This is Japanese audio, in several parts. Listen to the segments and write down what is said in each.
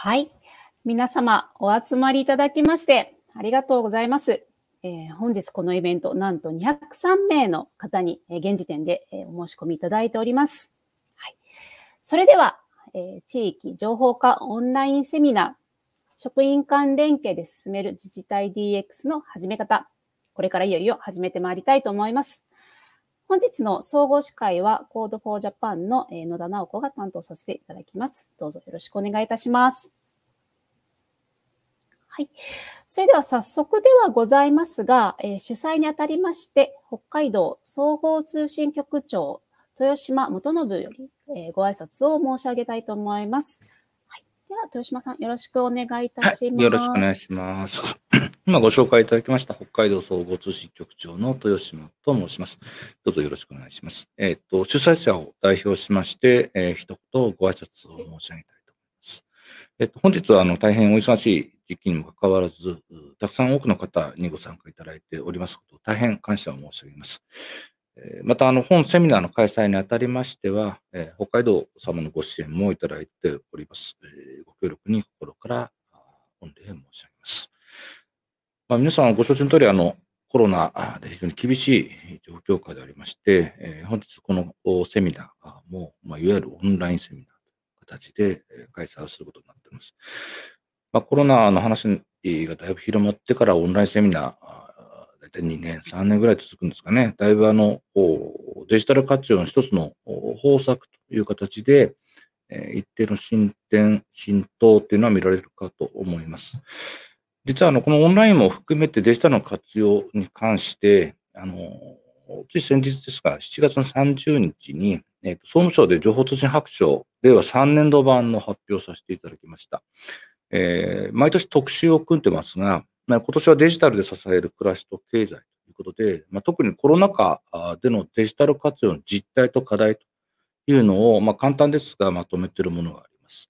はい。皆様、お集まりいただきまして、ありがとうございます。えー、本日このイベント、なんと203名の方に、えー、現時点で、えー、お申し込みいただいております。はい、それでは、え地域情報化オンラインセミナー、職員間連携で進める自治体 DX の始め方、これからいよいよ始めてまいりたいと思います。本日の総合司会は Code for Japan の野田直子が担当させていただきます。どうぞよろしくお願いいたします。はい。それでは早速ではございますが、えー、主催にあたりまして、北海道総合通信局長、豊島元信より、えー、ご挨拶を申し上げたいと思います。では、豊島さん、よろしくお願いいたします。はい、よろしくお願いします。今ご紹介いただきました北海道総合通信局長の豊島と申します。どうぞよろしくお願いします。えっ、ー、と、主催者を代表しまして、えー、一言ご挨拶を申し上げたいと思います。えっ、ー、と、本日はあの大変お忙しい時期にもかかわらず、たくさん多くの方にご参加いただいておりますこと、大変感謝を申し上げます。また、あの、本セミナーの開催にあたりましては、え北海道様のご支援もいただいております。えご協力に心から御礼申し上げます。まあ、皆さんご承知の通り、あの、コロナで非常に厳しい状況下でありまして、え本日このセミナーも、まあ、いわゆるオンラインセミナーという形で開催をすることになっています。まあ、コロナの話がだいぶ広まってからオンラインセミナー、体2年、3年ぐらい続くんですかね。だいぶあの、デジタル活用の一つの方策という形で、え一定の進展、浸透っていうのは見られるかと思います。実はあの、このオンラインも含めてデジタルの活用に関して、あの、つい先日ですが、7月の30日に、えー、と総務省で情報通信白書、令和3年度版の発表をさせていただきました。えー、毎年特集を組んでますが、今年はデジタルで支える暮らしと経済ということで、まあ、特にコロナ禍でのデジタル活用の実態と課題というのを、まあ、簡単ですがまとめているものがあります。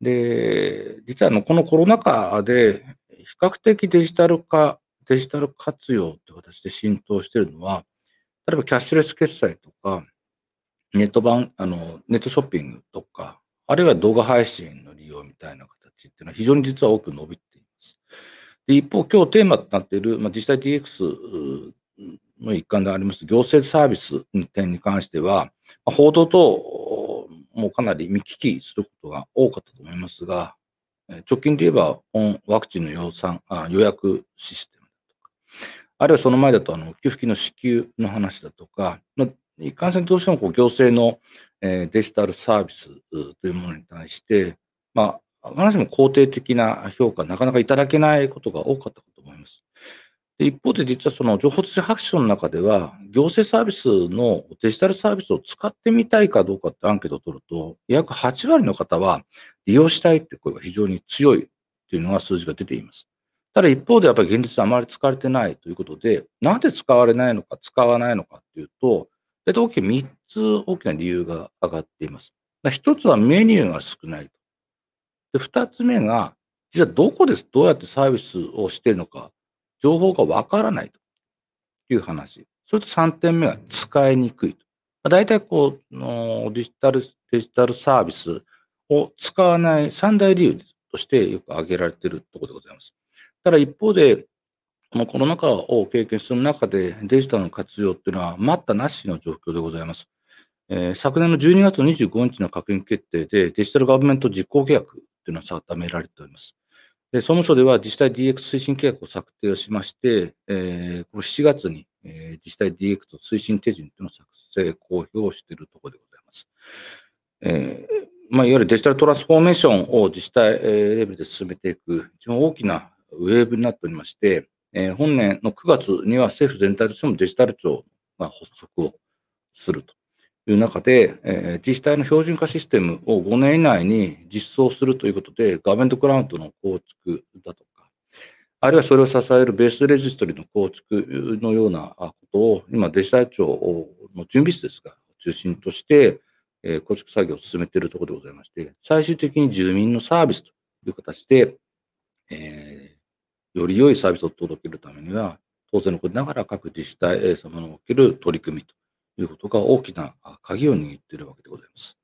で、実はあのこのコロナ禍で比較的デジタル化、デジタル活用という形で浸透しているのは、例えばキャッシュレス決済とか、ネット版、あの、ネットショッピングとか、あるいは動画配信の利用みたいな形っていうのは非常に実は多く伸びてで一方、今日テーマとなっている、まあ、自治体 DX の一環であります行政サービスの点に関しては、まあ、報道等もかなり見聞きすることが多かったと思いますが、直近で言えば、ワクチンの予算あ予約システムとか、あるいはその前だとあの給付金の支給の話だとか、まあ、一貫性としてもこう行政の、えデジタルサービスというものに対して、まあ、必ずしも肯定的な評価、なかなかいただけないことが多かったかと思います。で一方で実はその情報通信白書の中では、行政サービスのデジタルサービスを使ってみたいかどうかってアンケートを取ると、約8割の方は利用したいって声が非常に強いというのが数字が出ています。ただ一方でやっぱり現実はあまり使われてないということで、なんで使われないのか、使わないのかっていうと、大体大きく3つ大きな理由が上がっています。1つはメニューが少ない。で、2つ目が、じゃあどこです、どうやってサービスをしてるのか、情報がわからないという話。それと3点目が使いにくいと。まあ、大体こうのデジタル、デジタルサービスを使わない3大理由としてよく挙げられているところでございます。ただ一方で、このコロナ禍を経験する中でデジタルの活用というのは待ったなしの状況でございます。えー、昨年の12月25日の閣議決定でデジタルガバメント実行契約というのは定められております。で総務省では自治体 DX 推進計画を策定をしまして、えー、この7月に、えー、自治体 DX と推進手順というのを作成、公表しているところでございます。えーまあ、いわゆるデジタルトランスフォーメーションを自治体、えー、レベルで進めていく、一番大きなウェーブになっておりまして、えー、本年の9月には政府全体としてもデジタル庁が発足をするという中で、えー、自治体の標準化システムを5年以内に実装するということで、ガーメントクラウントの構築だとか、あるいはそれを支えるベースレジストリの構築のようなことを、今、デジタル庁の準備室ですが、中心として、えー、構築作業を進めているところでございまして、最終的に住民のサービスという形で、えー、より良いサービスを届けるためには、当然のことながら各自治体様における取り組みということが大きな鍵を握っているわけでございます。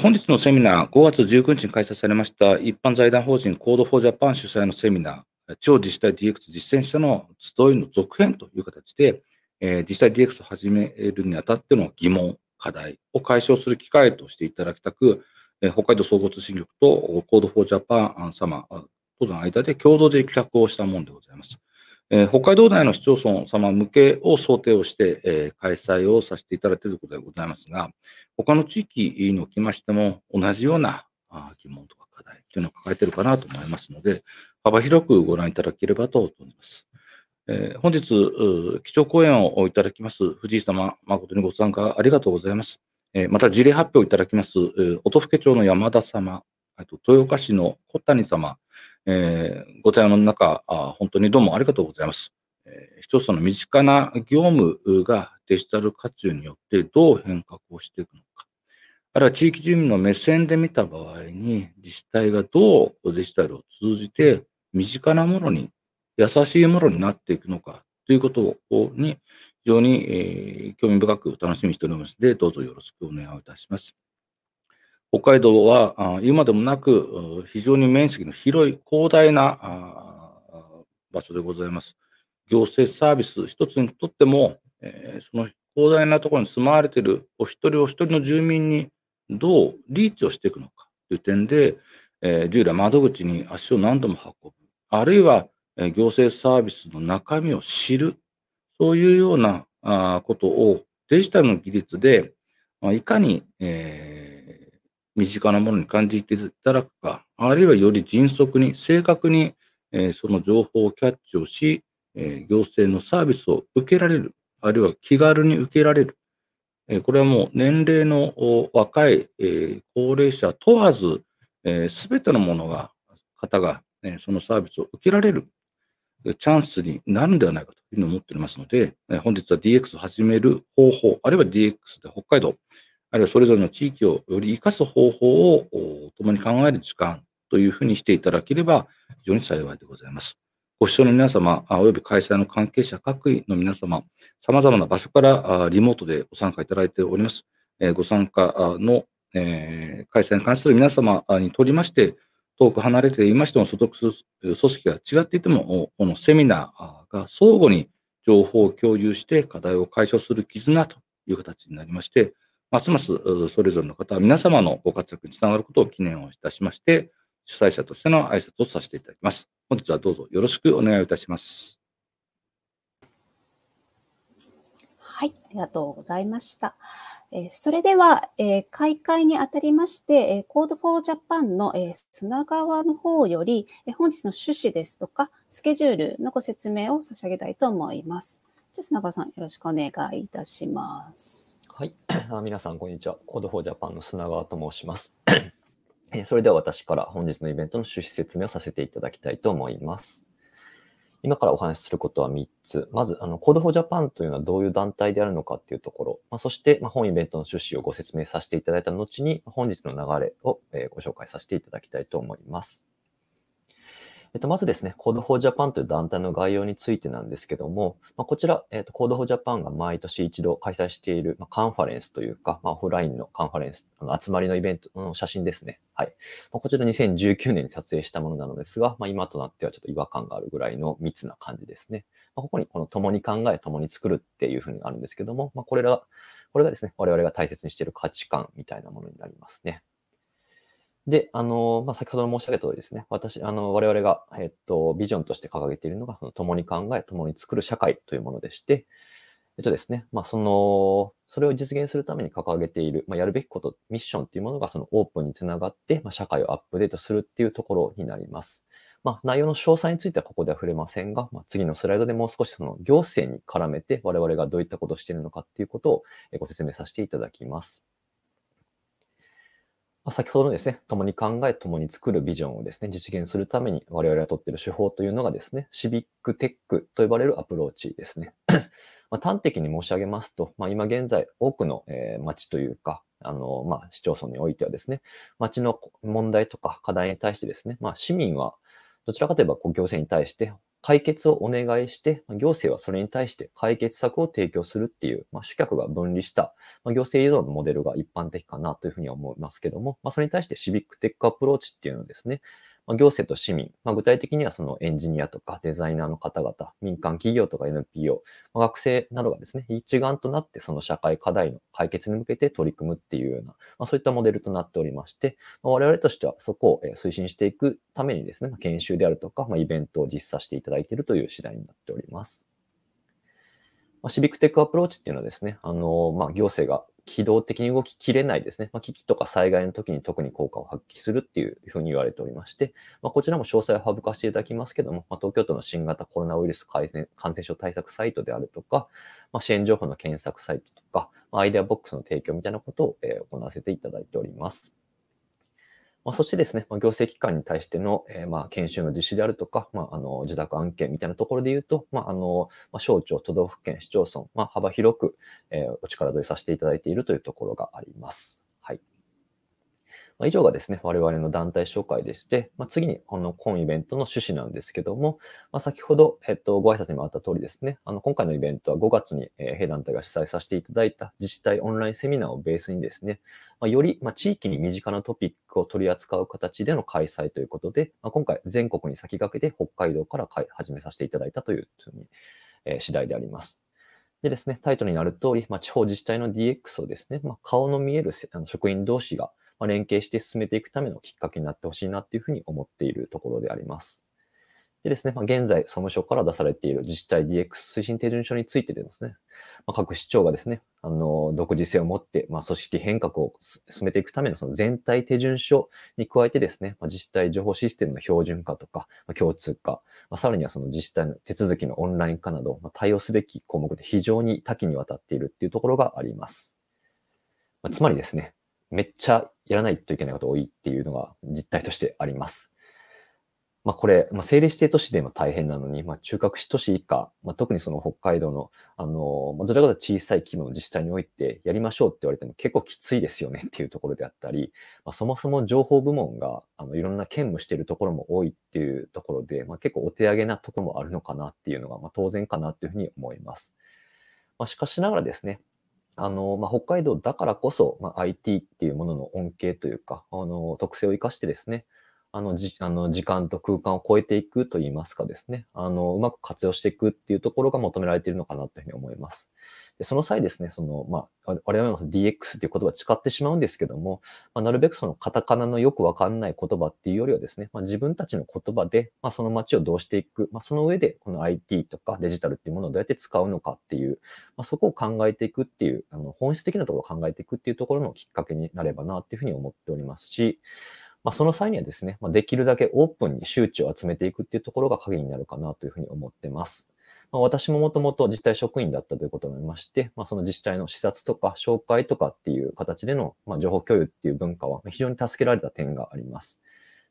本日のセミナー、5月19日に開催されました一般財団法人 Code for Japan 主催のセミナー、超自治体 DX 実践者の集いの続編という形で、えー、自治体 DX を始めるにあたっての疑問、課題を解消する機会としていただきたく、えー、北海道総合通信局と Code for Japan 様との間で共同で企画をしたものでございます。えー、北海道内の市町村様向けを想定をして、えー、開催をさせていただいているということでございますが、他の地域におきましても同じような疑問とか課題というのを抱えているかなと思いますので、幅広くご覧いただければと思います。えー、本日、基調講演をいただきます藤井様、誠にご参加ありがとうございます。えまた事例発表いただきます、音更町の山田様、と豊岡市の小谷様、えー、ご提案の中あ、本当にどうもありがとうございます。え聴者の身近な業務がデジタル活用によってどう変革をしていくのか、あるいは地域住民の目線で見た場合に、自治体がどうデジタルを通じて身近なものに、優しいものになっていくのかということに、非常に、えー、興味深く楽しみにしておりますので、どうぞよろしくお願いをいたします。北海道は今でもなく、非常に面積の広い広大な場所でございます。行政サービス一つにとっても、その広大なところに住まわれているお一人お一人の住民にどうリーチをしていくのかという点で、従来窓口に足を何度も運ぶ、あるいは行政サービスの中身を知る、そういうようなことをデジタルの技術でいかに、身近なものに感じていただくか、あるいはより迅速に、正確に、えー、その情報をキャッチをし、えー、行政のサービスを受けられる、あるいは気軽に受けられる。えこれはもう年齢の若い、え高齢者問わず、す、べ、てのものが、方が、ね、そのサービスを受けられるチャンスになるんではないかというのを思っておりますので、本日は DX を始める方法、あるいは DX で北海道、あるいはそれぞれの地域をより生かす方法を共に考える時間というふうにしていただければ非常に幸いでございます。ご視聴の皆様、及び開催の関係者各位の皆様、様々な場所からリモートでご参加いただいております。ご参加の開催に関する皆様にとりまして、遠く離れていましても所属する組織が違っていても、このセミナーが相互に情報を共有して課題を解消する絆という形になりまして、ますますそれぞれの方は皆様のご活躍につながることを記念をいたしまして、主催者としての挨拶をさせていただきます。本日はどうぞよろしくお願いいたします。はい、ありがとうございました。えそれでは、え開会にあたりまして、え Code for Japan の、え砂川の方より、え本日の趣旨ですとか、スケジュールのご説明を差し上げたいと思います。じゃ砂川さん、よろしくお願いいたします。はい。あ皆さん、こんにちは。コードフォージャパンの砂川と申します えそれでは私から本日のイベントの趣旨説明をさせていただきたいと思います。今からお話しすることは3つ。まず、あの、コードフォージャパンというのはどういう団体であるのかっていうところ。まあ、そして、まあ、本イベントの趣旨をご説明させていただいた後に、本日の流れを、えー、ご紹介させていただきたいと思います。えっと、まずですね、Code for Japan という団体の概要についてなんですけども、まあ、こちら、えっと、Code for Japan が毎年一度開催している、まあ、カンファレンスというか、まあ、オフラインのカンファレンス、あの集まりのイベントの写真ですね。はい。まあ、こちら2019年に撮影したものなのですが、まあ、今となってはちょっと違和感があるぐらいの密な感じですね。まあ、ここにこの共に考え、共に作るっていうふうにあるんですけども、まあ、これら、これがですね、我々が大切にしている価値観みたいなものになりますね。で、あの、まあ、先ほども申し上げた通りですね、私、あの、我々が、えっと、ビジョンとして掲げているのが、その共に考え、共に作る社会というものでして、えっとですね、まあ、その、それを実現するために掲げている、まあ、やるべきこと、ミッションというものが、そのオープンにつながって、まあ、社会をアップデートするっていうところになります。まあ、内容の詳細についてはここでは触れませんが、まあ、次のスライドでもう少しその行政に絡めて我々がどういったことをしているのかっていうことをご説明させていただきます。ま先ほどのですね、共に考え、共に作るビジョンをですね、実現するために我々が取っている手法というのがですね、シビックテックと呼ばれるアプローチですね。ま端的に申し上げますと、まあ、今現在多くの、えー、町というか、あの、まあ、市町村においてはですね、町の問題とか課題に対してですね、まあ、市民はどちらかといえばこう行政に対して解決をお願いして、行政はそれに対して解決策を提供するっていう、まあ、主客が分離した、まあ、行政依存のモデルが一般的かなというふうには思いますけども、まあ、それに対してシビックテックアプローチっていうのですね、まあ、行政と市民、まあ、具体的にはそのエンジニアとかデザイナーの方々、民間企業とか NPO、まあ、学生などがですね、一丸となってその社会課題の解決に向けて取り組むっていうような、まそういったモデルとなっておりまして、ま我々としてはそこを推進していくためにですね、ま研修であるとか、まイベントを実施させていただいているという次第になっております。まシビックテックアプローチっていうのはですね、あの、まあ、行政が機動的に動ききれないですね。まあ、危機とか災害の時に特に効果を発揮するっていうふうに言われておりまして、まあ、こちらも詳細を省かせていただきますけども、まあ、東京都の新型コロナウイルス感染症対策サイトであるとか、まあ、支援情報の検索サイトとか、まあ、アイデアボックスの提供みたいなことを、え行わせていただいております。まあ、そしてですね、まあ、行政機関に対しての、えー、まあ、研修の実施であるとか、まあ、あの受託案件みたいなところで言うと、まああのまあ、省庁、都道府県、市町村、まあ、幅広く、えー、お力添えさせていただいているというところがあります。まあ、以上がですね、我々の団体紹介でして、まあ、次にこの今イベントの趣旨なんですけども、まあ、先ほど、えっと、ご挨拶にもあった通りですね、あの今回のイベントは5月に、えー、弊団体が主催させていただいた自治体オンラインセミナーをベースにですね、まあ、より、まあ、地域に身近なトピックを取り扱う形での開催ということで、まあ、今回全国に先駆けて北海道から始めさせていただいたというふうに、えー、次第であります。でですね、タイトルになる通り、まあ、地方自治体の DX をですね、まあ、顔の見える職員同士がまあ、連携して進めていくためのきっかけになってほしいなっていうふうに思っているところであります。でですね、まあ、現在、総務省から出されている自治体 DX 推進手順書についてですね、まあ、各市長がですね、あの、独自性を持って、まあ、組織変革を進めていくためのその全体手順書に加えてですね、まあ、自治体情報システムの標準化とか、まあ、共通化、まあ、さらにはその自治体の手続きのオンライン化など、まあ、対応すべき項目で非常に多岐にわたっているっていうところがあります。まあ、つまりですね、めっちゃやらないといけないこと多いっていうのが実態としてあります。まあ、これ、まあ、政令指定都市でも大変なのに、まあ、中核市都市以下、まあ、特にその北海道の、あの、まあ、どちらかというと小さい規模の自治体においてやりましょうって言われても結構きついですよねっていうところであったり、まあ、そもそも情報部門があのいろんな兼務しているところも多いっていうところで、まあ、結構お手上げなところもあるのかなっていうのが、まあ、当然かなっていうふうに思います。まあ、しかしながらですね、あのまあ、北海道だからこそ、まあ、IT っていうものの恩恵というか、あの特性を生かしてですね、あのじあの時間と空間を超えていくといいますかですねあの、うまく活用していくっていうところが求められているのかなというふうに思います。その際ですね、その、まあ、我々も DX っていう言葉を使ってしまうんですけども、まあ、なるべくそのカタカナのよくわかんない言葉っていうよりはですね、まあ、自分たちの言葉で、まあ、その街をどうしていく、まあ、その上でこの IT とかデジタルっていうものをどうやって使うのかっていう、まあ、そこを考えていくっていう、あの本質的なところを考えていくっていうところのきっかけになればなっていうふうに思っておりますし、まあ、その際にはですね、まあ、できるだけオープンに周知を集めていくっていうところが鍵になるかなというふうに思ってます。まあ、私ももともと自治体職員だったということもありまして、まあ、その自治体の視察とか紹介とかっていう形での、まあ、情報共有っていう文化は非常に助けられた点があります。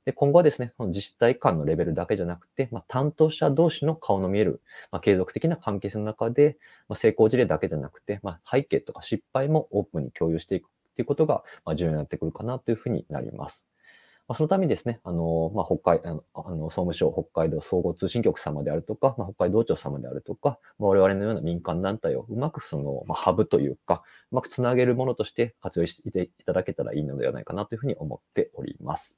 で今後はですね、その自治体間のレベルだけじゃなくて、まあ、担当者同士の顔の見える、まあ、継続的な関係性の中で、まあ、成功事例だけじゃなくて、まあ、背景とか失敗もオープンに共有していくということが、ま重要になってくるかなというふうになります。まあ、そのためにですね、あのまあ、北海あのあの総務省北海道総合通信局様であるとか、まあ、北海道庁様であるとか、まあ、我々のような民間団体をうまくその、まあ、ハブというか、うまくつなげるものとして活用していただけたらいいのではないかなというふうに思っております。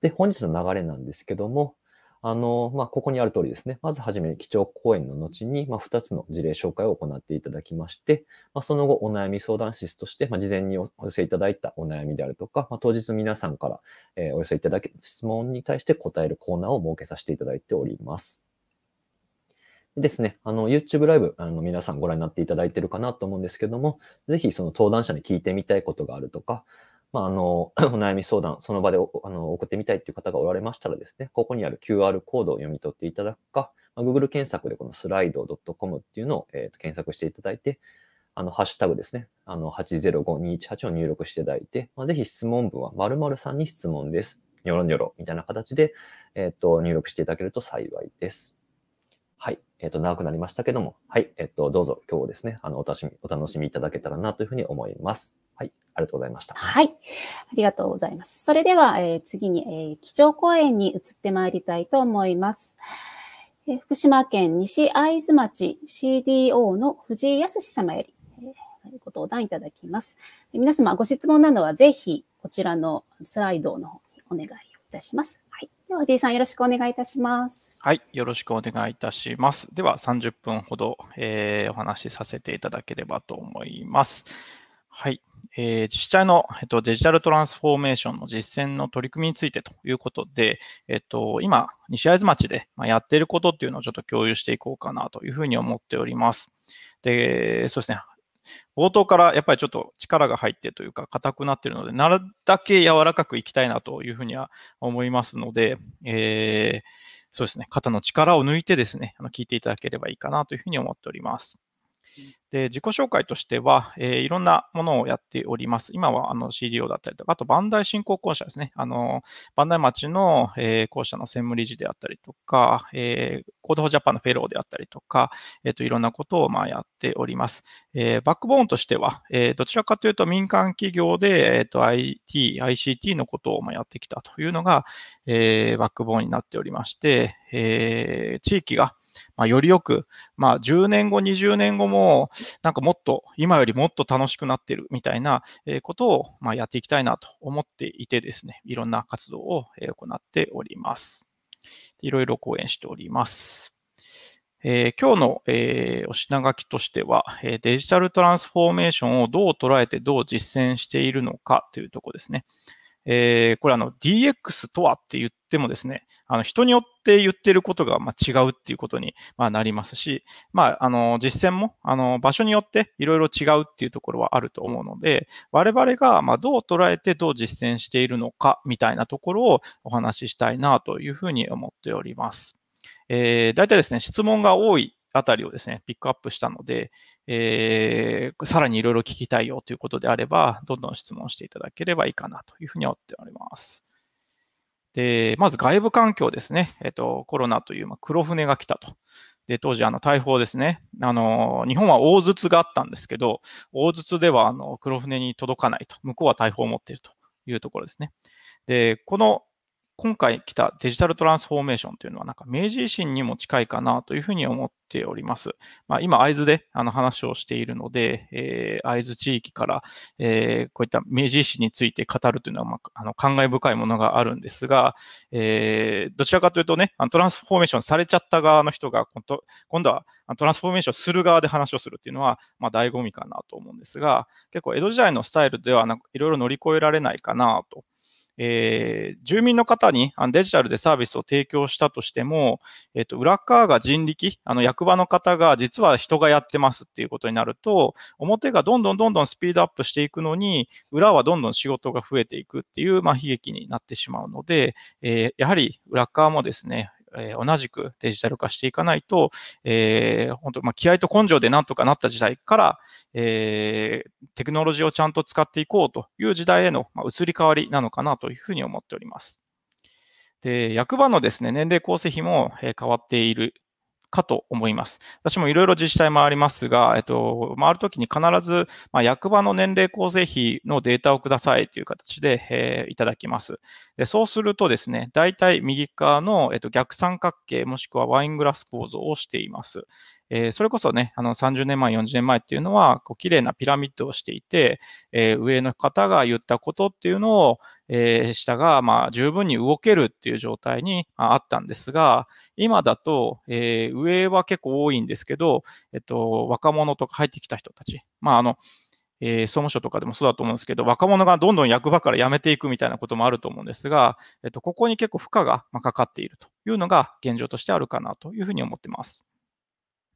で、本日の流れなんですけども、あの、まあ、ここにある通りですね。まずはじめに基調講演の後に、まあ、2つの事例紹介を行っていただきまして、まあ、その後、お悩み相談室として、まあ、事前にお寄せいただいたお悩みであるとか、まあ、当日皆さんから、えー、お寄せいただけ、質問に対して答えるコーナーを設けさせていただいております。でですね、あの、YouTube ライブ、あの、皆さんご覧になっていただいてるかなと思うんですけども、ぜひその登壇者に聞いてみたいことがあるとか、まあ、あの、お悩み相談、その場であの送ってみたいという方がおられましたらですね、ここにある QR コードを読み取っていただくか、まあ、Google 検索でこのスライド .com っていうのを、えー、と検索していただいて、あの、ハッシュタグですね、あの、805-218を入力していただいて、まあ、ぜひ質問文は〇〇さんに質問です。ニョロニョロみたいな形で、えっ、ー、と、入力していただけると幸いです。はい。えっ、ー、と、長くなりましたけども、はい。えっ、ー、と、どうぞ今日ですね、あの、お楽しみ、お楽しみいただけたらなというふうに思います。はい。ありがとうございました。はい。ありがとうございます。それでは、えー、次に、えー、基調講演に移ってまいりたいと思います。えー、福島県西会津町 CDO の藤井康様より、えー、ご登壇いただきます。皆様、ご質問などはぜひ、こちらのスライドの方にお願いをいたします。はい。では、藤井さん、よろしくお願いいたします。はい。よろしくお願いいたします。では、30分ほど、えー、お話しさせていただければと思います。はい。えー、自治体の、えっと、デジタルトランスフォーメーションの実践の取り組みについてということで、えっと、今、西会津町でやっていることっていうのをちょっと共有していこうかなというふうに思っております。で、そうですね。冒頭からやっぱりちょっと力が入ってというか硬くなっているので、なるだけ柔らかくいきたいなというふうには思いますので、えー、そうですね、肩の力を抜いてですね、あの聞いていただければいいかなというふうに思っております。で、自己紹介としては、えー、いろんなものをやっております。今はあの CDO だったりとか、あとバンダイ振興公社ですね。あの、バンダイ町の、えー、公社の専務理事であったりとか、えー、コードフォージャパンのフェローであったりとか、えっ、ー、と、いろんなことをまあやっております。えー、バックボーンとしては、えー、どちらかというと民間企業で、えっ、ー、と、IT、ICT のことをまあやってきたというのが、えー、バックボーンになっておりまして、えー、地域が、まあ、よりよく、まあ、10年後、20年後も、なんかもっと、今よりもっと楽しくなってるみたいなことを、まあ、やっていきたいなと思っていてですね、いろんな活動を行っております。いろいろ講演しております。えー、今日の、えー、お品書きとしては、えー、デジタルトランスフォーメーションをどう捉えてどう実践しているのかというところですね。えー、これあの DX とはって言ってもですね、あの人によって言ってることがま違うっていうことにまなりますし、まあ、あの実践もあの場所によっていろいろ違うっていうところはあると思うので、我々がまどう捉えてどう実践しているのかみたいなところをお話ししたいなというふうに思っております。えー、大体ですね、質問が多いあたりをですね、ピックアップしたので、えー、さらにいろいろ聞きたいよということであれば、どんどん質問していただければいいかなというふうに思っております。で、まず外部環境ですね。えっ、ー、と、コロナという、まあ、黒船が来たと。で、当時、あの、大砲ですね。あの、日本は大筒があったんですけど、大筒では、あの、黒船に届かないと。向こうは大砲を持っているというところですね。で、この今回来たデジタルトランスフォーメーションというのは、なんか明治維新にも近いかなというふうに思っております。まあ、今、会津であの話をしているので、えー、会津地域から、えー、こういった明治維新について語るというのは、まあ、あの感慨深いものがあるんですが、えー、どちらかというとね、あのトランスフォーメーションされちゃった側の人が、今度はトランスフォーメーションする側で話をするっていうのは、まあ、醍醐味かなと思うんですが、結構江戸時代のスタイルでは、ないろいろ乗り越えられないかなと。えー、住民の方にあのデジタルでサービスを提供したとしても、えっ、と、裏側が人力、あの、役場の方が実は人がやってますっていうことになると、表がどんどんどんどんスピードアップしていくのに、裏はどんどん仕事が増えていくっていう、まあ、悲劇になってしまうので、えー、やはり裏側もですね、えー、同じくデジタル化していかないと、えー、本当、まあ、気合と根性でなんとかなった時代から、えー、テクノロジーをちゃんと使っていこうという時代への、まあ、移り変わりなのかなというふうに思っております。で、役場のですね、年齢構成比も変わっているかと思います。私もいろいろ自治体もありますが、えっと、回るときに必ず、まあ、役場の年齢構成比のデータをくださいという形で、えー、いただきます。でそうするとですね、大体右側の、えっと、逆三角形もしくはワイングラス構造をしています。えー、それこそね、あの30年前、40年前っていうのは、こう綺麗なピラミッドをしていて、えー、上の方が言ったことっていうのを、えー、下が、まあ、十分に動けるっていう状態にあったんですが、今だと、えー、上は結構多いんですけど、えっと、若者とか入ってきた人たち、まあ、あの、えー、総務省とかでもそうだと思うんですけど、若者がどんどん役場から辞めていくみたいなこともあると思うんですが、えっと、ここに結構負荷がかかっているというのが現状としてあるかなというふうに思ってます。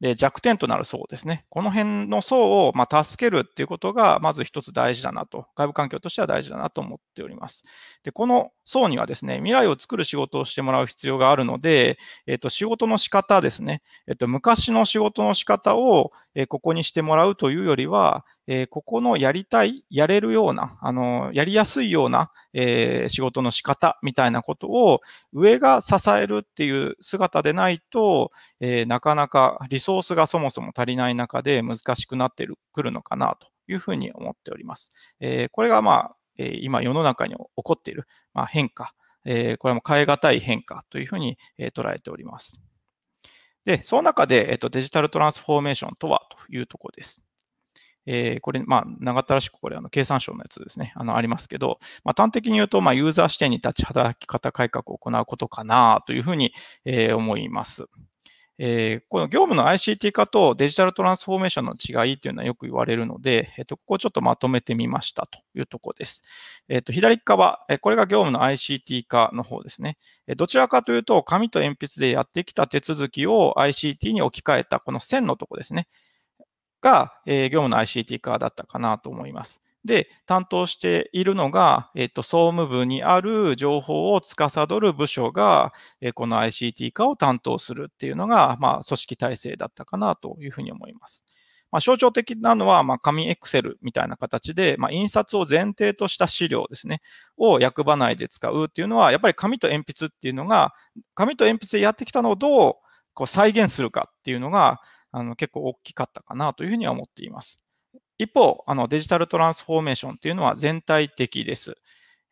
で弱点となる層ですね。この辺の層をまあ助けるっていうことが、まず一つ大事だなと、外部環境としては大事だなと思っております。で、この層にはですね、未来を作る仕事をしてもらう必要があるので、えっと、仕事の仕方ですね、えっと、昔の仕事の仕方を、ここにしてもらうというよりは、えここのやりたい、やれるような、あの、やりやすいような、えー、仕事の仕方みたいなことを上が支えるっていう姿でないと、えー、なかなか理想ソースがそもそも足りない中で難しくなってるくるのかなというふうに思っております。えこれが、まあえ今世の中に起こっている、ま変化、えこれも変え難い変化というふうに、え捉えております。で、その中で、えー、とデジタルトランスフォーメーションとはというところです。えー、これ、まあ、長ったらしくこれ、あの、経産省のやつですね、あの、ありますけど、まあ、端的に言うと、まあ、ユーザー視点に立ち働き方改革を行うことかな、というふうに、えー、思います。えー、この業務の ICT 化とデジタルトランスフォーメーションの違いというのはよく言われるので、えっ、ー、と、ここをちょっとまとめてみましたというところです。えっ、ー、と、左側、えこれが業務の ICT 化の方ですね。えどちらかというと、紙と鉛筆でやってきた手続きを ICT に置き換えた、この線のとこですね。が、え業務の ICT 化だったかなと思います。で、担当しているのが、えっと、総務部にある情報を司る部署が、えこの ICT 化を担当するっていうのが、まあ、組織体制だったかなというふうに思います。まあ、象徴的なのは、まあ、紙エクセルみたいな形で、まあ、印刷を前提とした資料ですね、を役場内で使うっていうのは、やっぱり紙と鉛筆っていうのが、紙と鉛筆でやってきたのをどうこう再現するかっていうのが、あの結構大きかったかなというふうには思っています。一方、あのデジタルトランスフォーメーションというのは全体的です。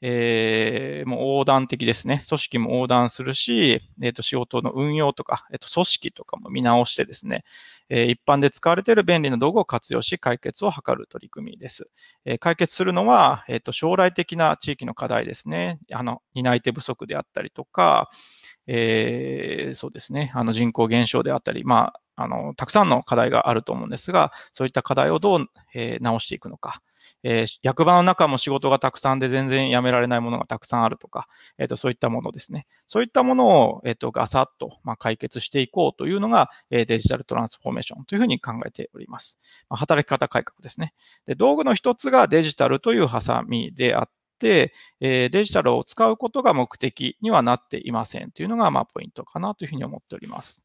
えー、もう横断的ですね。組織も横断するし、えっ、ー、と、仕事の運用とか、えっ、ー、と、組織とかも見直してですね、えー、一般で使われている便利な道具を活用し、解決を図る取り組みです。えー、解決するのは、えっ、と、将来的な地域の課題ですね。あの、担い手不足であったりとか、えー、そうですね、あの人口減少であったり、まあ、あの、たくさんの課題があると思うんですが、そういった課題をどう、えー、直していくのか。えー、役場の中も仕事がたくさんで全然やめられないものがたくさんあるとか、えーと、そういったものですね。そういったものを、えーと、ガサッと、まあ、解決していこうというのが、えー、デジタルトランスフォーメーションというふうに考えております。まあ、働き方改革ですねで。道具の一つがデジタルというハサミであって、えー、デジタルを使うことが目的にはなっていませんというのが、まあ、ポイントかなというふうに思っております。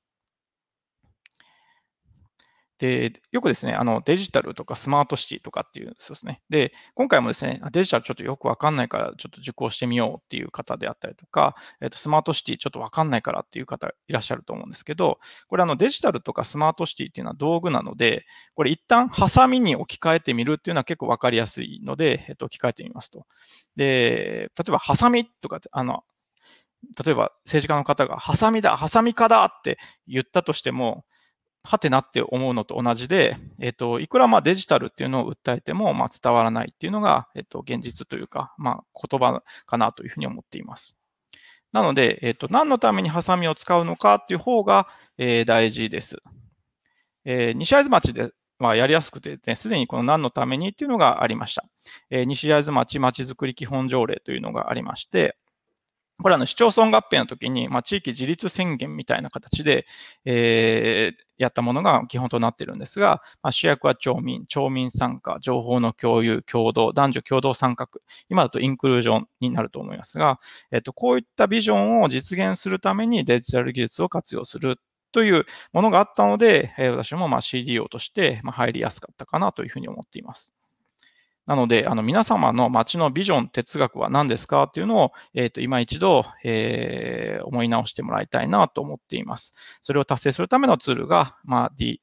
で、よくですね、あのデジタルとかスマートシティとかっていうんですね。で、今回もですね、デジタルちょっとよくわかんないから、ちょっと受講してみようっていう方であったりとか、えっと、スマートシティちょっとわかんないからっていう方いらっしゃると思うんですけど、これあのデジタルとかスマートシティっていうのは道具なので、これ一旦ハサミに置き換えてみるっていうのは結構わかりやすいので、えっと、置き換えてみますと。で、例えばハサミとかって、あの、例えば政治家の方が、ハサミだ、ハサミかだって言ったとしても、はてなって思うのと同じで、えっ、と、いくらまあデジタルっていうのを訴えてもまあ伝わらないっていうのが、えっ、と、現実というか、まあ、言葉かなというふうに思っています。なので、えっ、と、何のためにハサミを使うのかっていう方が、えー、大事です。えー、西会津町ではやりやすくてですね、でにこの何のためにっていうのがありました。えー、西会津町まちづくり基本条例というのがありまして、これあの市町村合併の時に、まあ、地域自立宣言みたいな形で、えー、やったものが基本となっているんですが、まあ、主役は町民、町民参加、情報の共有、共同、男女共同参画、今だとインクルージョンになると思いますが、えっと、こういったビジョンを実現するためにデジタル技術を活用するというものがあったので、えー、私もま CDO としてま入りやすかったかなというふうに思っています。なので、あの皆様の街のビジョン、哲学は何ですかっていうのを、えー、と今一度、えー、思い直してもらいたいなと思っています。それを達成するためのツールが、まあ、DX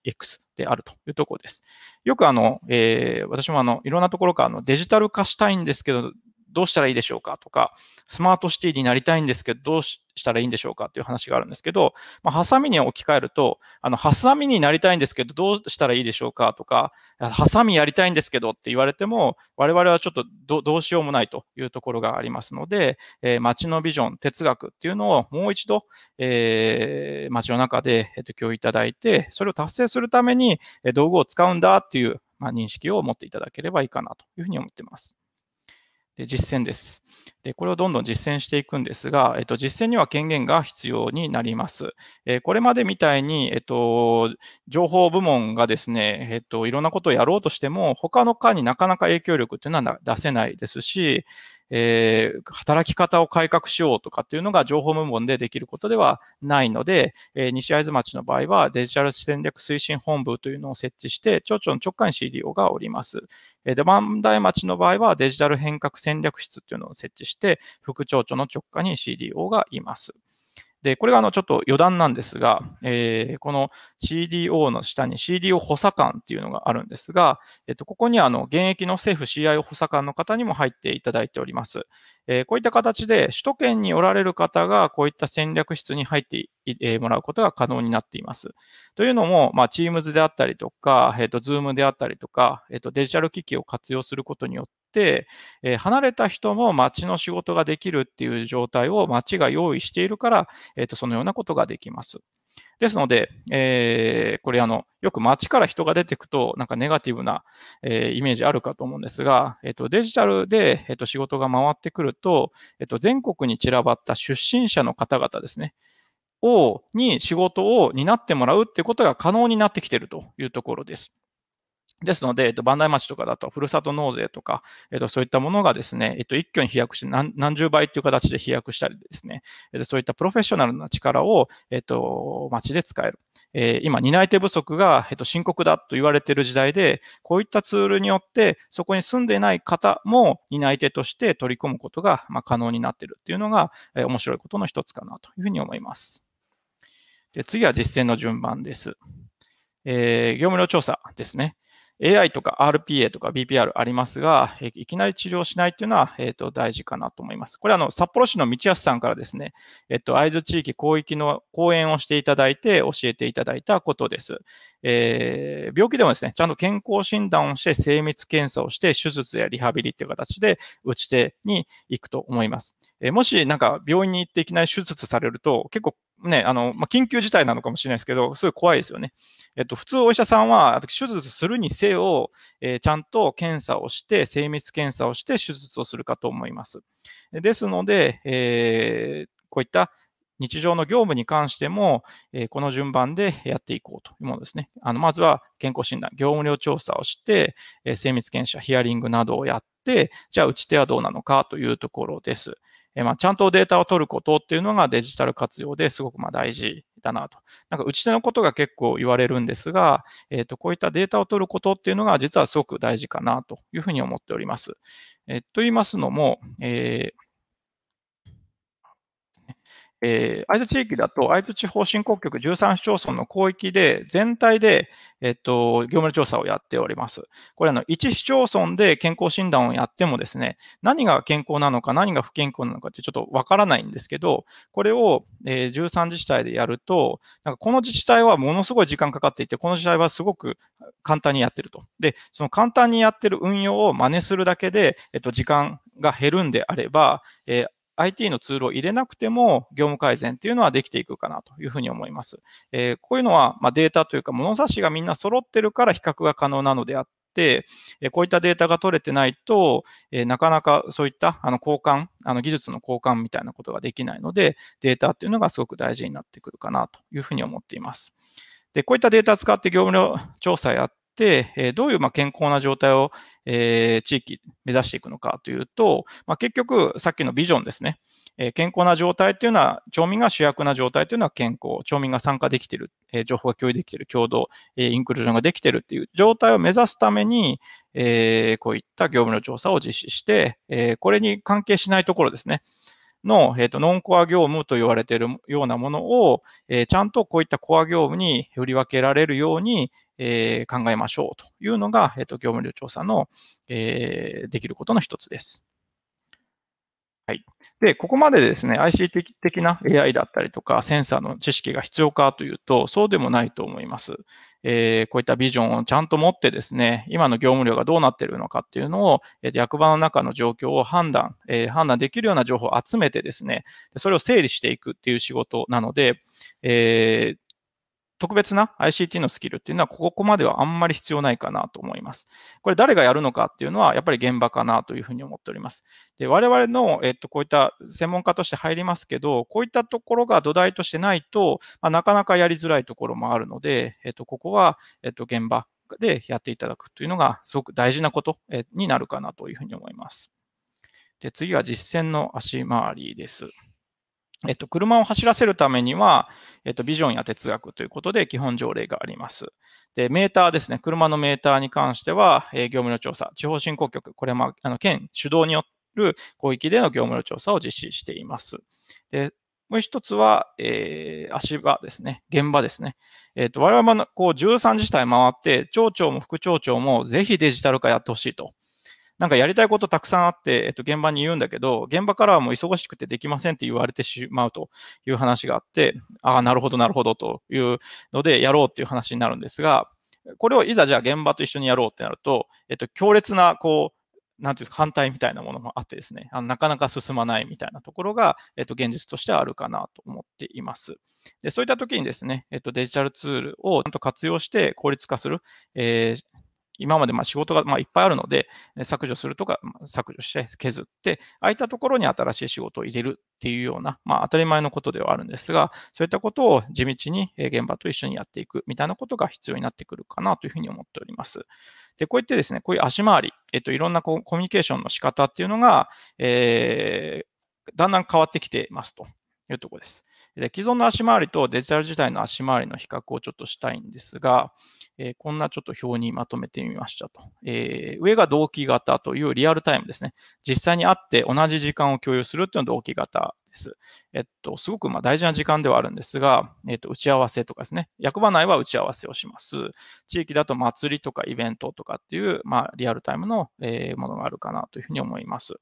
であるというところです。よくあの、えー、私もあのいろんなところからのデジタル化したいんですけど、どうしたらいいでしょうかとか、スマートシティになりたいんですけど、どうししたらいいんでしょうかっていう話があるんですけど、まあ、ハサミに置き換えると、あの、ハサミになりたいんですけど、どうしたらいいでしょうかとか、ハサミやりたいんですけどって言われても、我々はちょっとどどうしようもないというところがありますので、えー、街のビジョン、哲学っていうのをもう一度、えー、街の中で、えっと、共有いただいて、それを達成するために、え道具を使うんだっていう、まあ、認識を持っていただければいいかなというふうに思っています。で実践です。でこれをどんどん実践していくんですが、えっと、実践には権限が必要になります。えこれまでみたいに、えっと、情報部門がですね、えっと、いろんなことをやろうとしても、他の課になかなか影響力というのは出せないですし、えー、働き方を改革しようとかっていうのが情報部門でできることではないので、えー、西会津町の場合はデジタル戦略推進本部というのを設置して、町長の直下に CDO がおります。えー、で、万代町の場合はデジタル変革戦略室というのを設置して、副町長の直下に CDO がいます。で、これがあのちょっと余談なんですが、えー、この CDO の下に CDO 補佐官っていうのがあるんですが、えっと、ここにあの現役の政府 CIO 補佐官の方にも入っていただいております。えー、こういった形で首都圏におられる方がこういった戦略室に入ってもらうことが可能になっています。というのも、まあ、Teams であったりとか、えっと、Zoom であったりとか、えっと、デジタル機器を活用することによっ、え離れた人も町の仕事ができるっていう状態を町が用意しているから、えー、とそのようなことができます。ですので、えー、これあの、よく街から人が出てくと、なんかネガティブな、えー、イメージあるかと思うんですが、えっ、ー、と、デジタルで、えっ、と、仕事が回ってくると、えっ、と、全国に散らばった出身者の方々ですね、を、に仕事を担ってもらうってことが可能になってきてるというところです。ですので、えっと、磐梯町とかだと、ふるさと納税とか、えっと、そういったものがですね、えっと、一挙に飛躍して何、何十倍という形で飛躍したりですね、えっと、そういったプロフェッショナルな力を、えっと、町で使える。えー、今、担い手不足が、えっと、深刻だと言われている時代で、こういったツールによって、そこに住んでいない方も担い手として取り込むことが、まあ、可能になっているっていうのが、えー、面白いことの一つかなというふうに思います。で次は実践の順番です。えー、業務量調査ですね。AI とか RPA とか BPR ありますが、いきなり治療しないというのは、えー、と大事かなと思います。これあの、札幌市の道安さんからですね、えっ、ー、と、会津地域広域の講演をしていただいて、教えていただいたことです。えー、病気でもですね、ちゃんと健康診断をして、精密検査をして、手術やリハビリていう形で打ち手に行くと思います。えー、もしなんか病院に行っていきなり手術されると、結構ね、あの、まあ、緊急事態なのかもしれないですけど、すごい怖いですよね。えっと、普通お医者さんは、手術するにせよ、えー、ちゃんと検査をして、精密検査をして手術をするかと思います。ですので、えー、こういった日常の業務に関しても、えー、この順番でやっていこうというものですね。あの、まずは健康診断、業務量調査をして、え精密検査、ヒアリングなどをやって、じゃあ打ち手はどうなのかというところです。えまあ、ちゃんとデータを取ることっていうのがデジタル活用ですごくま大事だなと。なんかうち手のことが結構言われるんですが、えっ、ー、と、こういったデータを取ることっていうのが実はすごく大事かなというふうに思っております。えー、と言いますのも、えーえー、会津地域だと、会津地方振興局13市町村の広域で、全体で、えっと、業務調査をやっております。これ、あの、1市町村で健康診断をやってもですね、何が健康なのか、何が不健康なのかってちょっとわからないんですけど、これを、えー、13自治体でやると、なんかこの自治体はものすごい時間かかっていて、この自治体はすごく簡単にやってると。で、その簡単にやってる運用を真似するだけで、えっと、時間が減るんであれば、えー IT のツールを入れなくても業務改善っていうのはできていくかなというふうに思います。えー、こういうのは、まあ、データというか物差しがみんな揃ってるから比較が可能なのであって、て、こういったデータが取れてないと、なかなかそういったあの交換、あの技術の交換みたいなことができないので、データっていうのがすごく大事になってくるかなというふうに思っています。で、こういったデータを使って業務調査やっ、えどういうま健康な状態を、え地域目指していくのかというと、ま結局さっきのビジョンですね。え健康な状態というのは、町民が主役な状態というのは健康、町民が参加できている、え情報が共有できている、共同、えインクルージョンができているという状態を目指すために、えこういった業務の調査を実施して、えこれに関係しないところですね。の、えっ、と、ノンコア業務と言われているようなものを、えちゃんとこういったコア業務に振り分けられるように、え考えましょうというのが、えっ、と、業務量調査の、えー、できることの一つです。はい。で、ここまでですね、ICT 的な AI だったりとか、センサーの知識が必要かというと、そうでもないと思います。えー、こういったビジョンをちゃんと持ってですね、今の業務量がどうなっているのかっていうのを、え役場の中の状況を判断、えー、判断できるような情報を集めてですね、それを整理していくっていう仕事なので、えー特別な ICT のスキルっていうのは、ここまではあんまり必要ないかなと思います。これ誰がやるのかっていうのは、やっぱり現場かなというふうに思っております。で、我々の、えっと、こういった専門家として入りますけど、こういったところが土台としてないと、まあ、なかなかやりづらいところもあるので、えっと、ここは、えっと、現場でやっていただくというのが、すごく大事なことになるかなというふうに思います。で、次は実践の足回りです。えっと、車を走らせるためには、えっと、ビジョンや哲学ということで基本条例があります。で、メーターですね。車のメーターに関しては、えー、業務の調査、地方振興局、これも、あ、の、県主導による広域での業務の調査を実施しています。で、もう一つは、えー、足場ですね。現場ですね。えっ、ー、と、我々もこう13自治体回って、町長も副町長もぜひデジタル化やってほしいと。なんかやりたいことたくさんあって、えっと、現場に言うんだけど、現場からはもう忙しくてできませんって言われてしまうという話があって、ああ、なるほど、なるほどというので、やろうっていう話になるんですが、これをいざじゃあ現場と一緒にやろうってなると、えっと、強烈な、こう、なんていうか反対みたいなものもあってですね、あのなかなか進まないみたいなところが、えっと、現実としてはあるかなと思っています。で、そういった時にですね、えっと、デジタルツールをちゃんと活用して効率化する、えー、今までま仕事がまいっぱいあるので、削除するとか、削除して削って、空いたところに新しい仕事を入れるっていうような、まあ、当たり前のことではあるんですが、そういったことを地道に現場と一緒にやっていくみたいなことが必要になってくるかなというふうに思っております。で、こうやってですね、こういう足回り、えっと、いろんなコミュニケーションの仕方っていうのが、えーだんだん変わってきてますと。いうところです。で既存の足回りとデジタル時代の足回りの比較をちょっとしたいんですが、えー、こんなちょっと表にまとめてみましたと、えー、上が同期型というリアルタイムですね。実際に会って同じ時間を共有するというのが同期型です。えっと、すごくま大事な時間ではあるんですが、えっと、打ち合わせとかですね。役場内は打ち合わせをします。地域だと祭りとかイベントとかっていう、まあ、リアルタイムの、えものがあるかなというふうに思います。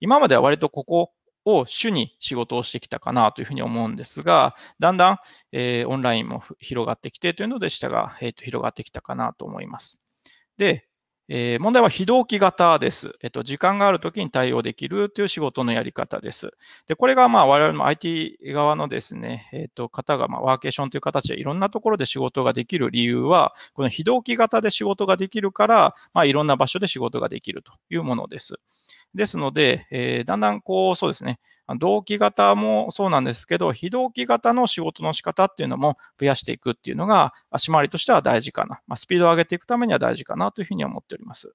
今までは割とここを主に仕事をしてきたかなというふうに思うんですが、だんだん、えー、オンラインも広がってきてというので、したが、えーと、広がってきたかなと思います。で、えー、問題は非同期型です。えっ、ー、と、時間があるときに対応できるという仕事のやり方です。で、これが、まあ、我々の IT 側のですね、えっ、ー、と、方が、まあ、ワーケーションという形でいろんなところで仕事ができる理由は、この非同期型で仕事ができるから、まあ、いろんな場所で仕事ができるというものです。ですので、えー、だんだんこう、そうですね、同期型もそうなんですけど、非同期型の仕事の仕方っていうのも増やしていくっていうのが、足回りとしては大事かな。まあ、スピードを上げていくためには大事かなというふうに思っております。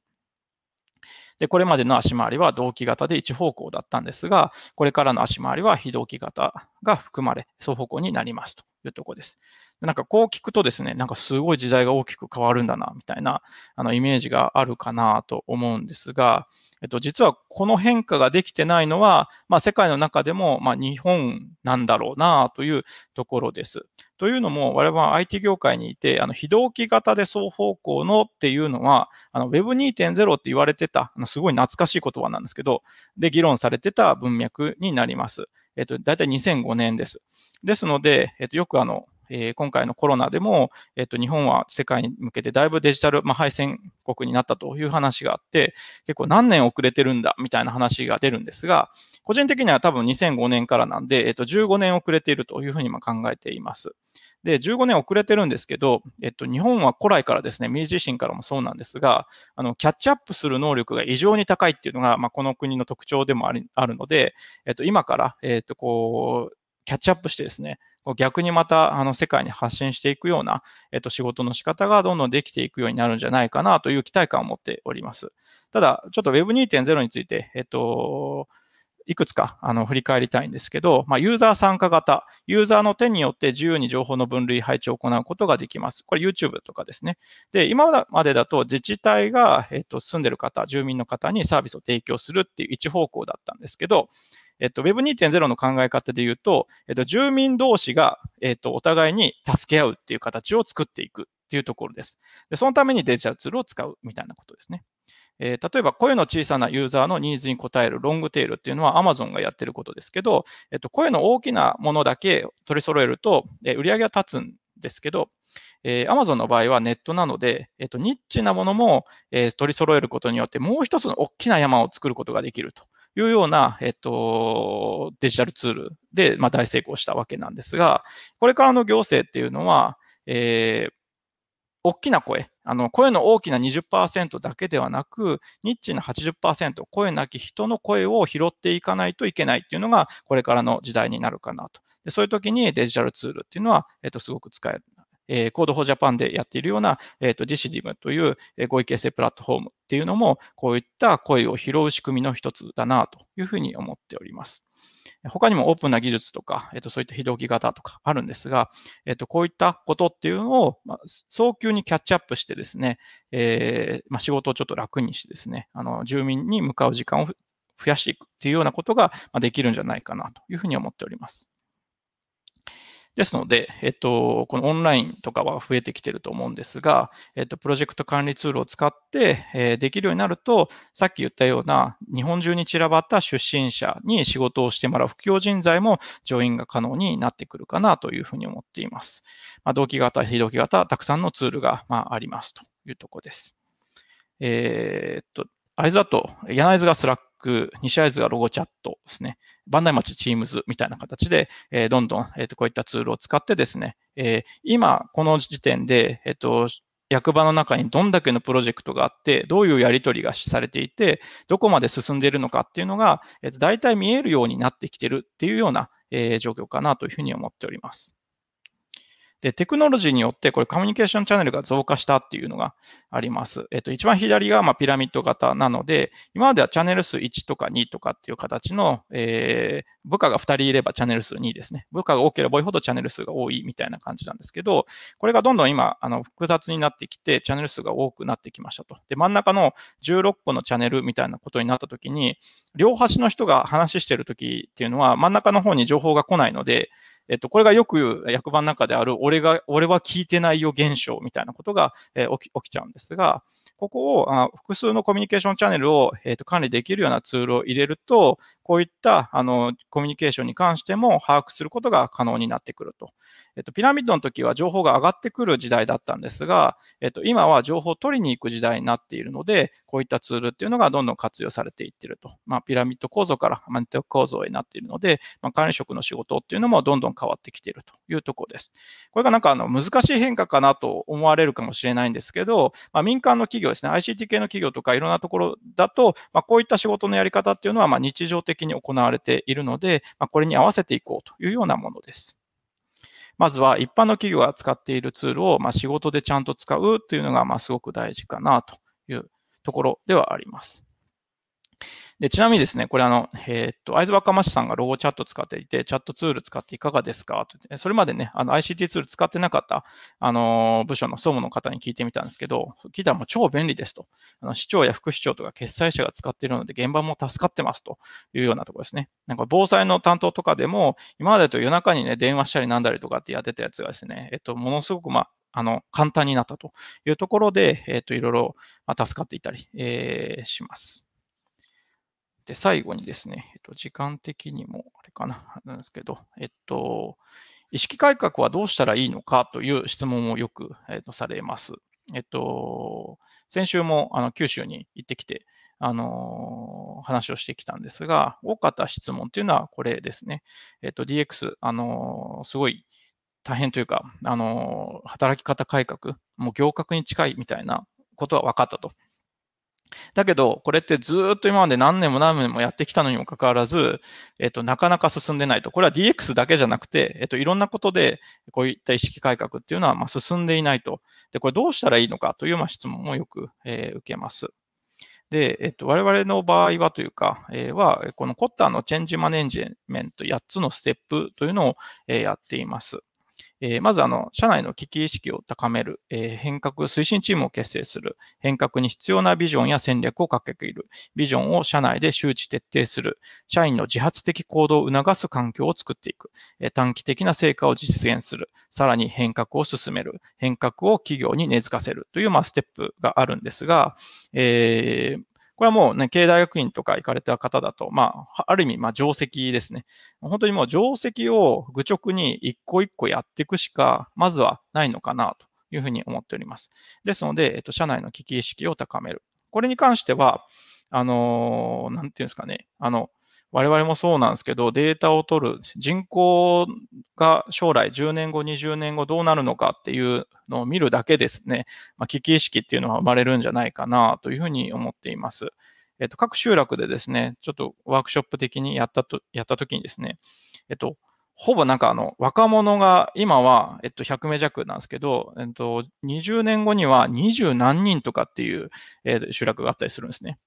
で、これまでの足回りは同期型で一方向だったんですが、これからの足回りは非同期型が含まれ、双方向になりますというところです。なんかこう聞くとですね、なんかすごい時代が大きく変わるんだな、みたいな、あの、イメージがあるかなと思うんですが、えっと、実はこの変化ができてないのは、まあ、世界の中でも、まあ、日本なんだろうなというところです。というのも、我々は IT 業界にいて、あの、非同期型で双方向のっていうのは、あの、Web2.0 って言われてた、あの、すごい懐かしい言葉なんですけど、で、議論されてた文脈になります。えっと、だいたい2005年です。ですので、えっと、よくあの、えー、今回のコロナでも、えっと、日本は世界に向けてだいぶデジタル、まあ、敗戦国になったという話があって、結構何年遅れてるんだみたいな話が出るんですが、個人的には多分2005年からなんで、えっと、15年遅れているというふうに今考えています。で、15年遅れてるんですけど、えっと、日本は古来からですね、明治維新からもそうなんですが、あの、キャッチアップする能力が異常に高いっていうのが、まあ、この国の特徴でもあるので、えっと、今から、えっと、こう、キャッチアップしてですね、逆にまたあの世界に発信していくような、えっと、仕事の仕方がどんどんできていくようになるんじゃないかなという期待感を持っております。ただ、ちょっと Web2.0 について、えっと、いくつかあの振り返りたいんですけど、まあ、ユーザー参加型、ユーザーの手によって自由に情報の分類、配置を行うことができます。これ YouTube とかですね。で、今までだと自治体が、えっと、住んでる方、住民の方にサービスを提供するっていう一方向だったんですけど、えっと、Web2.0 の考え方で言うと、えっと、住民同士が、えっと、お互いに助け合うっていう形を作っていくっていうところです。で、そのためにデジタルツールを使うみたいなことですね。えー、例えば声の小さなユーザーのニーズに応えるロングテールっていうのは Amazon がやってることですけど、えっと、声の大きなものだけ取り揃えると、えー、売り上げが立つんですけど、えー、Amazon の場合はネットなので、えっと、ニッチなものも、えー、取り揃えることによってもう一つの大きな山を作ることができるというような、えっと、デジタルツールで、まあ、大成功したわけなんですが、これからの行政っていうのは、えー、大きな声、あの声の大きな20%だけではなく、ニッチな80%、声なき人の声を拾っていかないといけないっていうのが、これからの時代になるかなと。でそういう時にデジタルツールっていうのは、えっと、すごく使えるえー、Code for Japan でやっているような、えっ、と、DCDIM という合意形成プラットフォームっていうのも、こういった声を拾う仕組みの一つだなというふうに思っております。他にもオープンな技術とか、えっと、そういった非同期型とかあるんですが、えっと、こういったことっていうのを、まあ、早急にキャッチアップしてですね、えー、まあ、仕事をちょっと楽にしてですね、あの住民に向かう時間を増やしていくっていうようなことができるんじゃないかなというふうに思っております。ですので、えっと、このオンラインとかは増えてきてると思うんですが、えっと、プロジェクト管理ツールを使って、えー、できるようになると、さっき言ったような日本中に散らばった出身者に仕事をしてもらう不況人材も上院が可能になってくるかなというふうに思っています。まあ、同期型、非同期型、たくさんのツールが、まあ、ありますというところです。えー、っと、あいつだと、柳津がスラック、西会津がロゴチャットですね、バンダイ町チームズみたいな形で、えー、どんどん、えー、とこういったツールを使ってですね、えー、今、この時点で、えっ、と、役場の中にどんだけのプロジェクトがあって、どういうやり取りがされていて、どこまで進んでいるのかっていうのが、えっと、大体見えるようになってきてるっていうような、え状況かなというふうに思っております。で、テクノロジーによって、これコミュニケーションチャンネルが増加したっていうのがあります。えっと、一番左がまピラミッド型なので、今まではチャンネル数1とか2とかっていう形の、えー、部下が2人いればチャンネル数2ですね。部下が多ければ多いほどチャンネル数が多いみたいな感じなんですけど、これがどんどん今、あの、複雑になってきて、チャンネル数が多くなってきましたと。で、真ん中の16個のチャンネルみたいなことになった時に、両端の人が話してる時っていうのは、真ん中の方に情報が来ないので、えっと、これがよく役場の中である、俺が、俺は聞いてないよ現象みたいなことが、え起き起きちゃうんですが、ここをあ複数のコミュニケーションチャンネルを、えー、と管理できるようなツールを入れると、こういったあのコミュニケーションに関しても把握することが可能になってくると。えっと、ピラミッドの時は情報が上がってくる時代だったんですが、えっと、今は情報を取りに行く時代になっているので、こういったツールっていうのがどんどん活用されていってると。まあ、ピラミッド構造からマネット構造になっているので、まあ、管理職の仕事っていうのもどんどん変わってきているというところです。これがなんかあの難しい変化かなと思われるかもしれないんですけど、まあ、民間の企業ですね、ICT 系の企業とかいろんなところだと、まあ、こういった仕事のやり方っていうのはま日常的に行われているので、まあ、これに合わせていこうというようなものです。まずは一般の企業が使っているツールをま仕事でちゃんと使うというのがますごく大事かなというところではあります。で、ちなみにですね、これあの、えー、っと、会津若松さんがロゴチャット使っていて、チャットツール使っていかがですかと、それまでね、あの ICT ツール使ってなかった、あの、部署の総務の方に聞いてみたんですけど、聞いたらもう超便利ですと。あの、市長や副市長とか決裁者が使っているので、現場も助かってますというようなところですね。なんか防災の担当とかでも、今までと夜中にね、電話したりなんだりとかってやってたやつがですね、えっと、ものすごくまあ、あの、簡単になったというところで、えっと、いろいろ助かっていたり、えー、します。で、最後にですね、えっと、時間的にも、あれかな、なんですけど、えっと、意識改革はどうしたらいいのかという質問をよく、えっと、されます。えっと、先週もあの九州に行ってきて、あのー、話をしてきたんですが、多かった質問というのはこれですね。えっと、DX、あのー、すごい大変というか、あのー、働き方改革、もう行革に近いみたいなことは分かったと。だけど、これってずっと今まで何年も何年もやってきたのにもかかわらず、えっと、なかなか進んでないと。これは DX だけじゃなくて、えっと、いろんなことで、こういった意識改革っていうのは、まあ、進んでいないと。で、これどうしたらいいのかという、まあ、質問もよく、えー、受けます。で、えっと、我々の場合はというか、えー、は、このコッターのチェンジマネジメント8つのステップというのを、えー、やっています。えー、まず、あの、社内の危機意識を高める、えー、変革推進チームを結成する、変革に必要なビジョンや戦略を掲げる、ビジョンを社内で周知徹底する、社員の自発的行動を促す環境を作っていく、えー、短期的な成果を実現する、さらに変革を進める、変革を企業に根付かせるという、まあ、ステップがあるんですが、えー、これはもうね、経大学院とか行かれた方だと、まあ、ある意味、まあ、定石ですね。本当にもう定石を愚直に一個一個やっていくしか、まずはないのかなというふうに思っております。ですので、えっと、社内の危機意識を高める。これに関しては、あのなんていうんですかね、あの、我々もそうなんですけど、データを取る、人口が将来10年後、20年後どうなるのかっていうのを見るだけですね、まあ、危機意識っていうのは生まれるんじゃないかなというふうに思っています。えっと、各集落でですね、ちょっとワークショップ的にやったと、やった時にですね、えっと、ほぼなんかあの、若者が、今は、えっと、100名弱なんですけど、えっと、20年後には20何人とかっていう、えー、集落があったりするんですね。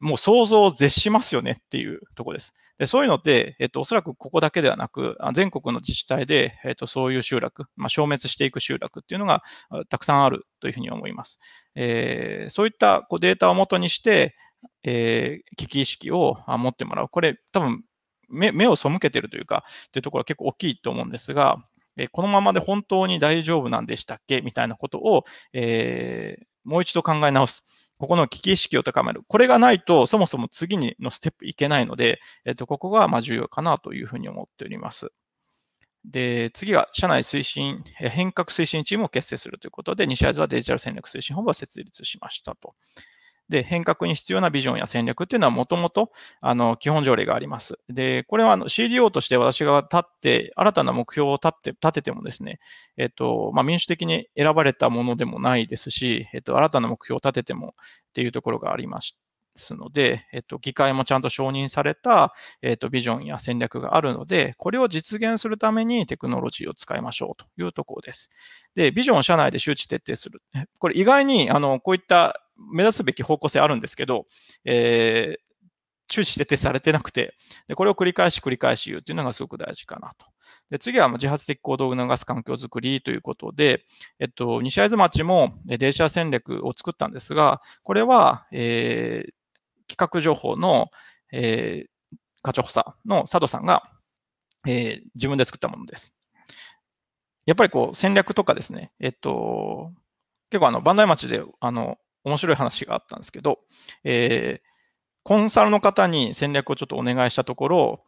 もう想像を絶しますよねっていうところです。でそういうのって、えっと、おそらくここだけではなく、全国の自治体で、えっと、そういう集落、まあ、消滅していく集落っていうのがたくさんあるというふうに思います。えー、そういったこうデータをもとにして、えー、危機意識を持ってもらう。これ、多分目、目を背けてるというか、というところは結構大きいと思うんですが、えー、このままで本当に大丈夫なんでしたっけみたいなことを、えー、もう一度考え直す。ここの危機意識を高める。これがないと、そもそも次のステップいけないので、えっ、と、ここがま重要かなというふうに思っております。で、次は社内推進、変革推進チームを結成するということで、西会ズはデジタル戦略推進本部を設立しましたと。で、変革に必要なビジョンや戦略っていうのはもともと、あの、基本条例があります。で、これはあの CDO として私が立って、新たな目標を立って、立ててもですね、えっと、まあ、民主的に選ばれたものでもないですし、えっと、新たな目標を立ててもっていうところがありましすので、えっと、議会もちゃんと承認された、えっと、ビジョンや戦略があるので、これを実現するためにテクノロジーを使いましょうというところです。で、ビジョンを社内で周知徹底する。これ意外に、あの、こういった目指すべき方向性あるんですけど、えー、注視してされてなくてで、これを繰り返し繰り返し言うというのがすごく大事かなと。で次は自発的行動を促す環境づくりということで、えっと、西会津町も電車戦略を作ったんですが、これは、えー、企画情報の、えー、課長補佐の佐藤さんが、えー、自分で作ったものです。やっぱりこう戦略とかですね、えっと、結構あの、磐梯町で、あの、面白い話があったんですけど、えー、コンサルの方に戦略をちょっとお願いしたところ、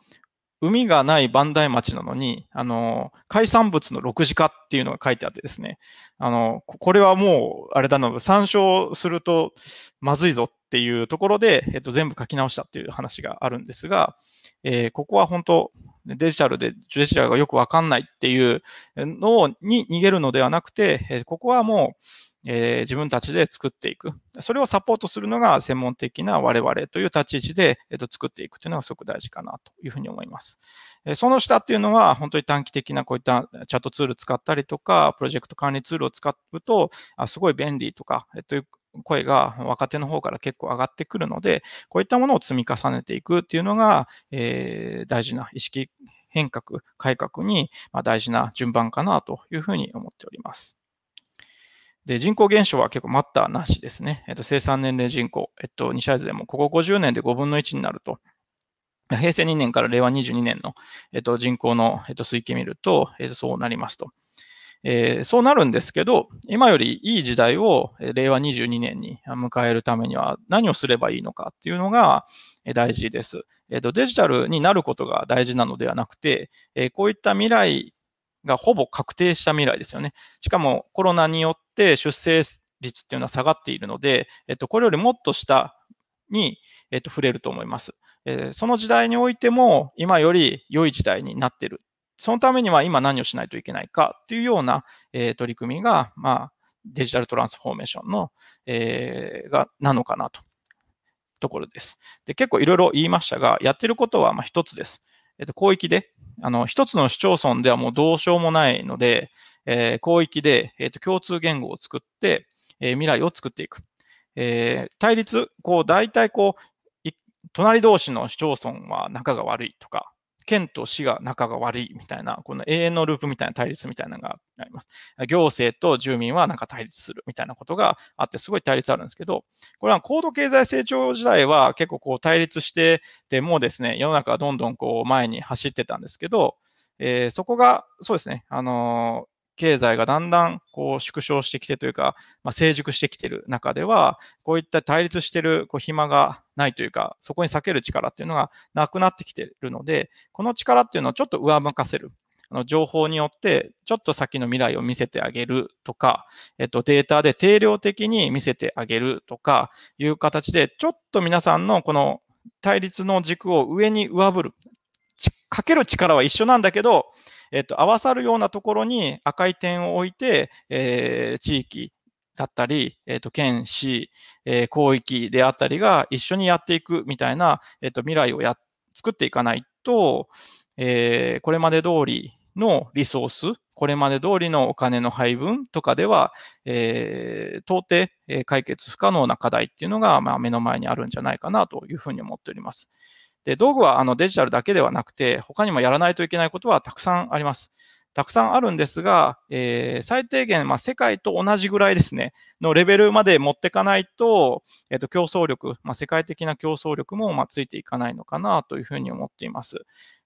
海がない磐梯町なのに、あの、海産物の6次化っていうのが書いてあってですね、あの、これはもう、あれだな、参照するとまずいぞっていうところで、えっと、全部書き直したっていう話があるんですが、えー、ここは本当、デジタルで、デジタルがよくわかんないっていうのに逃げるのではなくて、えここはもう、えー、自分たちで作っていく。それをサポートするのが専門的な我々という立ち位置で、えー、と作っていくというのがすごく大事かなというふうに思います。えー、その下っていうのは本当に短期的なこういったチャットツール使ったりとか、プロジェクト管理ツールを使うと、あすごい便利とか、えー、という声が若手の方から結構上がってくるので、こういったものを積み重ねていくっていうのが、えー、大事な意識変革、改革に大事な順番かなというふうに思っております。で、人口減少は結構待ったなしですね。えっと、生産年齢人口、えっと、西でも、ここ50年で5分の1になると。平成2年から令和22年の、えっと、人口の、えっと、推計見ると、えっと、そうなりますと。えー、そうなるんですけど、今よりいい時代を令和22年に迎えるためには何をすればいいのかっていうのが大事です。えっ、と、デジタルになることが大事なのではなくて、えー、こういった未来がほぼ確定した未来ですよね。しかもコロナによって出生率っていうのは下がっているので、えっと、これよりもっと下に、えっと、触れると思います。えー、その時代においても、今より良い時代になっている。そのためには今何をしないといけないかっていうような、えー、取り組みが、まあ、デジタルトランスフォーメーションの、えー、が、なのかなと。ところです。で、結構いろいろ言いましたが、やってることはまあ一つです。えっと、広域で、あの、一つの市町村ではもうどうしようもないので、えー、広域で、えっと、共通言語を作って、えー、未来を作っていく。えー、対立、こう、大体こう、隣同士の市町村は仲が悪いとか、県と市が仲が悪いみたいな、この永遠のループみたいな対立みたいなのがあります。行政と住民はなんか対立するみたいなことがあって、すごい対立あるんですけど、これは高度経済成長時代は結構こう対立しててもですね、世の中はどんどんこう前に走ってたんですけど、えー、そこが、そうですね、あの経済がだんだんこう縮小してきてというか、まあ、成熟してきてる中では、こういった対立してるこう暇がないというか、そこに避ける力っていうのがなくなってきてるので、この力っていうのをちょっと上向かせる。あの情報によって、ちょっと先の未来を見せてあげるとか、えっと、データで定量的に見せてあげるとかいう形で、ちょっと皆さんのこの対立の軸を上に上振る。かける力は一緒なんだけど、えっと、合わさるようなところに赤い点を置いて、えー、地域だったり、えっ、と、県、市、えー、広域であったりが一緒にやっていくみたいな、えっ、と、未来をや、作っていかないと、えこれまで通りのリソース、これまで通りのお金の配分とかでは、え到底、え解決不可能な課題っていうのが、まあ、目の前にあるんじゃないかなというふうに思っております。で、道具はあのデジタルだけではなくて、他にもやらないといけないことはたくさんあります。たくさんあるんですが、えー、最低限、まあ、世界と同じぐらいですね、のレベルまで持っていかないと、えっ、ー、と、競争力、まあ、世界的な競争力も、まあ、ついていかないのかなというふうに思っています。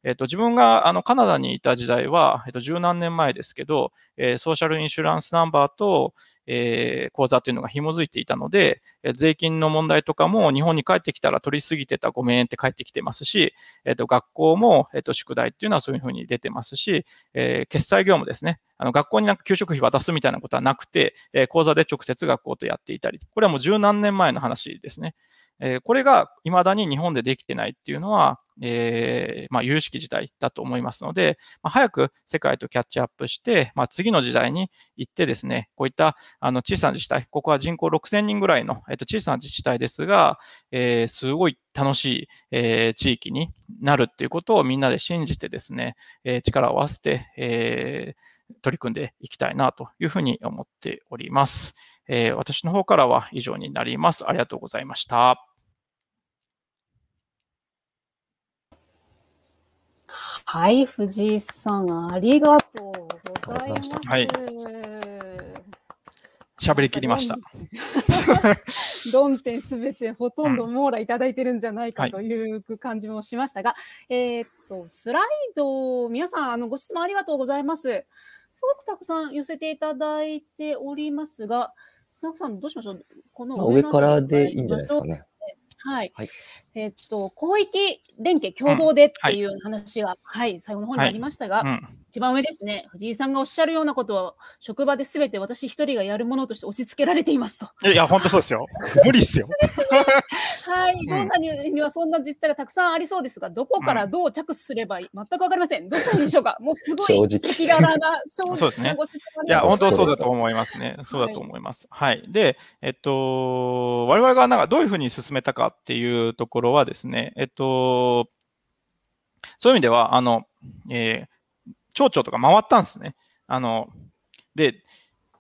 えっと、自分があのカナダにいた時代は、えっと、十何年前ですけど、えー、ソーシャルインシュランスナンバーと、えー、口座というのが紐づいていたので、えー、税金の問題とかも日本に帰ってきたら取りすぎてたごめんって帰ってきてますし、えっ、ー、と、学校も、えっ、ー、と、宿題っていうのはそういうふうに出てますし、えー、決済業務ですね。あの、学校になんか給食費渡すみたいなことはなくて、えー、講座で直接学校とやっていたり、これはもう十何年前の話ですね。えー、これが未だに日本でできてないっていうのは、えー、まあ、有識時代だと思いますので、まあ、早く世界とキャッチアップして、まあ、次の時代に行ってですね、こういったあの小さな自治体、ここは人口6000人ぐらいの、えっと、小さな自治体ですが、えー、すごい楽しい、えー、地域になるっていうことをみんなで信じてですね、え力を合わせて、え取り組んでいきたいなというふうに思っております。え私の方からは以上になります。ありがとうございました。はい、藤井さん、ありがとうございます。はい。喋りきりました。論点すべてほとんど網羅いただいてるんじゃないかという感じもしましたが、うんはい、えっと、スライド、皆さん、あの、ご質問ありがとうございます。すごくたくさん寄せていただいておりますが、スナックさん、どうしましょうこの上からでいいんじゃないですかね。はい。はい、えっと、広域連携共同でっていう話が、うん、はい、はい、最後の方にありましたが、はいうん、一番上ですね、藤井さんがおっしゃるようなことは、職場ですべて私一人がやるものとして押し付けられていますと。いや、本当そうですよ。無理ですよ。はい、どんなにはそんな実態がたくさんありそうですが、どこからどう着手すればいい、全くわかりません。どうしたんでしょうか。もうすごい赤裸々な正直そうですね。いや、本当そうだと思いますね。そうだと思います。はい。はい、で、えっと、我々がなんかどういうふうに進めたかっていうところろはですね、えっと、そういう意味では、あの、えー、町長とか回ったんですね。あの、で、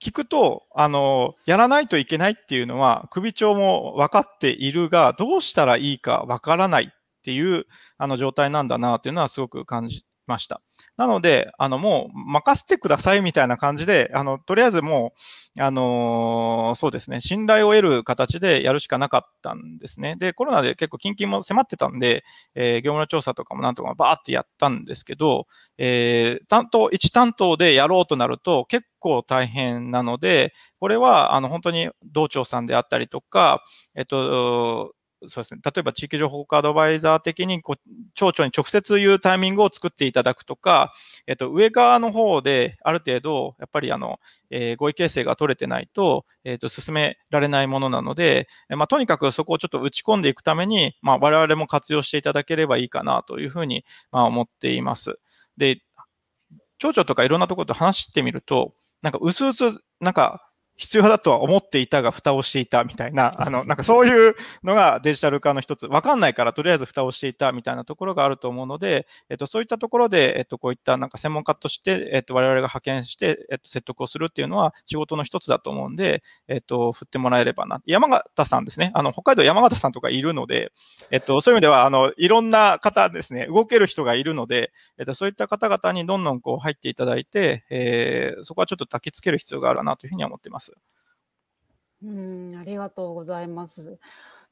聞くと、あの、やらないといけないっていうのは、首長も分かっているが、どうしたらいいか分からないっていう、あの、状態なんだな、というのはすごく感じました。なので、あの、もう任せてくださいみたいな感じで、あの、とりあえずもう、あのー、そうですね、信頼を得る形でやるしかなかったんですね。で、コロナで結構近々も迫ってたんで、えー、業務の調査とかもなんとかバーってやったんですけど、えー、担当、一担当でやろうとなると結構大変なので、これは、あの、本当に道庁さんであったりとか、えっと、そうですね、例えば地域情報化アドバイザー的にこう、町長に直接言うタイミングを作っていただくとか、えっと、上側の方である程度、やっぱりあの、えー、合意形成が取れてないと、えっと、進められないものなので、まあ、とにかくそこをちょっと打ち込んでいくために、まあ、我々も活用していただければいいかなというふうに、まあ、思っています。で、町長とかいろんなところと話してみると、なんか、うすうす、なんか、必要だとは思っていたが、蓋をしていたみたいな、あの、なんかそういうのがデジタル化の一つ、わかんないからとりあえず蓋をしていたみたいなところがあると思うので、えっと、そういったところで、えっと、こういったなんか専門家として、えっと、我々が派遣して、えっと、説得をするっていうのは仕事の一つだと思うんで、えっと、振ってもらえればな。山形さんですね。あの、北海道山形さんとかいるので、えっと、そういう意味では、あの、いろんな方ですね、動ける人がいるので、えっと、そういった方々にどんどんこう入っていただいて、えー、そこはちょっと焚きつける必要があるなというふうには思っています。。うんありがとうございます。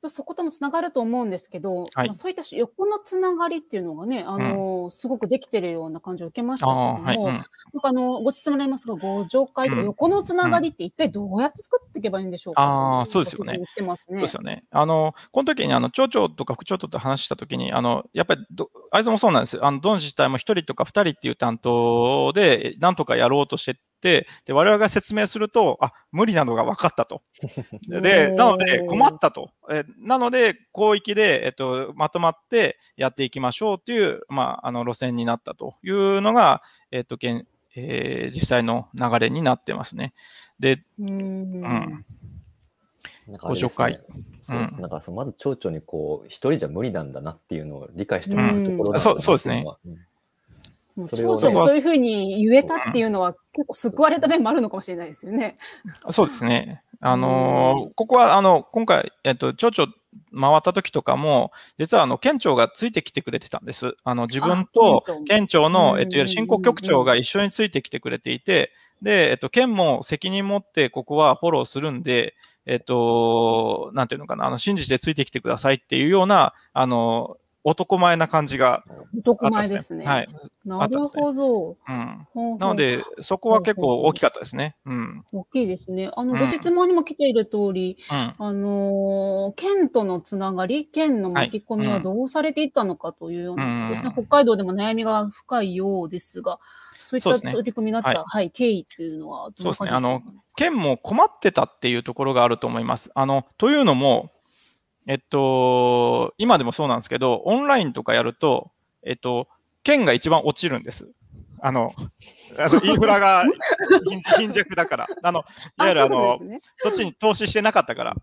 そこともつながると思うんですけど、はい、まあ、そういった横のつながりっていうのがね、あの、うん、すごくできてるような感じを受けましたけども、はいうん、なんかあのご質問ありますが、ご紹介と横のつながりって一体どうやって作っていけばいいんでしょうか、うん、あそうですよね。ねそうですよね。あのこの時にあの町長とか副町長と話した時に、あのやっぱりあいつもそうなんです。あのどの自治体も一人とか二人っていう担当でなんとかやろうとして、で、我々が説明すると、あ、無理なのが分かったと。で、なので困ったと。えなので、広域で、えっと、まとまってやっていきましょうという、まあ、あの、路線になったというのが、えっと、現えー、実際の流れになってますね。で、うん。ご紹介。そうです、うん、なんかそのまず町長にこう、一人じゃ無理なんだなっていうのを理解してもらうところ、うん、そうですね。うんもうそれを、ね、そういうふうに言えたっていうのは、結構救われた面もあるのかもしれないですよね。そうですね。あのー、ここは、あの、今回、えっと、町長回った時とかも、実はあの県庁がついてきてくれてたんです。あの自分と県庁の、えっと、振興局長が一緒についてきてくれていて、で、えっと、県も責任持ってここはフォローするんで、えっと、なんていうのかな、あの、信じてついてきてくださいっていうような、あの、男前な感じが、ね、男前ですね。はい。なるほど。ね、うん。なので、そこは結構大きかったですね。うん。大きいですね。あの、ご質問にも来ている通り、うん、あのー、県とのつながり、県の巻き込みはどうされていったのかというような、ですね、北海道でも悩みが深いようですが、そういった取り組みだった、ねはい、はい、経緯というのはどうですか、ね、そうですね。あの、県も困ってたっていうところがあると思います。あの、というのも、えっと、今でもそうなんですけど、オンラインとかやると、えっと、県が一番落ちるんです。あの、あのインフラが貧弱だから。あの、いわゆるあの、そ、ね、そっちに投資してなかったからっ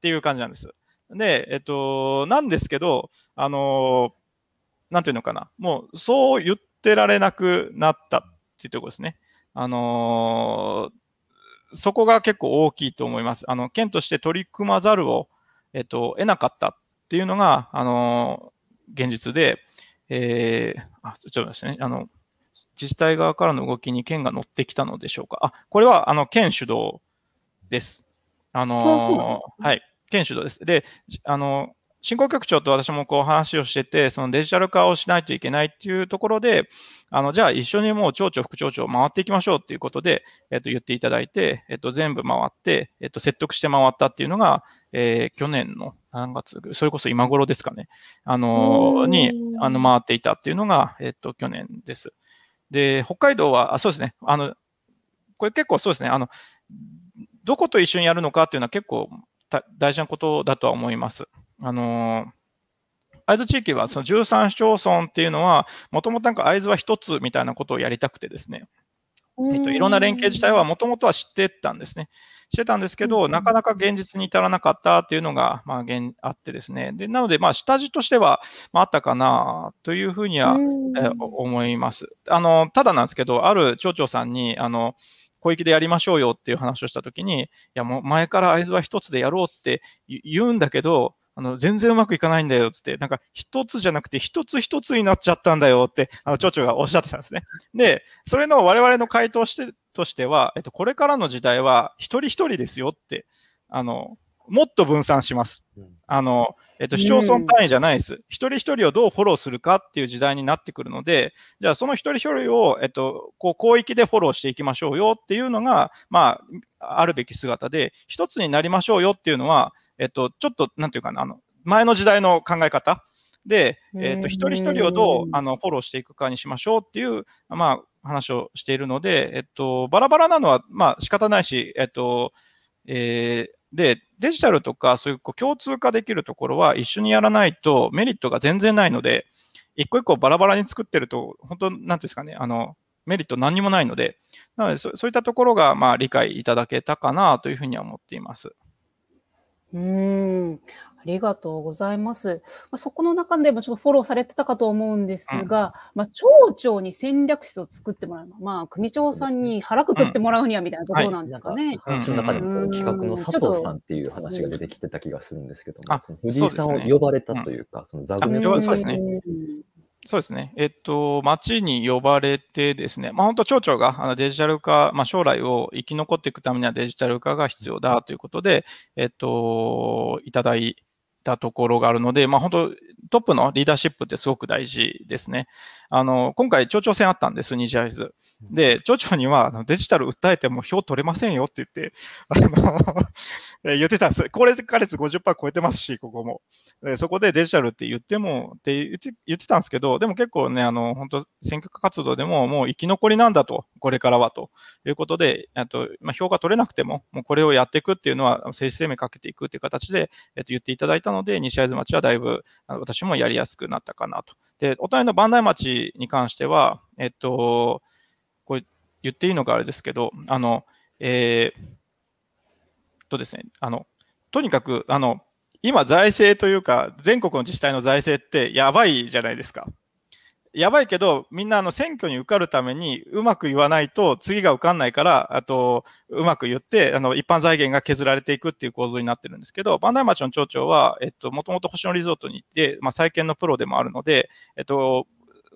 ていう感じなんです。で、えっと、なんですけど、あの、なんていうのかな。もう、そう言ってられなくなったっていうところですね。あのそこが結構大きいと思います。あの、県として取り組まざるをえっと、得なかったっていうのが、あの、現実で、えー、あ、ちょっとってね、あの、自治体側からの動きに県が乗ってきたのでしょうか。あ、これは、あの、県主導です。あの、はい、県主導です。で、あの、振興局長と私もこう話をしてて、そのデジタル化をしないといけないっていうところで、あの、じゃあ一緒にもう町長、副町長回っていきましょうっていうことで、えっと、言っていただいて、えっと、全部回って、えっと、説得して回ったっていうのが、えー、去年の何月、それこそ今頃ですかね、あの、に、あの、回っていたっていうのが、えっと、去年です。で、北海道は、あそうですね、あの、これ結構そうですね、あの、どこと一緒にやるのかっていうのは結構大事なことだとは思います。あの会津地域はその13市町村っていうのは、もともとなんか会津は一つみたいなことをやりたくてですね、えっと、いろんな連携自体はもともとは知ってたんですね。してたんですけど、なかなか現実に至らなかったっていうのが、まあ、現あってですね。で、なので、まあ、下地としては、まあ、あったかな、というふうには、え思います。あの、ただなんですけど、ある町長さんに、あの、小池でやりましょうよっていう話をしたときに、いや、もう前から会津は一つでやろうって言うんだけど、あの、全然うまくいかないんだよ、つって、なんか、一つじゃなくて、一つ一つになっちゃったんだよって、あの、町長がおっしゃってたんですね。で、それの我々の回答して、としては、えっと、これからの時代は、一人一人ですよって、あの、もっと分散します。あの、えっと、市町村単位じゃないです。一人一人をどうフォローするかっていう時代になってくるので、じゃあその一人一人を、えっと、こう、広域でフォローしていきましょうよっていうのが、まあ、あるべき姿で、一つになりましょうよっていうのは、えっと、ちょっと、なんていうかな、あの、前の時代の考え方で、えっと、一人一人をどう、あの、フォローしていくかにしましょうっていう、まあ、話をしているので、えっと、バラバラなのは、まあ、仕方ないし、えっと、えー、で、デジタルとか、そういうこう共通化できるところは一緒にやらないとメリットが全然ないので、一個一個バラバラに作ってると、本当、なんていうんですかね、あの、メリット何にもないので、なのでそ、そういったところが、まあ、理解いただけたかなというふうには思っています。うん、ありがとうございます。ま、あ、そこの中でもちょっとフォローされてたかと思うんでうすん。が、ま、町長に戦略室を作ってもらう、まあ、組長さんに腹くくってもらうにはみたいなところなんですかかね。うん話の中でもこう企画の佐藤さんっていう話が出てきてた気がするんですけども、あ、そ藤井さんを呼ばれたというか、その座組を要は作っそうでうそうですね。えっと、町に呼ばれてですね、まあ、本当、町長があのデジタル化、まあ、将来を生き残っていくためにはデジタル化が必要だということで、えっと、いただいたところがあるので、まあ、本当、トップのリーダーシップってすごく大事ですね。あの、今回、町長選あったんです、ニジアイズ。で、町長には、デジタル訴えても票取れませんよって言って、あの 言ってたんです。高齢化率50%超えてますし、ここも。そこでデジタルって言っても、って言って言ってたんですけど、でも結構ね、あの、本当選挙活動でももう生き残りなんだと、これからはということで、あと、まあ、票が取れなくても、もうこれをやっていくっていうのは政治生命かけていくっていう形で、えっと、言っていただいたので、西会津町はだいぶ、私もやりやすくなったかなと。で、お隣の万代町に関しては、えっと、これ言っていいのかあれですけど、あの、えー、とですね、あの、とにかく、あの、今財政というか、全国の自治体の財政ってやばいじゃないですか。やばいけど、みんなあの選挙に受かるためにうまく言わないと次が受かんないから、あと、うまく言って、あの、一般財源が削られていくっていう構造になってるんですけど、磐梯町の町長は、えっと、もともと星野リゾートに行って、まあ、再建のプロでもあるので、えっと、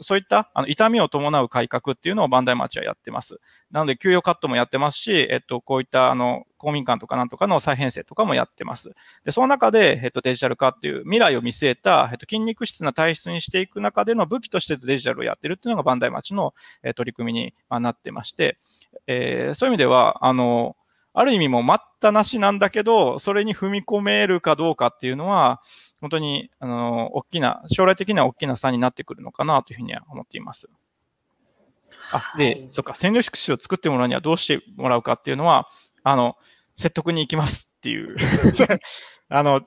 そういったあの痛みを伴う改革っていうのをバンダイ町はやってます。なので、給与カットもやってますし、えっと、こういったあの公民館とかなんとかの再編成とかもやってます。で、その中で、えっと、デジタル化っていう未来を見据えた、えっと、筋肉質な体質にしていく中での武器としてデジタルをやってるっていうのがバンダイ町の、え取り組みに、まなってまして、えー、そういう意味では、あの、ある意味も待ったなしなんだけど、それに踏み込めるかどうかっていうのは、本当に、あの、大きな、将来的には大きな差になってくるのかなというふうには思っています。あ、で、はい、そっか、領宿種を作ってもらうにはどうしてもらうかっていうのは、あの、説得に行きますっていう あの、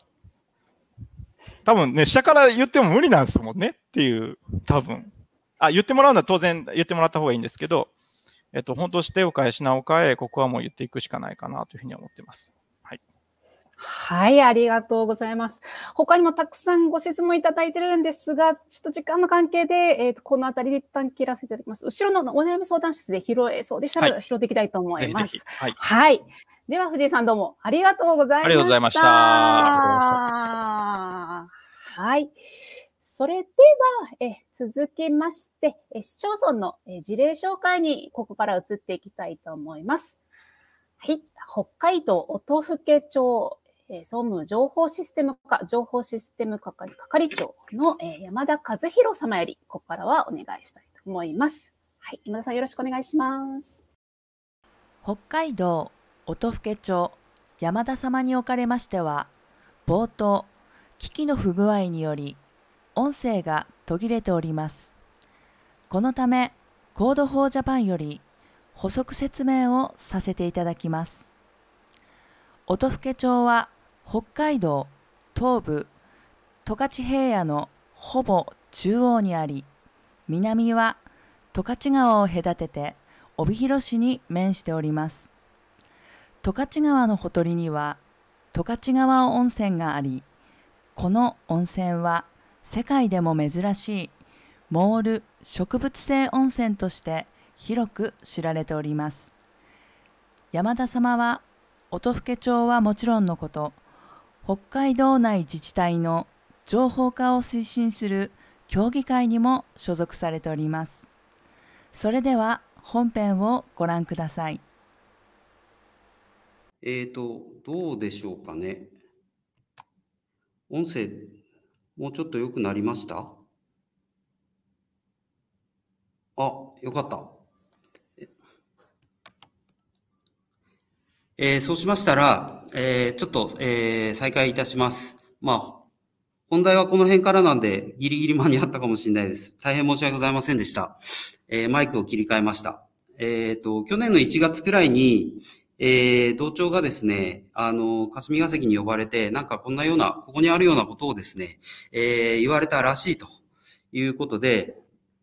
多分ね、下から言っても無理なんですもんねっていう、多分。あ、言ってもらうのは当然言ってもらった方がいいんですけど、えっと、本当、してを変え、品を変え、ここはもう言っていくしかないかなというふうに思ってます。はい。はい、ありがとうございます。他にもたくさんご質問いただいてるんですが、ちょっと時間の関係で、えー、とこの辺りで一旦切らせていただきます。後ろのお悩み相談室で拾えそうでしたら、はい、拾っていきたいと思います。ぜひぜひはい、はい、では、藤井さんどうもありがとうございました。ありがとうございました。はい。それでは、え続きまして、え市町村の、え事例紹介にここから移っていきたいと思います。はい、北海道音更町、え総務情報システム課、情報システム係係長の、え山田和弘様より、ここからはお願いしたいと思います。はい、山田さんよろしくお願いします。北海道音更町山田様におかれましては、冒頭、機器の不具合により、音声が途切れております。このため、コード for Japan より補足説明をさせていただきます。音更町は北海道東部十勝平野のほぼ中央にあり、南は十勝川を隔てて帯広市に面しております。十勝川のほとりには十勝川温泉があり、この温泉は世界でも珍しいモール植物性温泉として広く知られております山田様は音更町はもちろんのこと北海道内自治体の情報化を推進する協議会にも所属されておりますそれでは本編をご覧くださいえーとどうでしょうかね音声もうちょっと良くなりましたあ、よかった。えー、そうしましたら、えー、ちょっと、えー、再開いたします。まあ、本題はこの辺からなんで、ギリギリ間に合ったかもしれないです。大変申し訳ございませんでした。えマイクを切り替えました。えっ、と、去年の1月くらいに、えー、同調がですね、あの、霞が関に呼ばれて、なんかこんなような、ここにあるようなことをですね、えー、言われたらしいということで、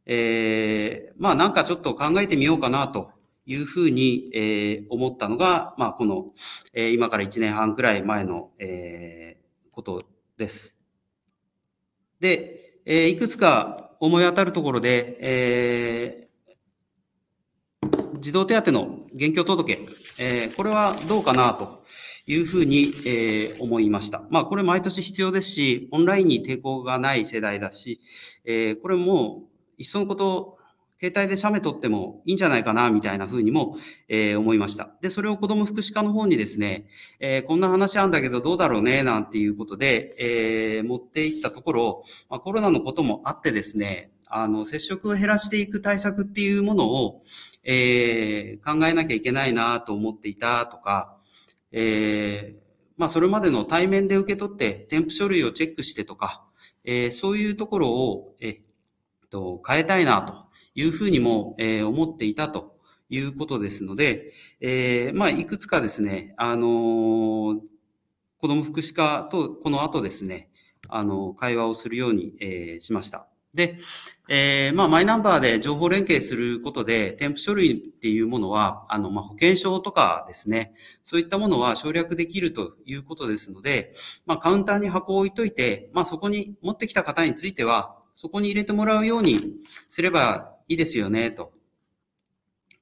えー、まあなんかちょっと考えてみようかなというふうに、えー、思ったのが、まあこの、えー、今から1年半くらい前の、えー、ことです。で、えー、いくつか思い当たるところで、えー、児童手当の現況届えー、これはどうかなというふうに、えー、思いました。まあ、これ毎年必要ですし、オンラインに抵抗がない世代だし、えー、これもいっそのこと、携帯で写メ撮ってもいいんじゃないかな、みたいなふうにも、えー、思いました。で、それを子供福祉課の方にですね、えー、こんな話あんだけどどうだろうね、なんていうことで、えー、持っていったところ、まあ、コロナのこともあってですね、あの、接触を減らしていく対策っていうものを、えー、考えなきゃいけないなと思っていたとか、えー、まあ、それまでの対面で受け取って添付書類をチェックしてとか、えー、そういうところを、えっと変えたいなというふうにも、えー、思っていたということですので、えー、まあ、いくつかですね、あのー、子ども福祉課とこの後ですね、あの、会話をするように、えー、しました。で、えー、まあ、マイナンバーで情報連携することで、添付書類っていうものは、あの、まあ、保険証とかですね、そういったものは省略できるということですので、まあ、カウンターに箱を置いといて、まあ、そこに持ってきた方については、そこに入れてもらうようにすればいいですよね、と。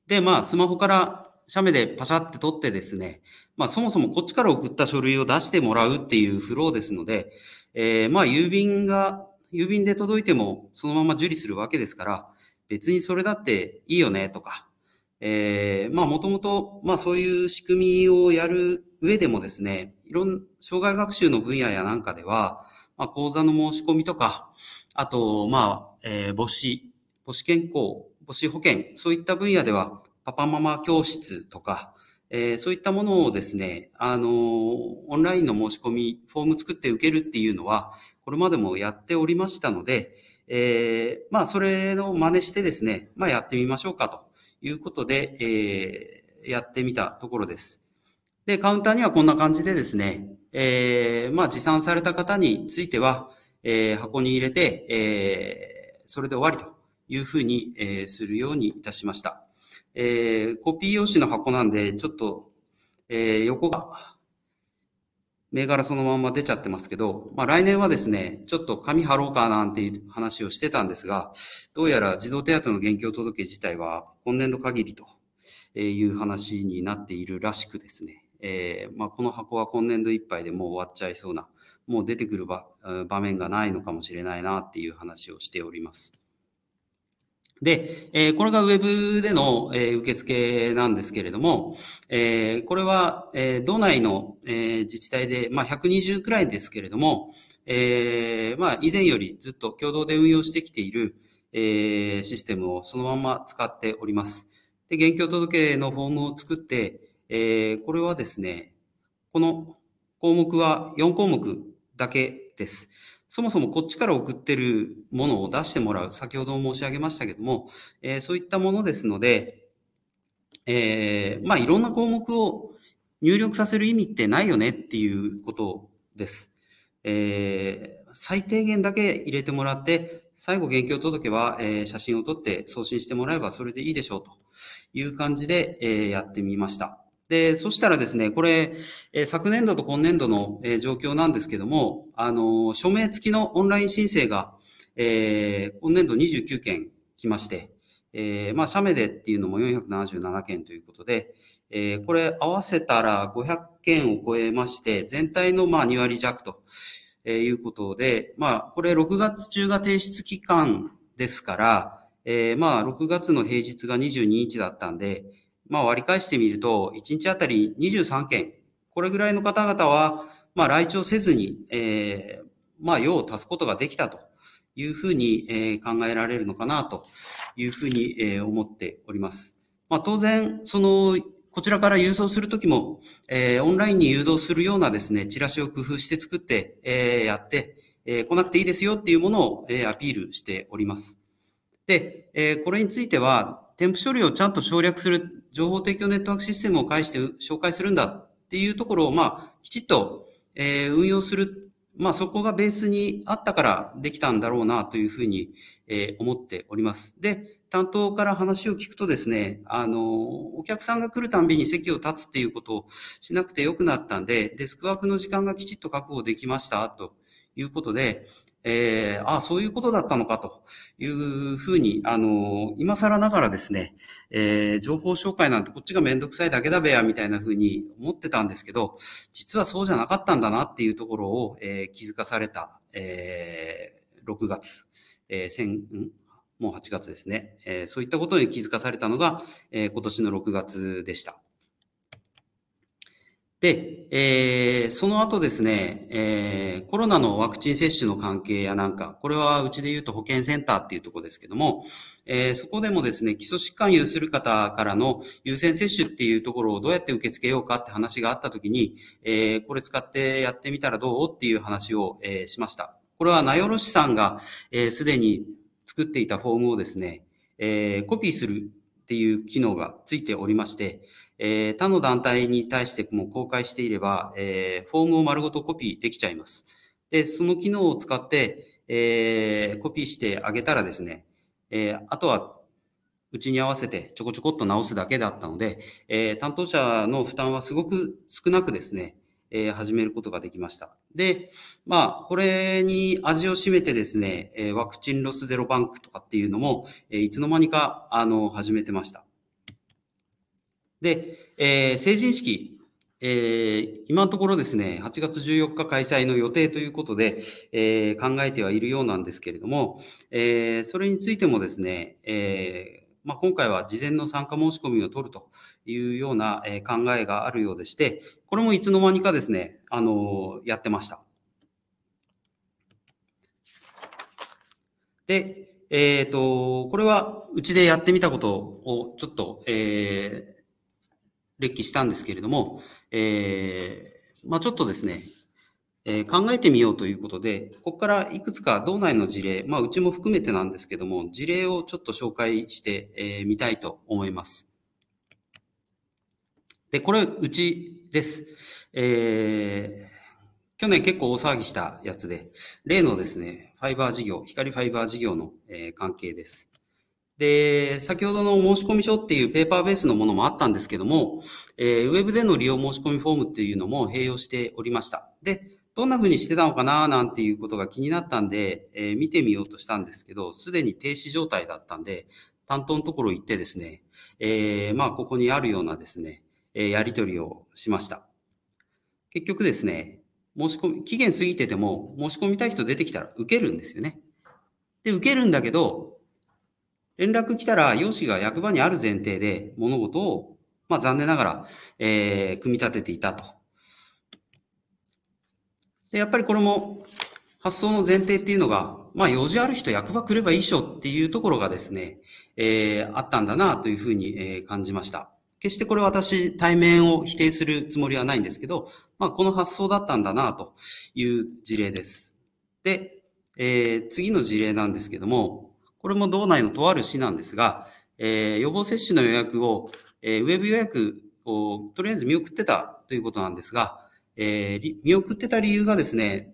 で、まあ、スマホから写メでパシャって撮ってですね、まあ、そもそもこっちから送った書類を出してもらうっていうフローですので、えー、まあ、郵便が郵便で届いてもそのまま受理するわけですから、別にそれだっていいよねとか、えー、まあもともと、まあそういう仕組みをやる上でもですね、いろん、障害学習の分野やなんかでは、まあ講座の申し込みとか、あと、まあ、えー、母子、母子健康、母子保険、そういった分野では、パパママ教室とか、えー、そういったものをですね、あのー、オンラインの申し込み、フォーム作って受けるっていうのは、これまでもやっておりましたので、えー、まあ、それを真似してですね、まあ、やってみましょうかということで、えー、やってみたところです。で、カウンターにはこんな感じでですね、えー、まあ、持参された方については、えー、箱に入れて、えー、それで終わりというふうに、えー、するようにいたしました。えー、コピー用紙の箱なんで、ちょっと、えー、横が銘柄そのまま出ちゃってますけど、まあ来年はですね、ちょっと紙貼ろうかなんていう話をしてたんですが、どうやら児童手当の現況届自体は今年度限りという話になっているらしくですね、えー、まあ、この箱は今年度いっぱいでもう終わっちゃいそうな、もう出てくる場面がないのかもしれないなっていう話をしております。で、えー、これが Web での、えー、受付なんですけれども、えー、これは、えー、道内の、えー、自治体で、まあ、120くらいですけれども、えー、まあ、以前よりずっと共同で運用してきている、えー、システムをそのまま使っております。で、現況届のフォームを作って、えー、これはですね、この項目は4項目だけです。そもそもこっちから送ってるものを出してもらう、先ほど申し上げましたけども、えー、そういったものですので、えー、まあ、いろんな項目を入力させる意味ってないよねっていうことです。えー、最低限だけ入れてもらって、最後、現況届は、えー、写真を撮って送信してもらえばそれでいいでしょうという感じで、えー、やってみました。で、そしたらですね、これ、え昨年度と今年度の、え状況なんですけども、あの署名付きのオンライン申請が、えー、今年度29件来まして、えー、まあ、社名でっていうのも477件ということで、えー、これ合わせたら500件を超えまして、全体のまあ2割弱ということで、まあ、これ6月中が提出期間ですから、えー、まあ、6月の平日が22日だったんで、まあ、割り返してみると、1日あたり23件、これぐらいの方々は、まあ、来庁せずに、えー、まあ、用を足すことができたというふうに、えー、考えられるのかなというふうに、えー、思っております。まあ、当然、その、こちらから郵送するときも、えー、オンラインに誘導するようなですね、チラシを工夫して作って、えー、やって、えー、来なくていいですよっていうものを、えー、アピールしております。で、えー、これについては、添付処理をちゃんと省略する情報提供ネットワークシステムを介して紹介するんだっていうところを、まあ、きちっと、え運用する。まあ、そこがベースにあったからできたんだろうなというふうに、え思っております。で、担当から話を聞くとですね、あの、お客さんが来るたんびに席を立つっていうことをしなくてよくなったんで、デスクワークの時間がきちっと確保できました、ということで、えー、ああ、そういうことだったのかというふうに、あの、今更ながらですね、えー、情報紹介なんてこっちがめんどくさいだけだべや、みたいなふうに思ってたんですけど、実はそうじゃなかったんだなっていうところを、えー、気づかされた、えー、6月、えー、先、んもう8月ですね、えー。そういったことに気づかされたのが、えー、今年の6月でした。で、えー、その後ですね、えー、コロナのワクチン接種の関係やなんか、これはうちで言うと保健センターっていうとこですけども、えー、そこでもですね、基礎疾患有する方からの優先接種っていうところをどうやって受け付けようかって話があったときに、えー、これ使ってやってみたらどうっていう話を、えー、しました。これは名寄市さんがすで、えー、に作っていたフォームをですね、えー、コピーするっていう機能がついておりまして、えー、他の団体に対しても公開していれば、えー、フォームを丸ごとコピーできちゃいます。で、その機能を使って、えー、コピーしてあげたらですね、えあとは、うちに合わせてちょこちょこっと直すだけだったので、え担当者の負担はすごく少なくですね、え始めることができました。で、まあ、これに味を占めてですね、えワクチンロスゼロバンクとかっていうのも、えいつの間にか、あの、始めてました。で、えー、成人式、えー、今のところですね、8月14日開催の予定ということで、えー、考えてはいるようなんですけれども、えー、それについてもですね、えー、まあ、今回は事前の参加申し込みを取るというような考えがあるようでして、これもいつの間にかですね、あのやってました。で、えっ、ー、と、これはうちでやってみたことをちょっと、え列記したんですけれども、えー、まあ、ちょっとですね、えー、考えてみようということで、ここからいくつか道内の事例、まあ、うちも含めてなんですけども、事例をちょっと紹介してみ、えー、たいと思います。で、これ、うちです。えー、去年結構大騒ぎしたやつで、例のですね、ファイバー事業、光ファイバー事業の、えー、関係です。で、先ほどの申し込み書っていうペーパーベースのものもあったんですけども、えー、ウェブでの利用申し込みフォームっていうのも併用しておりました。で、どんな風にしてたのかななんていうことが気になったんで、えー、見てみようとしたんですけど、すでに停止状態だったんで、担当のところ行ってですね、えー、まあ、ここにあるようなですね、えやり取りをしました。結局ですね、申し込み、期限過ぎてても、申し込みたい人出てきたら受けるんですよね。で、受けるんだけど、連絡来たら、用紙が役場にある前提で物事を、まあ残念ながら、えー、組み立てていたと。で、やっぱりこれも発想の前提っていうのが、まあ用事ある人役場来ればいいっしょっていうところがですね、えー、あったんだなというふうに、えー、感じました。決してこれ私、対面を否定するつもりはないんですけど、まあこの発想だったんだなという事例です。で、えー、次の事例なんですけども、これも道内のとある市なんですが、えー、予防接種の予約を、えー、ウェブ予約をとりあえず見送ってたということなんですが、えー、見送ってた理由がですね、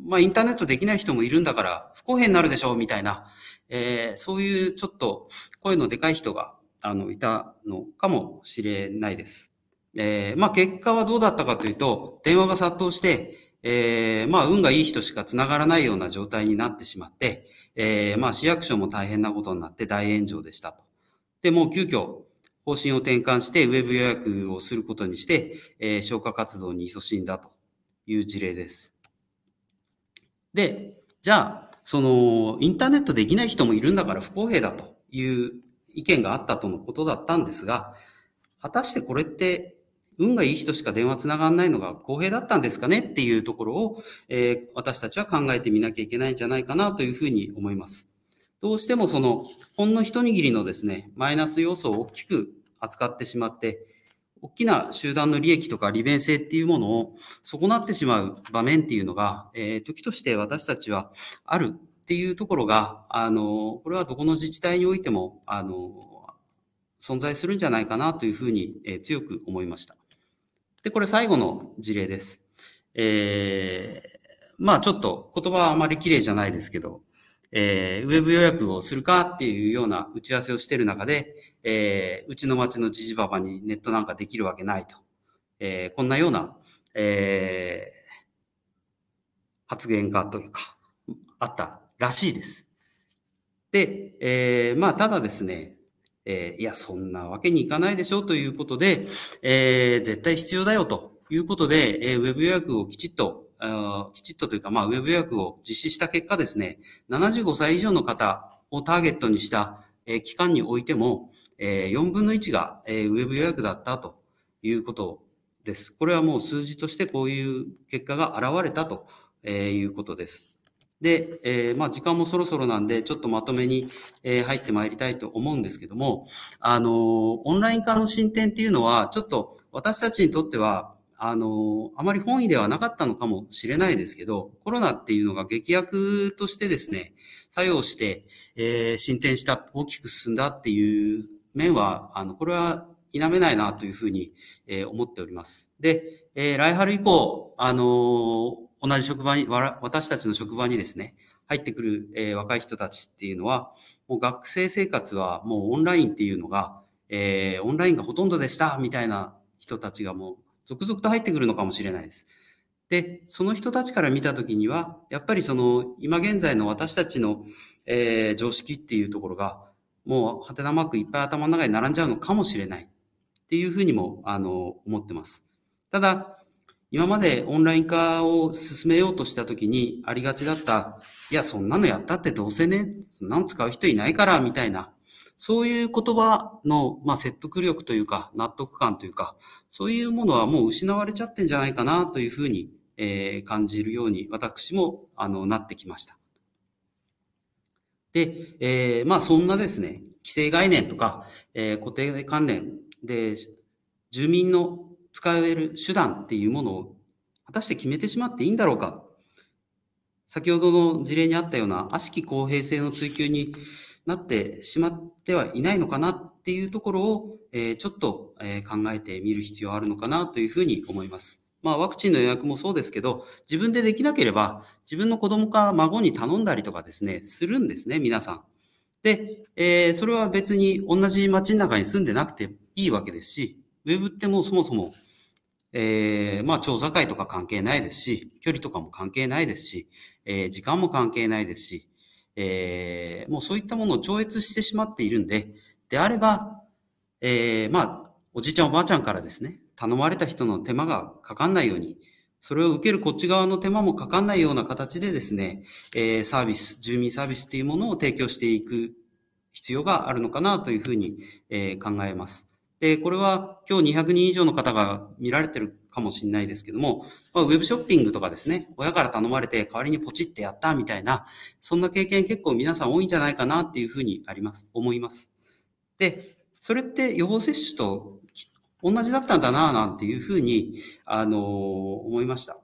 まあ、インターネットできない人もいるんだから、不公平になるでしょう、みたいな、えー、そういうちょっと声のでかい人が、あの、いたのかもしれないです。えー、まあ、結果はどうだったかというと、電話が殺到して、えー、まあ、運がいい人しか繋がらないような状態になってしまって、えー、まあ、市役所も大変なことになって大炎上でしたと。で、もう急遽、方針を転換して、ウェブ予約をすることにして、えー、消火活動に勤しんだという事例です。で、じゃあ、その、インターネットできない人もいるんだから不公平だという意見があったとのことだったんですが、果たしてこれって運がいい人しか電話つながんないのが公平だったんですかねっていうところを、えー、私たちは考えてみなきゃいけないんじゃないかなというふうに思います。どうしてもその、ほんの一握りのですね、マイナス要素を大きく扱ってしまって、大きな集団の利益とか利便性っていうものを損なってしまう場面っていうのが、えー、時として私たちはあるっていうところが、あの、これはどこの自治体においても、あの、存在するんじゃないかなというふうに、えー、強く思いました。で、これ最後の事例です。えー、まあちょっと言葉はあまり綺麗じゃないですけど、えー、ウェブ予約をするかっていうような打ち合わせをしている中で、えー、うちの町のじじばばにネットなんかできるわけないと。えー、こんなような、えー、発言がというか、あったらしいです。で、えー、まあただですね、えー、いや、そんなわけにいかないでしょということで、えー、絶対必要だよということで、えー、ウェブ予約をきちっとあ、きちっとというか、まあ、ウェブ予約を実施した結果ですね、75歳以上の方をターゲットにした、えー、期間においても、えー、4分の1が、えー、ウェブ予約だったということです。これはもう数字としてこういう結果が現れたということです。で、えー、まあ、時間もそろそろなんで、ちょっとまとめに、えー、入ってまいりたいと思うんですけども、あのー、オンライン化の進展っていうのは、ちょっと私たちにとっては、あの、あまり本意ではなかったのかもしれないですけど、コロナっていうのが劇薬としてですね、作用して、えー、進展した、大きく進んだっていう面は、あの、これは否めないなというふうに、えー、思っております。で、えー、来春以降、あの同じ職場に、私たちの職場にですね、入ってくる、えー、若い人たちっていうのは、もう学生生活はもうオンラインっていうのが、えー、オンラインがほとんどでしたみたいな人たちがもう続々と入ってくるのかもしれないです。で、その人たちから見たときには、やっぱりその今現在の私たちの、えー、常識っていうところが、もうはてなマークいっぱい頭の中に並んじゃうのかもしれないっていうふうにもあの思ってます。ただ、今までオンライン化を進めようとしたときにありがちだった、いや、そんなのやったってどうせね、そんなの使う人いないから、みたいな、そういう言葉の、まあ、説得力というか、納得感というか、そういうものはもう失われちゃってんじゃないかなというふうに、えー、感じるように、私も、あの、なってきました。で、えー、まあ、そんなですね、規制概念とか、えー、固定観念で、住民の使える手段っていうものを果たして決めてしまっていいんだろうか。先ほどの事例にあったような悪しき公平性の追求になってしまってはいないのかなっていうところを、えー、ちょっと、え考えてみる必要あるのかなというふうに思います。まあ、ワクチンの予約もそうですけど、自分でできなければ、自分の子供か孫に頼んだりとかですね、するんですね、皆さん。で、えー、それは別に同じ街の中に住んでなくていいわけですし、ウェブってもうそもそもえー、まあ、調査会とか関係ないですし、距離とかも関係ないですし、えー、時間も関係ないですし、えー、もうそういったものを超越してしまっているんで、であれば、えー、まあ、おじいちゃんおばあちゃんからですね、頼まれた人の手間がかかんないように、それを受けるこっち側の手間もかかんないような形でですね、えー、サービス、住民サービスっていうものを提供していく必要があるのかなというふうに、えー、考えます。で、これは今日200人以上の方が見られてるかもしれないですけども、まあ、ウェブショッピングとかですね、親から頼まれて代わりにポチってやったみたいな、そんな経験結構皆さん多いんじゃないかなっていうふうにあります、思います。で、それって予防接種と同じだったんだなぁなんていうふうに、あのー、思いました。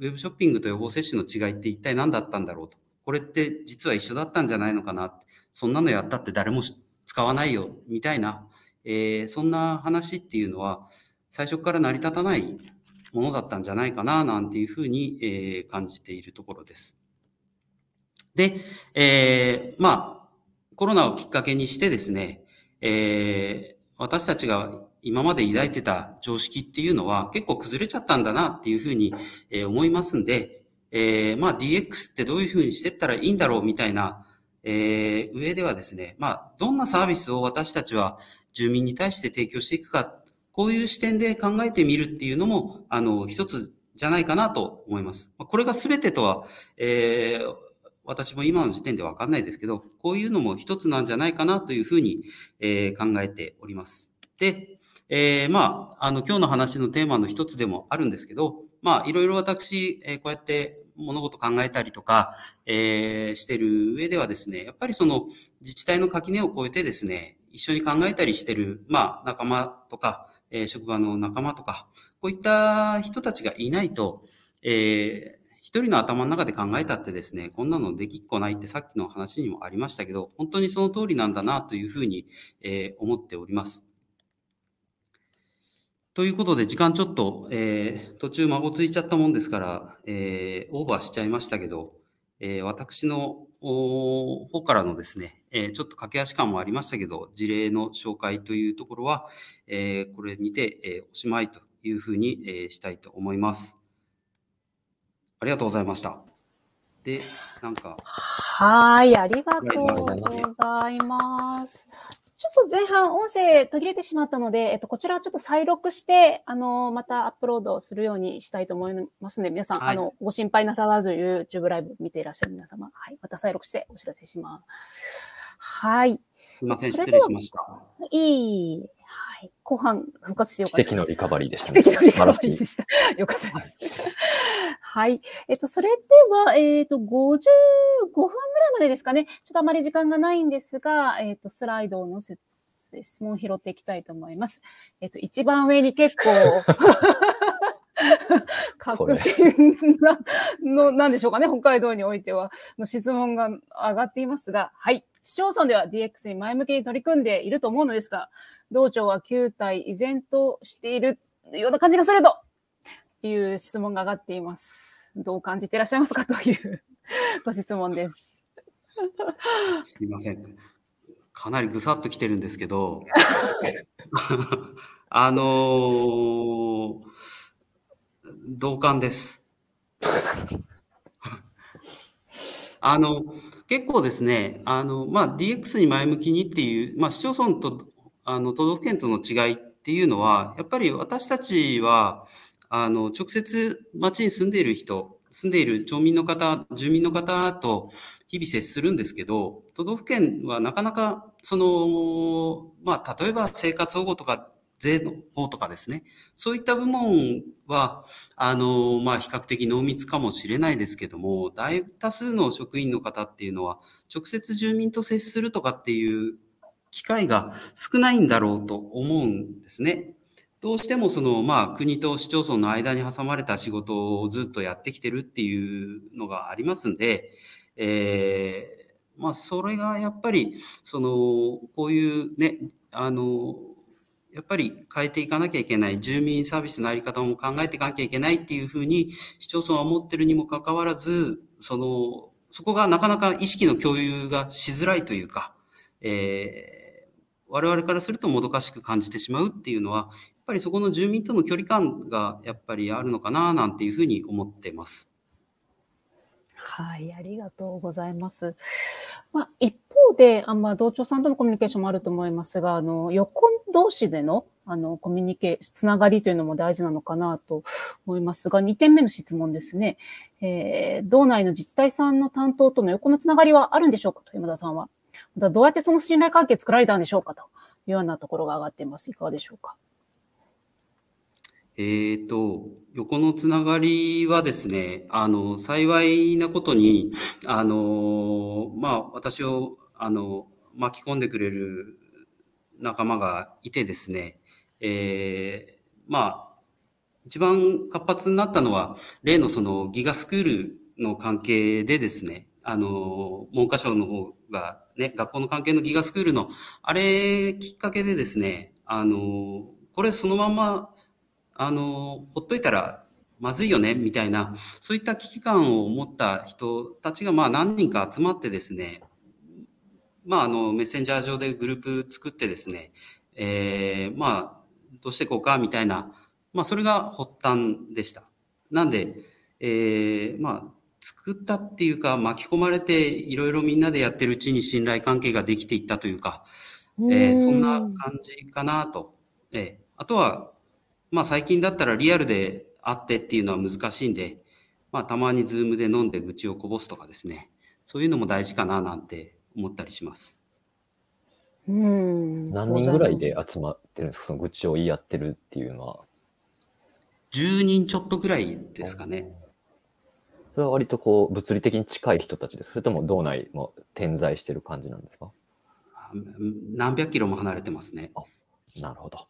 ウェブショッピングと予防接種の違いって一体何だったんだろうと。これって実は一緒だったんじゃないのかなって。そんなのやったって誰も使わないよ、みたいなえー、そんな話っていうのは最初から成り立たないものだったんじゃないかななんていうふうに、えー、感じているところです。で、えー、まあ、コロナをきっかけにしてですね、えー、私たちが今まで抱いてた常識っていうのは結構崩れちゃったんだなっていうふうに、えー、思いますんで、えー、まあ DX ってどういうふうにしてったらいいんだろうみたいな、えー、上ではですね、まあどんなサービスを私たちは住民に対して提供していくか、こういう視点で考えてみるっていうのも、あの、一つじゃないかなと思います。これが全てとは、えー、私も今の時点ではわかんないですけど、こういうのも一つなんじゃないかなというふうに、えー、考えております。で、えー、まあ、あの、今日の話のテーマの一つでもあるんですけど、まあ、いろいろ私、えー、こうやって物事考えたりとか、えー、してる上ではですね、やっぱりその自治体の垣根を越えてですね、一緒に考えたりしてる、まあ、仲間とか、えー、職場の仲間とか、こういった人たちがいないと、えー、一人の頭の中で考えたってですね、こんなのできっこないってさっきの話にもありましたけど、本当にその通りなんだなというふうに、えー、思っております。ということで、時間ちょっと、えー、途中まごついちゃったもんですから、えー、オーバーしちゃいましたけど、えー、私の方からのですね、えちょっと駆け足感もありましたけど、事例の紹介というところは、えこれにて、えおしまいというふうに、えしたいと思います。ありがとうございました。で、なんか。はい、ありがとうございます。ちょっと前半音声途切れてしまったので、えっと、こちらはちょっと再録して、あの、またアップロードするようにしたいと思いますので、皆さん、はい、あの、ご心配なさらず YouTube ライブ見ていらっしゃる皆様、はい、また再録してお知らせします。はい。すみません、失礼しました。いい。はい、後半復活してよかったです。奇跡のリカバリーでした、ね、奇跡のリカバリーでした。よかったです。はい、えっと、それでは、えっ、ー、と、55分ぐらいまでですかね。ちょっとあまり時間がないんですが、えっ、ー、と、スライドの説質問を拾っていきたいと思います。えっと、一番上に結構核 信な、の、なんでしょうかね、北海道においては、の質問が上がっていますが、はい。市町村では DX に前向きに取り組んでいると思うのですが、道庁は旧体依然としているような感じがするという質問が上がっています。どう感じていらっしゃいますかというご質問です。すみません。かなりぐさっときてるんですけど、あのー、同感です。あの、結構ですね、あの、まあ、DX に前向きにっていう、まあ、市町村と、あの、都道府県との違いっていうのは、やっぱり私たちは、あの、直接町に住んでいる人、住んでいる町民の方、住民の方と日々接するんですけど、都道府県はなかなか、その、まあ、例えば生活保護とか税の方とかですね。そういった部門は、あの、まあ、比較的濃密かもしれないですけども、大多数の職員の方っていうのは、直接住民と接するとかっていう機会が少ないんだろうと思うんですね。どうしてもその、まあ、国と市町村の間に挟まれた仕事をずっとやってきてるっていうのがありますんで、えー、まあ、それがやっぱり、その、こういうね、あの、やっぱり変えていかなきゃいけない、住民サービスのあり方も考えていかなきゃいけないっていうふうに市町村は思ってるにもかかわらず、その、そこがなかなか意識の共有がしづらいというか、えー、我々からするともどかしく感じてしまうっていうのは、やっぱりそこの住民との距離感がやっぱりあるのかななんていうふうに思ってます。はい、ありがとうございます。まあ、一方で、あまあ、同調さんとのコミュニケーションもあると思いますが、あの、横同士での、あの、コミュニケーション、つながりというのも大事なのかなと思いますが、2点目の質問ですね。えー、道内の自治体さんの担当との横のつながりはあるんでしょうかと、山田さんは。また、どうやってその信頼関係作られたんでしょうかというようなところが上がっています。いかがでしょうか。えっ、と、横のつながりはですね、あの、幸いなことに、あの、まあ、私をあの巻き込んでくれる仲間がいてですね、えー、まあ一番活発になったのは例のそのギガスクールの関係でですねあの文科省の方がね学校の関係のギガスクールのあれきっかけでですねあのこれそのままあのほっといたらまずいよねみたいなそういった危機感を持った人たちがまあ何人か集まってですねまあ、あの、メッセンジャー上でグループ作ってですね、えー、まあ、どうしていこうか、みたいな、まあ、それが発端でした。なんで、えー、まあ、作ったっていうか、巻き込まれて、いろいろみんなでやってるうちに信頼関係ができていったというか、えー、そんな感じかなと。えー、あとは、まあ、最近だったらリアルで会ってっていうのは難しいんで、まあ、たまにズームで飲んで愚痴をこぼすとかですね、そういうのも大事かななんて思ったりします。うん何人ぐらいで集まってるんですか、その愚痴を言い合ってるっていうのは。10人ちょっとぐらいですかね。それは割とこう物理的に近い人たちです。それとも道内も点在してる感じなんですか何百キロも離れてますね。なるほど。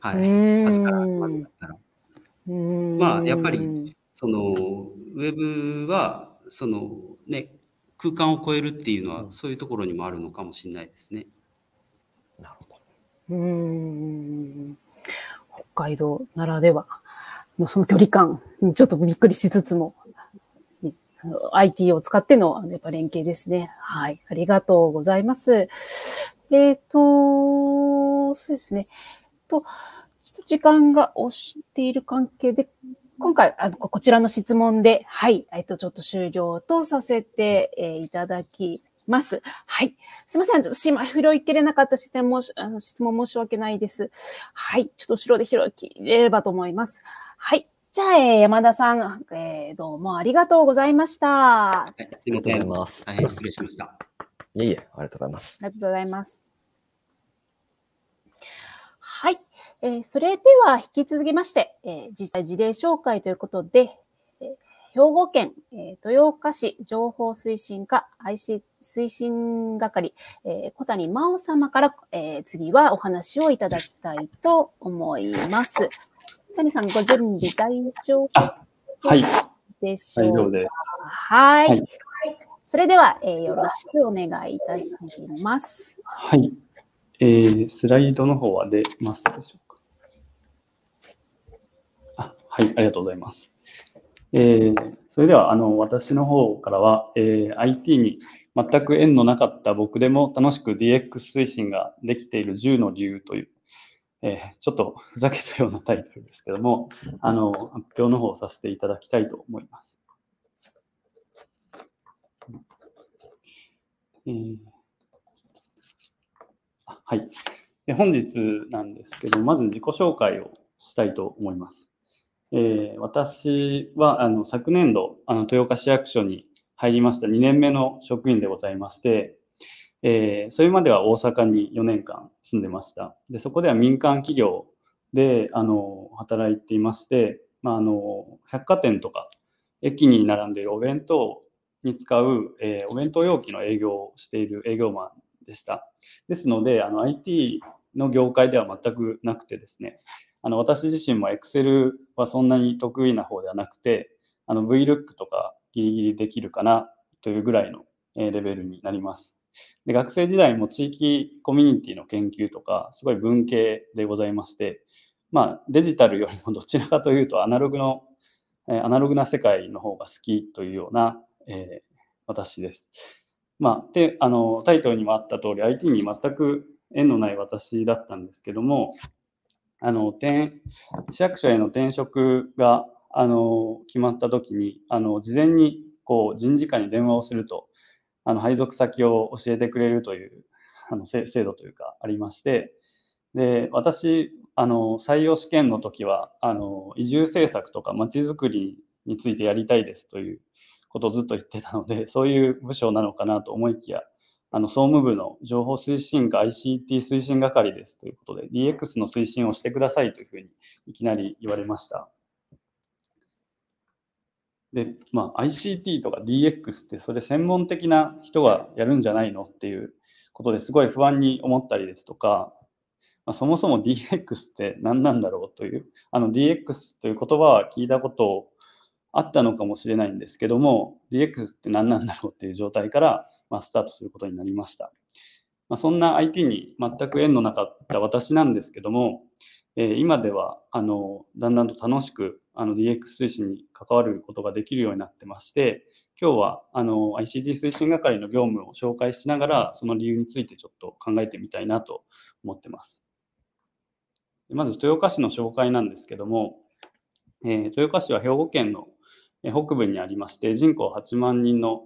はい。端からまでだったら。まあやっぱりそのウェブはそのね空間を超えるっていうのは、そういうところにもあるのかもしれないですね。なるほど。うん。北海道ならではのその距離感、ちょっとびっくりしつつも、IT を使ってのやっぱ連携ですね。はい。ありがとうございます。えっ、ー、と、そうですね。と、ちょっと、時間が押している関係で、今回あの、こちらの質問で、はい、えっと、ちょっと終了とさせて、えー、いただきます。はい。すいません。ちょっと今拾いきれなかった視も、あの質問申し訳ないです。はい。ちょっと後ろで拾いきれればと思います。はい。じゃあ、え山田さん、えー、どうもありがとうございました。すい、ありがとうございます。大変失礼しました。いえいえ、ありがとうございます。ありがとうございます。えそれでは引き続きまして、え自治体事例紹介ということで、え兵庫県、え豊岡市情報推進課 IC 推進係、え小谷真央様から、え次はお話をいただきたいと思います。小谷さん、ご準備大丈夫はいでしょうか。はい。はいそれでは、えー、よろしくお願いいたします。はい。えー、スライドの方は出ますでしょうはい、ありがとうございます。えー、それではあの私の方からは、えー、IT に全く縁のなかった僕でも楽しく DX 推進ができている10の理由という、えー、ちょっとふざけたようなタイトルですけども、あの発表の方をさせていただきたいと思います。えー、はい。本日なんですけど、まず自己紹介をしたいと思います。えー、私はあの昨年度あの豊岡市役所に入りました2年目の職員でございまして、えー、それまでは大阪に4年間住んでましたでそこでは民間企業であの働いていまして、まあ、あの百貨店とか駅に並んでいるお弁当に使う、えー、お弁当容器の営業をしている営業マンでしたですのであの IT の業界では全くなくてですねあの私自身も Excel はそんなに得意な方ではなくて、あの VLOOK とかギリギリできるかなというぐらいのレベルになります。で学生時代も地域コミュニティの研究とか、すごい文系でございまして、まあ、デジタルよりもどちらかというとアナログの、えアナログな世界の方が好きというような、えー、私です。まあ、であのタイトルにもあった通り IT に全く縁のない私だったんですけども、あの転市役所への転職があの決まった時にあの事前にこう人事課に電話をするとあの配属先を教えてくれるというあの制度というかありましてで私あの採用試験の時はあの移住政策とかまちづくりについてやりたいですということをずっと言ってたのでそういう部署なのかなと思いきやあの総務部の情報推進課 ICT 推進係ですということで、DX の推進をしてくださいというふうにいきなり言われました。で、まあ、ICT とか DX ってそれ専門的な人がやるんじゃないのっていうことですごい不安に思ったりですとか、まあ、そもそも DX って何なんだろうという、あの DX という言葉は聞いたことあったのかもしれないんですけども、DX って何なんだろうっていう状態から、まあ、スタートすることになりました。まあ、そんな IT に全く縁のなかった私なんですけども、えー、今ではあのだんだんと楽しくあの DX 推進に関わることができるようになってまして、今日はあの i c t 推進係の業務を紹介しながら、その理由についてちょっと考えてみたいなと思ってます。まず豊岡市の紹介なんですけども、えー、豊岡市は兵庫県の北部にありまして、人口8万人の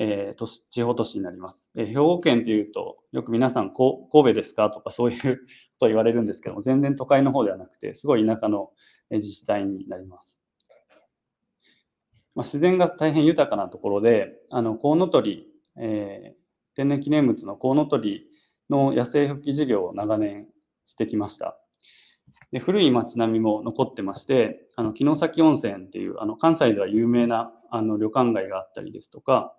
えー、都市地方都市になります、え兵庫県っていうと、よく皆さんこ、神戸ですかとかそういう こと言われるんですけども、全然都会の方ではなくて、すごい田舎の自治体になります。まあ、自然が大変豊かなところで、あのコウノトリ、えー、天然記念物のコウノトリの野生復帰事業を長年してきました。で古い町並みも残ってまして、あの城崎温泉っていうあの関西では有名なあの旅館街があったりですとか、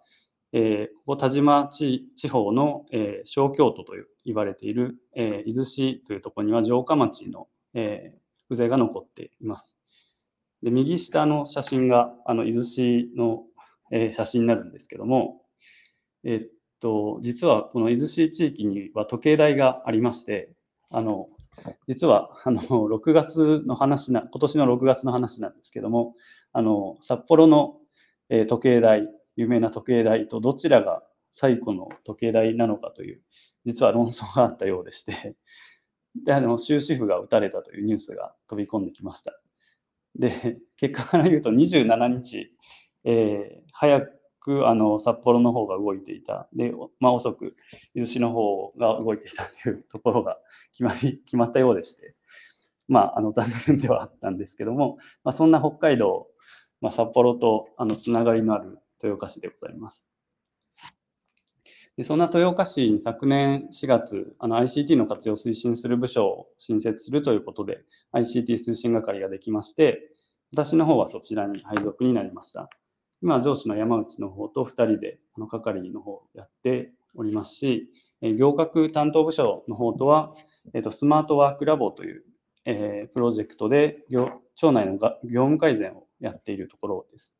えー、ここ田島地方の、えー、小京都と言われている、えー、伊豆市というところには城下町の、えー、風情が残っています。で右下の写真があの伊豆市の、えー、写真になるんですけども、えー、っと実はこの伊豆市地域には時計台がありまして、あの実はあの6月の話な、今年の6月の話なんですけども、あの札幌の、えー、時計台有名な時計台とどちらが最古の時計台なのかという、実は論争があったようでして、で、あの、終止符が打たれたというニュースが飛び込んできました。で、結果から言うと27日、えー、早く、あの、札幌の方が動いていた。で、まあ、遅く、伊豆市の方が動いていたというところが決まり、決まったようでして、まあ、あの、残念ではあったんですけども、まあ、そんな北海道、まあ、札幌と、あの、つながりのある豊岡市でございます。でそんな豊岡市に昨年4月、あの ICT の活用推進する部署を新設するということで、ICT 推進係ができまして、私の方はそちらに配属になりました。今、上司の山内の方と2人で、あの係の方をやっておりますし、行革担当部署の方とは、えっと、スマートワークラボという、えー、プロジェクトで、町内の業務改善をやっているところです。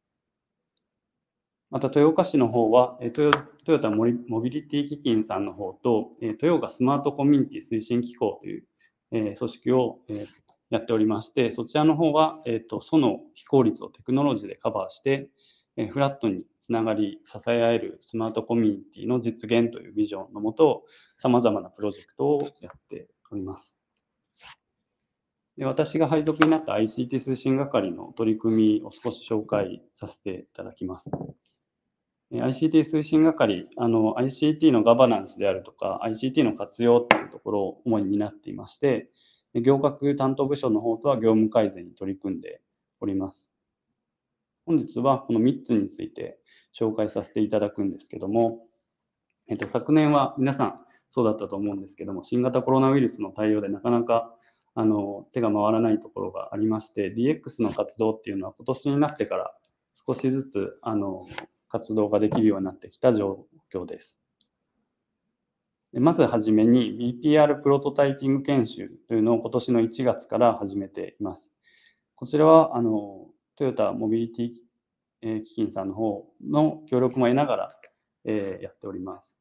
また、豊岡市の方は、トヨトヨタモビリティ基金さんの方と、豊岡スマートコミュニティ推進機構という組織をやっておりまして、そちらの方は、えっ、と、その非効率をテクノロジーでカバーして、えフラットにつながり、支え合えるスマートコミュニティの実現というビジョンのもと、様々なプロジェクトをやっております。で私が配属になった ICT 推進係の取り組みを少し紹介させていただきます。ICT 推進係、あの、ICT のガバナンスであるとか、ICT の活用っていうところを主に担っていまして、行革担当部署の方とは業務改善に取り組んでおります。本日はこの3つについて紹介させていただくんですけども、えっと、昨年は皆さんそうだったと思うんですけども、新型コロナウイルスの対応でなかなかあの手が回らないところがありまして、DX の活動っていうのは今年になってから少しずつあの活動ができるようになってきた状況です。まずはじめに BPR プロトタイピング研修というのを今年の1月から始めています。こちらはあのトヨタモビリティ基金さんの方の協力も得ながら、えやっております。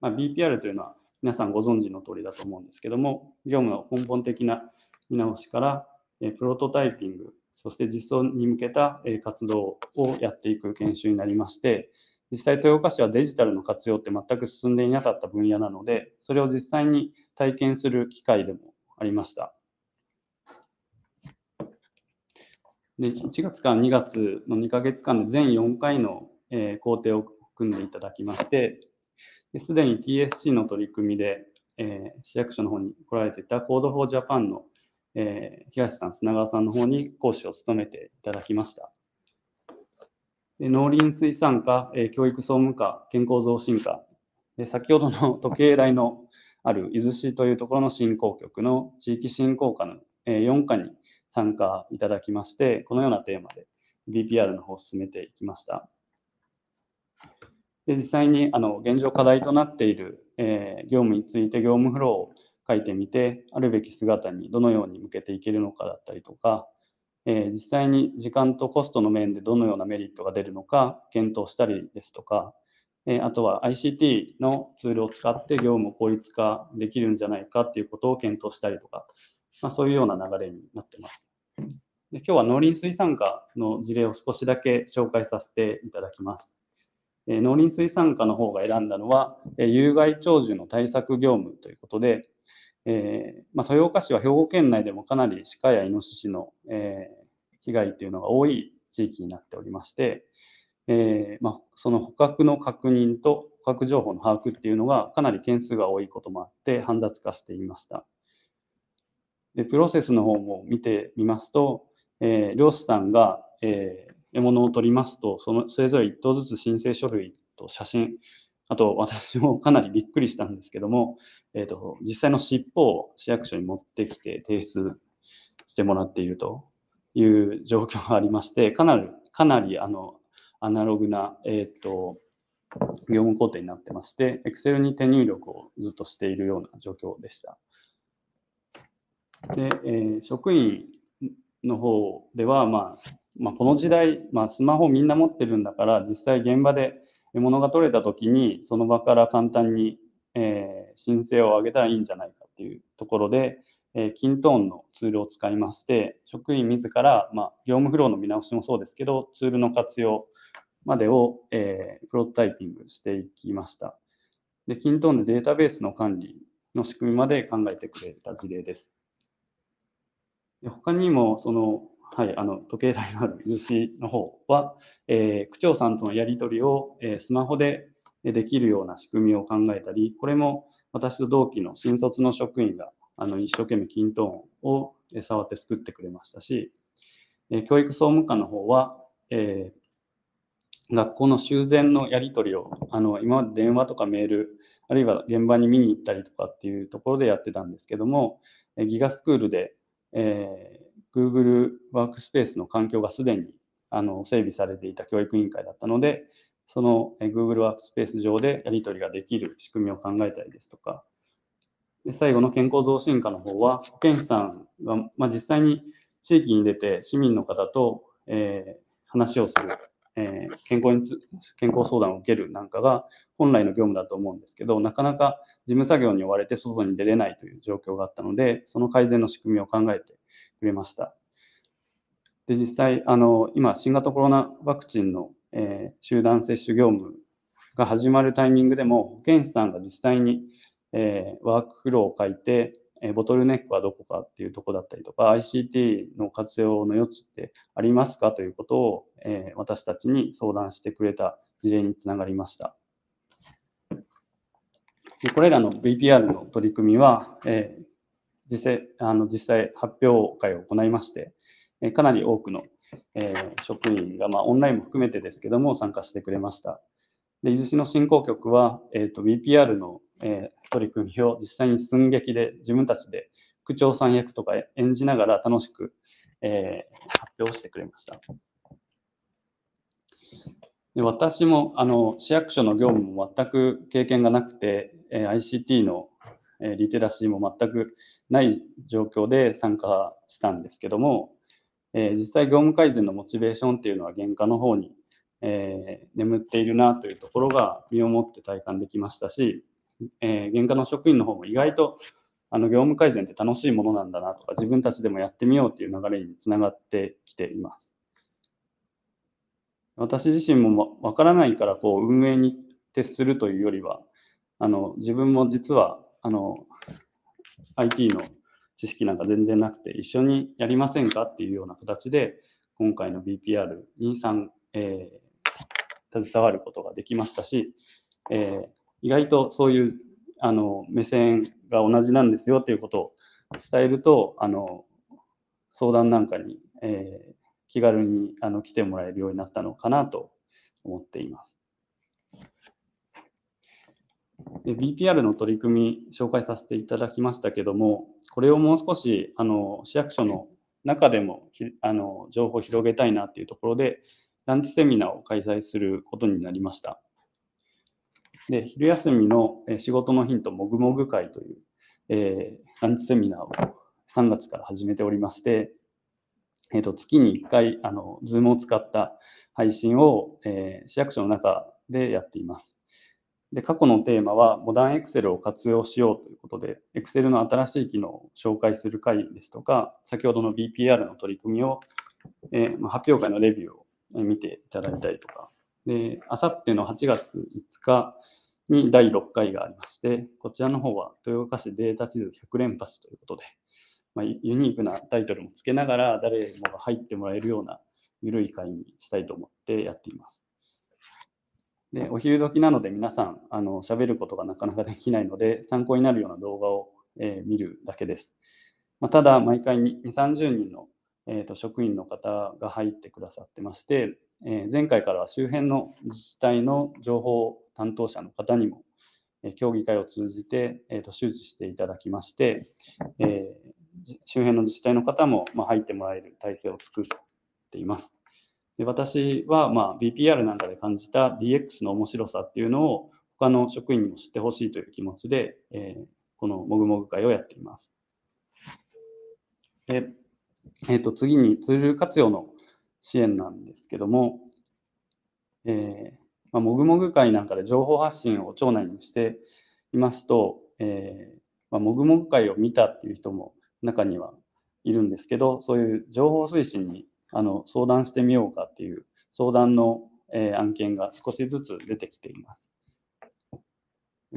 まあ、BPR というのは皆さんご存知の通りだと思うんですけども、業務の根本的な見直しから、えプロトタイピングそして実装に向けた活動をやっていく研修になりまして、実際豊岡市はデジタルの活用って全く進んでいなかった分野なので、それを実際に体験する機会でもありました。で1月から2月の2ヶ月間で全4回の、え工程を組んでいただきまして、すでに TSC の取り組みで、え市役所の方に来られていた Code for Japan のえー、東さん、砂川さんの方に講師を務めていただきました。で農林水産課、えー、教育総務課、健康増進課、で先ほどの 時計台のある伊豆市というところの振興局の地域振興課の、えー、4課に参加いただきまして、このようなテーマで BPR の方を進めていきました。で実際にあの現状課題となっている、えー、業務について業務フローを書いてみて、あるべき姿にどのように向けていけるのかだったりとか、えー、実際に時間とコストの面でどのようなメリットが出るのか検討したりですとか、えー、あとは ICT のツールを使って業務を効率化できるんじゃないかっていうことを検討したりとか、まあ、そういうような流れになってます。で今日は農林水産課の事例を少しだけ紹介させていただきます。えー、農林水産課の方が選んだのは、え有害鳥獣の対策業務ということで、えー、まあ、豊岡市は兵庫県内でもかなり鹿やイノシシの、えー、被害というのが多い地域になっておりまして、えー、まあ、その捕獲の確認と捕獲情報の把握っていうのがかなり件数が多いこともあって煩雑化していました。でプロセスの方も見てみますと、え漁師さんが、え獲物を取りますとそのそれぞれ1頭ずつ申請書類と写真あと、私もかなりびっくりしたんですけども、えっ、ー、と、実際の尻尾を市役所に持ってきて提出してもらっているという状況がありまして、かなり、かなり、あの、アナログな、えっ、ー、と、業務工程になってまして、Excel に手入力をずっとしているような状況でした。で、えー、職員の方では、まあ、まあ、この時代、まあ、スマホみんな持ってるんだから、実際現場で獲物が取れた時に、その場から簡単に、えー、申請を上げたらいいんじゃないかっていうところで、えー、キントーンのツールを使いまして、職員自ら、まあ、業務フローの見直しもそうですけど、ツールの活用までを、えー、プロトタイピングしていきました。で、キントーンのデータベースの管理の仕組みまで考えてくれた事例です。他にも、その、はい、あの時計台のある主の方は、えー、区長さんとのやり取りを、えー、スマホでできるような仕組みを考えたり、これも私と同期の新卒の職員があの一生懸命キントーンを触って作ってくれましたし、え教育総務課の方は、えー、学校の修繕のやり取りをあの今まで電話とかメール、あるいは現場に見に行ったりとかっていうところでやってたんですけども、ギガスクールで、えー Google ワークスペースの環境がすでにあの整備されていた教育委員会だったので、その Google ワークスペース上でやり取りができる仕組みを考えたりですとか、で最後の健康増進課の方は、保健師さんが、まあ、実際に地域に出て市民の方と、えー、話をする、えー、健康につ健康相談を受けるなんかが本来の業務だと思うんですけど、なかなか事務作業に追われて外に出れないという状況があったので、その改善の仕組みを考えて増えました。で、実際、あの、今、新型コロナワクチンの、えー、集団接種業務が始まるタイミングでも、保健師さんが実際に、えー、ワークフローを書いて、えー、ボトルネックはどこかっていうとこだったりとか、ICT の活用の余地ってありますかということを、えー、私たちに相談してくれた事例につながりました。でこれらの VPR の取り組みは、えー、実際、あの、実際発表会を行いまして、えかなり多くの、えー、職員が、まあ、オンラインも含めてですけども、参加してくれました。で、伊豆市の振興局は、えっ、ー、と、BPR の、えー、取り組みを実際に寸劇で、自分たちで区長さん役とか演じながら楽しく、え発表してくれました。で私もあの市役所の業務も全く経験がなくて、え ICT の、えリテラシーも全くない状況で参加したんですけども、えー、実際業務改善のモチベーションっていうのは原価の方に、えー、眠っているなというところが身をもって体感できましたし、えー、原価の職員の方も意外とあの業務改善って楽しいものなんだなとか自分たちでもやってみようっていう流れにつながってきています。私自身もわからないからこう運営に徹するというよりはあの自分も実はあの IT の知識なんか全然なくて、一緒にやりませんかっていうような形で、今回の BPR に参、えー、携わることができましたし、えー、意外とそういうあの目線が同じなんですよということを伝えると、あの相談なんかに、えー、気軽にあの来てもらえるようになったのかなと思っています。で b t r の取り組み紹介させていただきましたけども、これをもう少しあの市役所の中でもあの情報を広げたいなっていうところで、ランチセミナーを開催することになりました。で、昼休みの仕事のヒントもぐもぐ会という、えー、ランチセミナーを3月から始めておりまして、えーと、月に1回、あの、Zoom を使った配信を、えー、市役所の中でやっています。で、過去のテーマはモダンエクセルを活用しようということで、Excel の新しい機能を紹介する会ですとか、先ほどの BPR の取り組みを、え発表会のレビューを見ていただいたりとか、で、あさっての8月5日に第6回がありまして、こちらの方は豊岡市データ地図100連発ということで、まあ、ユニークなタイトルもつけながら、誰もが入ってもらえるような緩い会にしたいと思ってやっています。で、お昼時なので皆さん、あの、喋ることがなかなかできないので、参考になるような動画を、えー、見るだけです。まあ、ただ、毎回2、30人の、えーと、職員の方が入ってくださってまして、えー、前回からは周辺の自治体の情報担当者の方にも、えー、協議会を通じて、えーと周知していただきまして、えー、周辺の自治体の方も、まあ、入ってもらえる体制を作っています。で私は、まあ、BPR なんかで感じた DX の面白さっていうのを他の職員にも知ってほしいという気持ちで、えー、このもぐもぐ会をやっています。で、えー、と次にツール活用の支援なんですけども、えーまあ、もぐもぐ会なんかで情報発信を町内にしていますと、えーまあ、もぐもぐ会を見たっていう人も中にはいるんですけど、そういう情報推進にあの相談してみようかっていう相談の、え案件が少しずつ出てきています。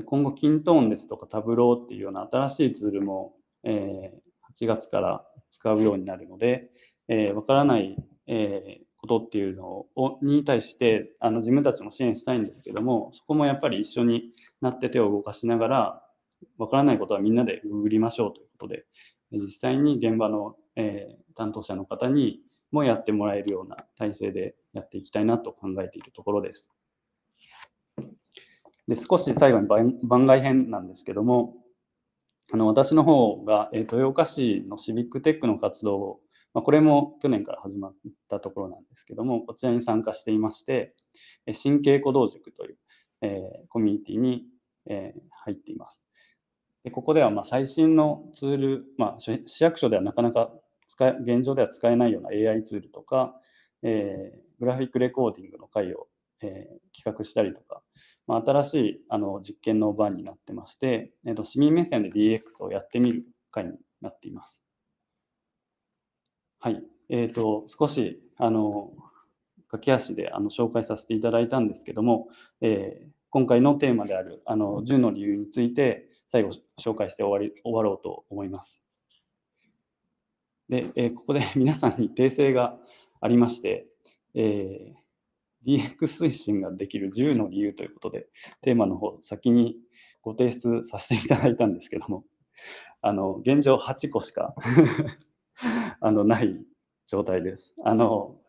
今後、キントーンですとかタブローっていうような新しいツールも、え8月から使うようになるので、えー、からない、えことっていうのをに対してあの自分たちも支援したいんですけどもそこもやっぱり一緒になって手を動かしながらわからないことはみんなでググりましょうということで実際に現場の、え担当者の方にもやってもらえるような体制でやっていきたいなと考えているところです。で少し最後に番外編なんですけども、あの私の方が、え豊岡市のシビックテックの活動を、まあ、これも去年から始まったところなんですけども、こちらに参加していまして、え神経鼓動塾という、えー、コミュニティに、えー、入っています。でここではま最新のツール、まあ、市役所ではなかなか使現状では使えないような AI ツールとか、えー、グラフィックレコーディングの回を、えー、企画したりとか、まあ、新しいあの実験の番になってまして、えーと、市民目線で DX をやってみる会になっています。はい。えっ、ー、と、少し、あの、駆け足であの紹介させていただいたんですけども、えー、今回のテーマであるあの10の理由について最後紹介して終わり終わろうと思います。で、えここで 皆さんに訂正がありまして、えー、DX 推進ができる10の理由ということで、テーマの方、先にご提出させていただいたんですけども、あの、現状8個しか あの、ない状態です。あの、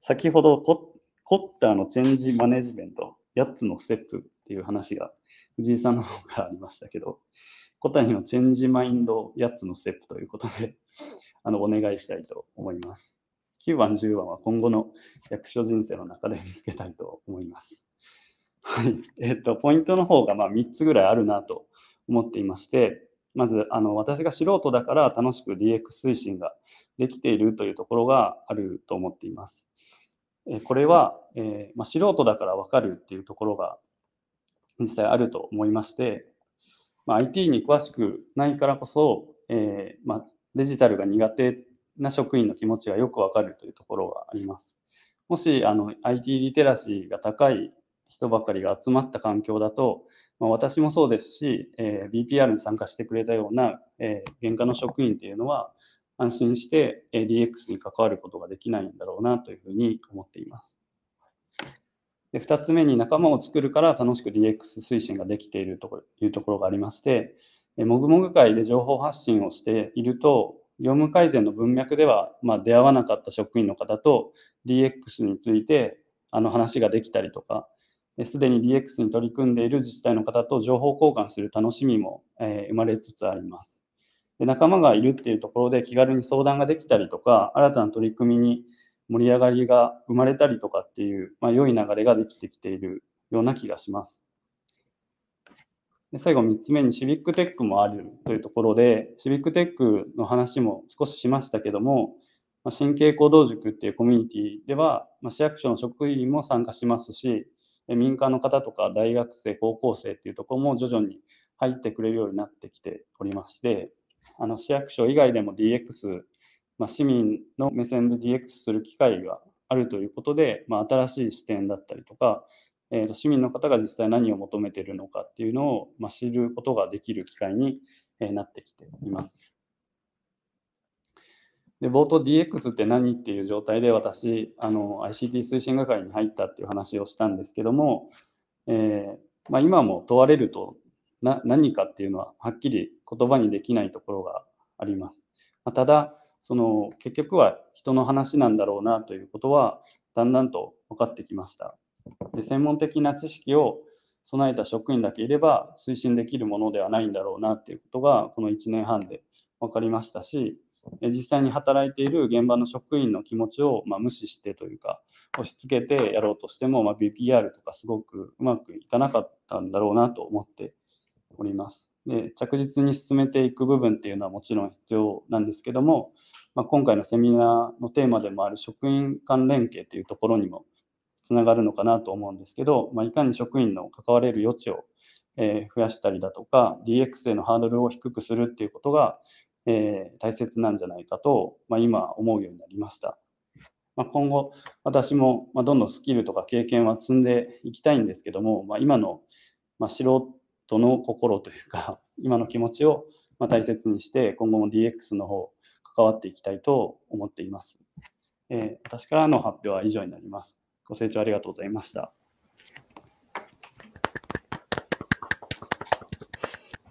先ほどコ、コッターのチェンジマネジメント、8つのステップっていう話が藤井さんの方からありましたけど、コタニのチェンジマインド8つのステップということで、あのお願いしたいと思います。9番、10番は今後の役所人生の中で見つけたいと思います。はい。えっ、と、ポイントの方がま3つぐらいあるなと思っていまして、まず、あの、私が素人だから楽しく DX 推進ができているというところがあると思っています。えこれは、えー、まあ、素人だからわかるっていうところが実際あると思いまして、まあ、IT に詳しくないからこそ、えー、まあ、デジタルが苦手な職員の気持ちがよくわかるというところがあります。もしあの IT リテラシーが高い人ばかりが集まった環境だと、まあ、私もそうですし、えー、BPR に参加してくれたような、えー、現下の職員っていうのは、安心して DX に関わることができないんだろうなというふうに思っています。で2つ目に仲間を作るから楽しく DX 推進ができているというところがありまして、もぐもぐ会で情報発信をしていると、業務改善の文脈では、まあ、出会わなかった職員の方と DX についてあの話ができたりとか、すでに DX に取り組んでいる自治体の方と情報交換する楽しみも、えー、生まれつつあります。で仲間がいるっていうところで気軽に相談ができたりとか、新たな取り組みに盛り上がりが生まれたりとかっていう、まあ、良い流れができてきているような気がします。で最後3つ目にシビックテックもあるというところで、シビックテックの話も少ししましたけども、まあ、神経行動塾っていうコミュニティでは、まあ、市役所の職員も参加しますし、民間の方とか大学生、高校生っていうところも徐々に入ってくれるようになってきておりまして、あの市役所以外でも DX、まあ、市民の目線で DX する機会があるということで、まあ、新しい視点だったりとか、えー、と市民の方が実際何を求めているのかっていうのを、まあ、知ることができる機会に、えなってきています。で冒頭 DX って何っていう状態で私あの ICT 推進係に入ったっていう話をしたんですけども、えー、まあ、今も問われるとな何かっていうのははっきり言葉にできないところがあります。まあ、ただその結局は人の話なんだろうなということはだんだんと分かってきました。で専門的な知識を備えた職員だけいれば推進できるものではないんだろうなっていうことがこの1年半で分かりましたし実際に働いている現場の職員の気持ちをま無視してというか押し付けてやろうとしてもま BPR とかすごくうまくいかなかったんだろうなと思っております。で着実に進めていく部分っていうのはもちろん必要なんですけども、まあ、今回のセミナーのテーマでもある職員間連携っていうところにもつながるのかなと思うんですけど、まあ、いかに職員の関われる余地を、え増やしたりだとか、DX へのハードルを低くするっていうことが、え大切なんじゃないかと、まあ、今思うようになりました。まあ、今後、私も、まどんどんスキルとか経験は積んでいきたいんですけども、ま今の、ま素人の心というか、今の気持ちを、ま大切にして、今後も DX の方、関わっていきたいと思っています。えー、私からの発表は以上になります。ご清聴ありがとうございました。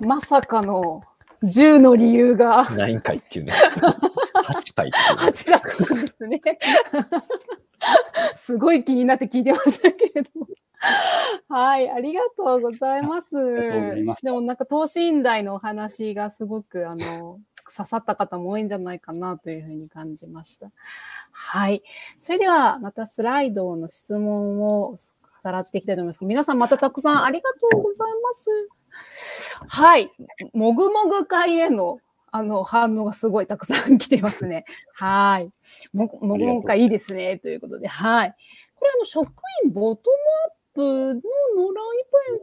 まさかの10の理由が。何回っていうね。8 回っていう、ね。8だったんですね。すごい気になって聞いてましたけれども。はい、ありがとうございます。でもなんか等身大のお話がすごくあの刺さった方も多いんじゃないかなというふうに感じました。はい。それではまたスライドの質問をさらっていきたいと思います。皆さんまたたくさんありがとうございます。はい。もぐもぐ会へのあの反応がすごいたくさん来てますね。はい。もぐもぐ会いいですね。ということで、はい。これあの職員ボトムアップのノランイベ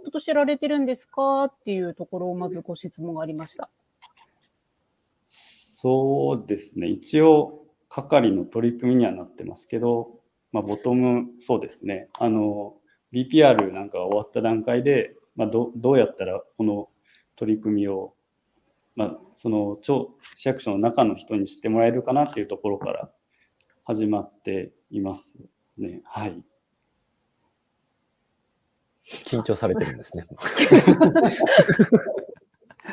ントとしてられてるんですかっていうところをまずご質問がありました。そうですね。一応、係の取り組みにはなってますけど、まあ、ボトム、そうですね。あの、BPR なんかが終わった段階で、まあ、どどうやったらこの取り組みを、まあ、その市役所の中の人に知ってもらえるかなっていうところから始まっていますね。はい。緊張されてるんですね。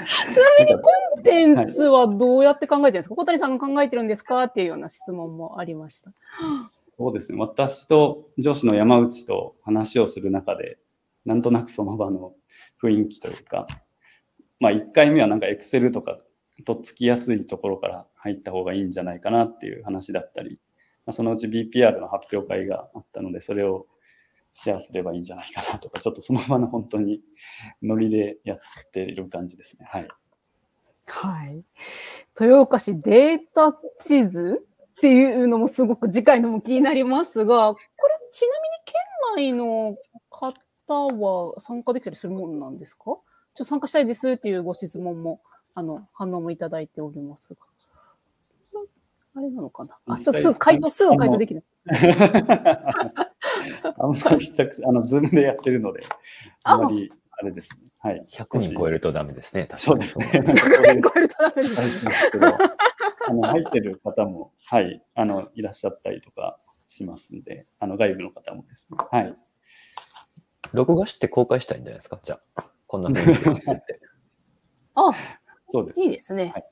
ちなみにコンテンツはどうやって考えてるんですか、はい、小谷さんが考えてるんですかっていうような質問もありました。そうですね。私と上司の山内と話をする中で、なんとなくその場の雰囲気というか、まあ1回目はなんか Excel とかとっつきやすいところから入った方がいいんじゃないかなっていう話だったり、そのうち BPR の発表会があったので、それをシェアすればいいんじゃないかなとか、ちょっとそのままの本当にノリでやっている感じですね。はい。はい。豊岡市データ地図っていうのもすごく次回のも気になりますが、これちなみに県内の方は参加できたりするもんなんですかちょ参加したいですっていうご質問も、あの、反応もいただいておりますが。あれなのかなあ、ちょっとすぐ回答、すぐ回答できない。あんまりあの、ズームでやってるので、あんまりあれですね。はい、100人超えるとダメですね。確かにそうですね。100 人超えるとダメです。あの入ってる方も、はい、あのいらっしゃったりとかしますんで、あの外部の方もですね。はい。録画して公開したいんじゃないですか、じゃあ。こんなふうに あ、そうです。いいですね。はい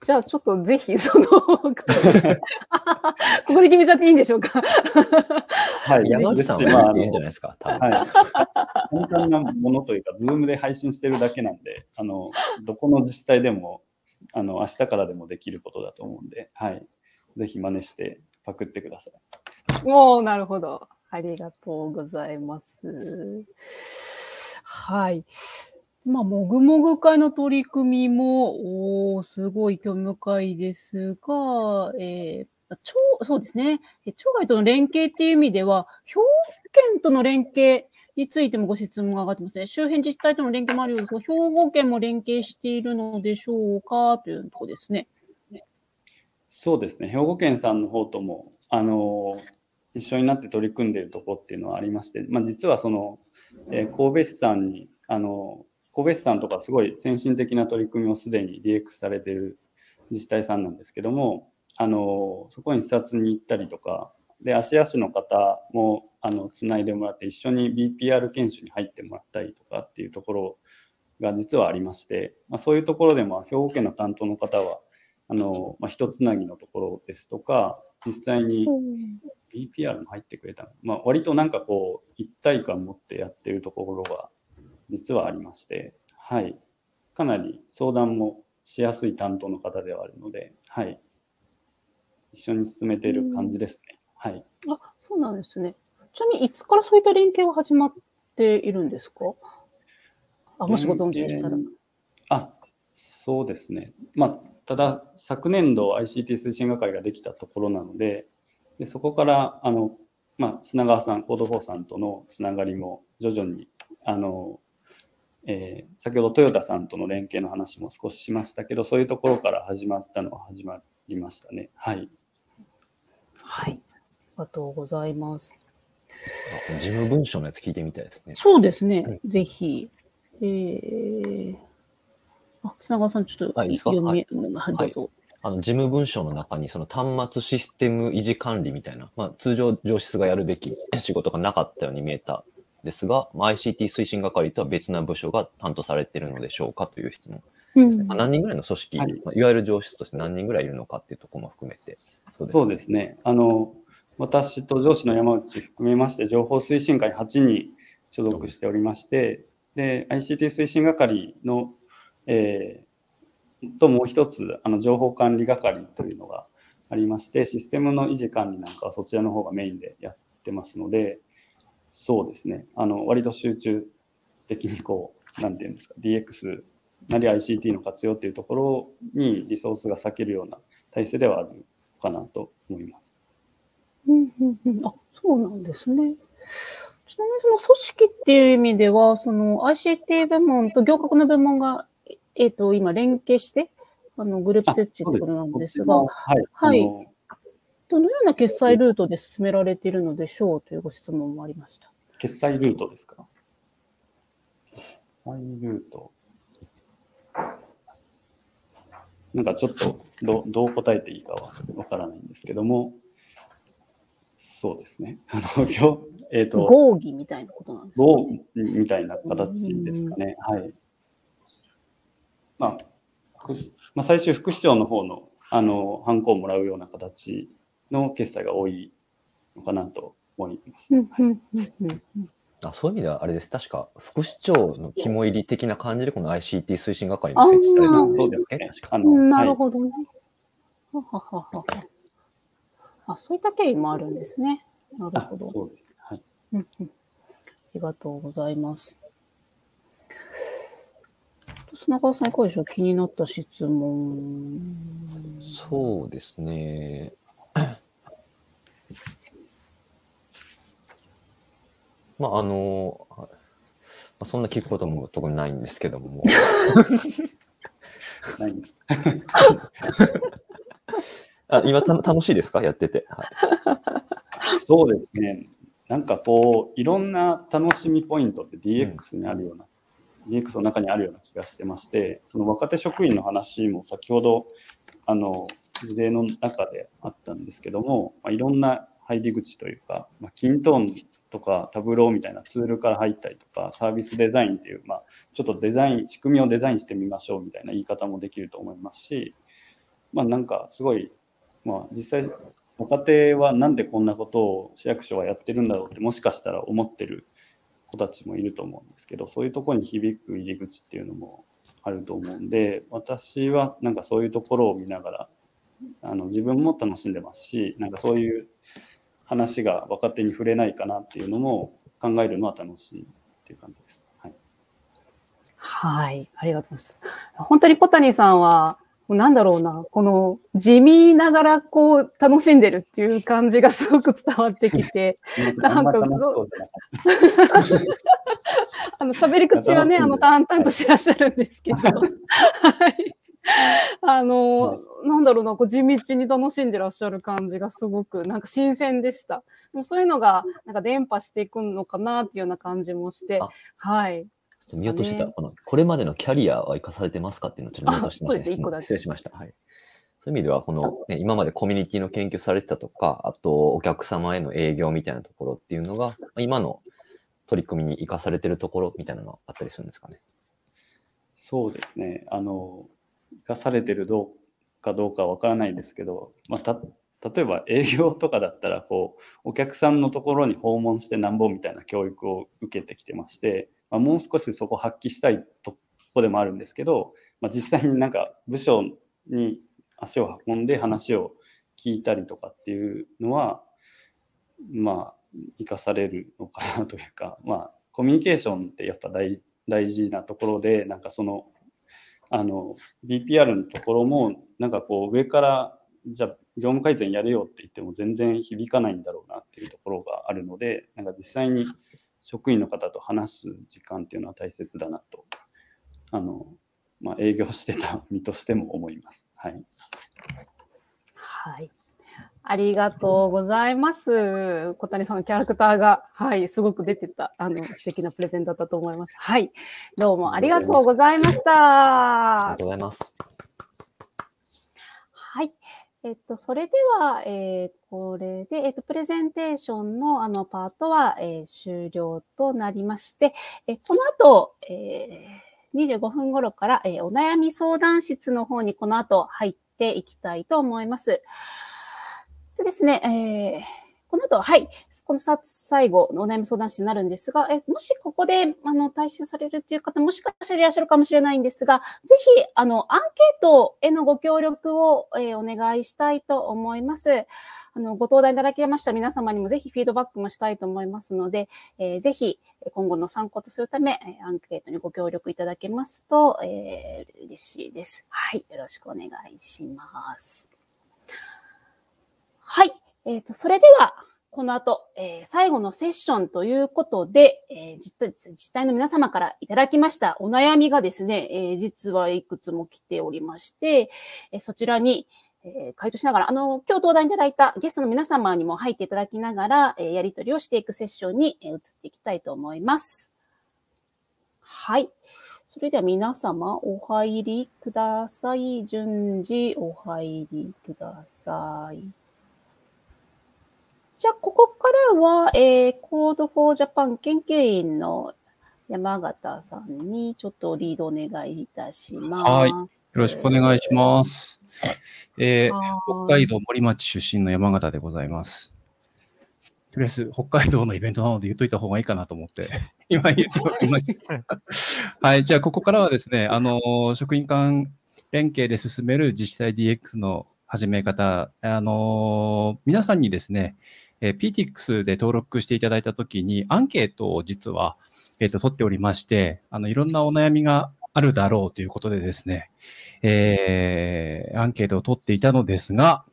じゃあちょっとぜひその ここで決めちゃっていいんでしょうかはい、山口さんはいいんじゃないですか、はい、簡単なものというか、ズームで配信してるだけなんで、あのどこの自治体でも、あの明日からでもできることだと思うんで、はい、ぜひ真似してパクってください。おお、なるほど。ありがとうございます。はい。まあ、もぐもぐ会の取り組みも、おすごい興味深いですが、えー、超そうですね、町外との連携っていう意味では、兵庫県との連携についてもご質問が上がってますね。周辺自治体との連携もあるようですが、兵庫県も連携しているのでしょうかというとこですね。そうですね、兵庫県さんの方とも、あの一緒になって取り組んでいるところっていうのはありまして、まあ、実はその、えー、神戸市さんにあの神戸市さんとかすごい先進的な取り組みをすでに DX されてる自治体さんなんですけども、あのそこに視察に行ったりとか、で、芦屋市の方もあのつないでもらって、一緒に BPR 研修に入ってもらったりとかっていうところが実はありまして、まあ、そういうところでも兵庫県の担当の方は、あのまあ、ひとつなぎのところですとか、実際に BPR も入ってくれた、まあ、割となんかこう、一体感持ってやってるところが実はありまして、はい、かなり相談もしやすい担当の方ではあるので、はい、一緒に進めている感じですね。はい、あそうなんですね。ちなみにいつからそういった連携は始まっているんですかあもしご存知でしたら。あそうですね、まあ、ただ昨年度 ICT 推進学会ができたところなのででそこからあの、まあ、砂川さん、コードフォーさんとのつながりも徐々にあのえー、先ほどトヨタさんとの連携の話も少ししましたけど、そういうところから始まったのは始まりましたね。はい。はい。ありがとうございます。事務文書のやつ聞いてみたいですね。そうですね。はい、ぜひ。えー、あ、砂川さん、ちょっと、はい、読み、はい、どうぞ。はいあの事務文書の中にその端末システム維持管理みたいな、まあ、通常上質がやるべき仕事がなかったように見えたですが、まあ、ICT 推進係とは別な部署が担当されているのでしょうかという質問ですね。うん、何人ぐらいの組織、はいまあ、いわゆる上司として何人ぐらいいるのかというところも含めてそうです、ね、うですねあの私と上司の山内含めまして、情報推進会8に所属しておりまして、で ICT 推進係の、えー、ともう一つあの、情報管理係というのがありまして、システムの維持管理なんかはそちらの方がメインでやってますので、そうですね、あの割と集中的にこう、なんていうんですか、DX なり ICT の活用っていうところにリソースが割けるような体制ではあるかなと思います。うんうんうん、あそうなんですね。ちなみにその組織っていう意味では、その ICT 部門と行革の部門が、えっ、ー、と、今連携して、あの、グループ設置ってことなんですが、はい。はい、どのような決済ルートで進められているのでしょうというご質問もありました。決済ルートですか決済ルート。なんかちょっとどどう答えていいかはわからないんですけども、そうですね。あの、えっ、ー、と。合議みたいなことなんですか、ね、合議みたいな形ですかね。はい。まあ、まあ、最終副市長の方の、あの、ハンコをもらうような形の決済が多いのかなと思います。あそういう意味ではあれです。確か、副市長の肝入り的な感じで、この ICT 推進係も設置されたんでしたっけ、ね、あのなるほどね。はい、はははあそういった経緯もあるんですね。なるほど。そうです、ね、はい、うんありがとうございます。砂川さん、いかがでしょう気になった質問。そうですね。まあ、あの、まあ、そんな聞くことも特にないんですけども。ないんです。あ今た、楽しいですかやってて、はい。そうですね。なんかこう、いろんな楽しみポイントって DX にあるような、うん、DX の中にあるような気がしてまして、その若手職員の話も先ほど、あの、事例の中であったんですけども、まあ、いろんな入り口というか、まあ、キントーンとかタブローみたいなツールから入ったりとか、サービスデザインっていう、まあ、ちょっとデザイン、仕組みをデザインしてみましょうみたいな言い方もできると思いますし、まあ、なんかすごい、まあ、実際、家庭はなんでこんなことを市役所はやってるんだろうってもしかしたら思ってる子たちもいると思うんですけど、そういうところに響く入り口っていうのもあると思うんで、私はなんかそういうところを見ながら、あの自分も楽しんでますしなんかそういう話が若手に触れないかなっていうのも考えるのは楽しいっていう感じです。はい、はい、ありがとうございます。本当に小谷さんはなんだろうな、この地味ながらこう楽しんでるっていう感じがすごく伝わってきて、なんか あの喋り口はね、あの淡々としてらっしゃるんですけど、はい、あの、なんだろうな、こう地道に楽しんでらっしゃる感じがすごく、なんか新鮮でした。もうそういうのが、なんか伝播していくのかなっていうような感じもして、はい。見落としてた、ね、この、これまでのキャリアは生かされてますかっていうのをちょっと見落としてました、ね、個だ失礼しました。はい。そういう意味では、この、ね、今までコミュニティの研究されてたとか、あとお客様への営業みたいなところっていうのが、今の取り組みに生かされてるところみたいなのがあったりするんですかね。そうですね。あの、生かされてるどうかどうかわからないですけど、まあ、た例えば営業とかだったらこうお客さんのところに訪問してなんぼみたいな教育を受けてきてまして、まあ、もう少しそこ発揮したいとこでもあるんですけど、まあ、実際になんか部署に足を運んで話を聞いたりとかっていうのはまあ生かされるのかなというか、まあ、コミュニケーションってやっぱ大事なところでなんかそのあの、BPR のところも、なんかこう、上から、じゃ業務改善やれよって言っても全然響かないんだろうなっていうところがあるので、なんか実際に職員の方と話す時間っていうのは大切だなと、あの、まあ、営業してた身としても思います。はい。はい。ありがとうございます。小谷さんのキャラクターが、はい、すごく出てた、あの、素敵なプレゼンだったと思います。はい。どうもありがとうございました。ありがとうございます。はい。えっと、それでは、えー、これで、えっと、プレゼンテーションのあのパートは、えー、終了となりまして、えこの後、えー、25分頃から、えー、お悩み相談室の方にこの後入っていきたいと思います。でですね、えー、この後は、はい、この最後のお悩み相談室になるんですが、えもしここであの退出されるという方、もしかしたらいらっしゃるかもしれないんですが、ぜひあのアンケートへのご協力を、えー、お願いしたいと思います。あのご登壇いただきました皆様にもぜひフィードバックもしたいと思いますので、えー、ぜひ今後の参考とするため、アンケートにご協力いただけますと、えー、嬉しいです。はい、よろしくお願いします。はい。えっ、ー、と、それでは、この後、えー、最後のセッションということで、えー、実態の皆様からいただきましたお悩みがですね、えー、実はいくつも来ておりまして、えそちらに、え回答しながら、あの、今日登壇いただいたゲストの皆様にも入っていただきながら、えやり取りをしていくセッションに、え移っていきたいと思います。はい。それでは皆様、お入りください。順次、お入りください。じゃあ、ここからは、えー、コードフォージャパン研究員の山形さんにちょっとリードお願いいたします。はい。よろしくお願いします。えー、北海道森町出身の山形でございます。とりあえず、北海道のイベントなので言っといた方がいいかなと思って、今言っておりました。はい。じゃあ、ここからはですね、あの、職員間連携で進める自治体 DX の始め方、あの、皆さんにですね、えー、PTX で登録していただいたときに、アンケートを実は、えっ、ー、と、取っておりまして、あの、いろんなお悩みがあるだろうということでですね、えー、アンケートを取っていたのですが、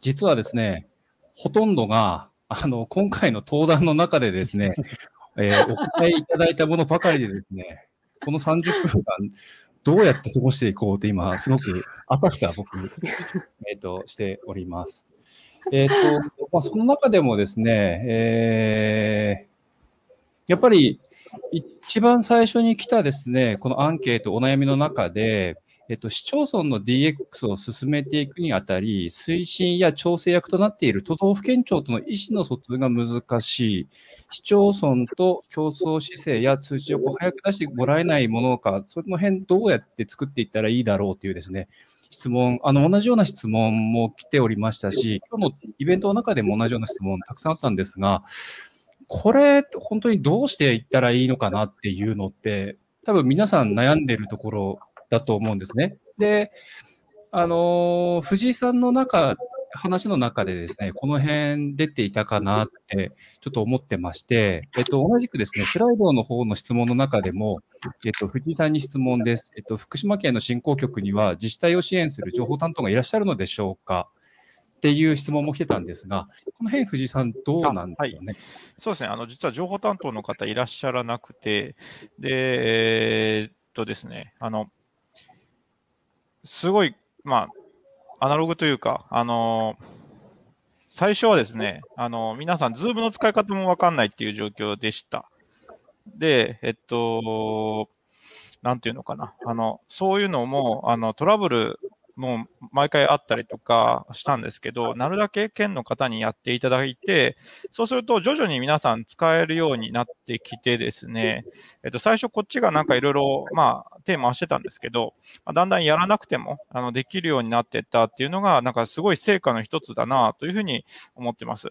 実はですね、ほとんどが、あの、今回の登壇の中でですね、えー、お答えいただいたものばかりでですね、この30分間、どうやって過ごしていこうって今、すごく、あたふた僕、えっ、ー、と、しております。えっ、と、まあ、その中でもですね、えー、やっぱり一番最初に来たですね、このアンケート、お悩みの中で、えっと、市町村の DX を進めていくにあたり、推進や調整役となっている都道府県庁との意思の疎通が難しい、市町村と競争姿勢や通知を早く出してもらえないものか、その辺どうやって作っていったらいいだろうというですね、質問、あの、同じような質問も来ておりましたし、今日のイベントの中でも同じような質問たくさんあったんですが、これ、本当にどうしていったらいいのかなっていうのって、多分皆さん悩んでるところだと思うんですね。で、あの、藤井さんの中話の中でですね、この辺出ていたかなってちょっと思ってまして、えっと、同じくですね、スライドの方の質問の中でも、えっと、藤井さんに質問です。えっと、福島県の振興局には自治体を支援する情報担当がいらっしゃるのでしょうかっていう質問も来てたんですが、この辺藤井さん、どうなんでしょうね、はい、そうですねあの、実は情報担当の方いらっしゃらなくて、でえー、っとですね、あのすごい、まあ、アナログというか、あのー、最初はですね、あのー、皆さん、ズームの使い方もわかんないっていう状況でした。で、えっと、なんていうのかな。あの、そういうのも、あの、トラブルもう毎回あったりとかしたんですけど、なるだけ県の方にやっていただいて、そうすると徐々に皆さん使えるようになってきてですね、えっと、最初こっちがなんかいろいろ、まあ、ーマしてたんですけど、まあ、だんだんやらなくても、あの、できるようになってったっていうのが、なんかすごい成果の一つだなというふうに思ってます。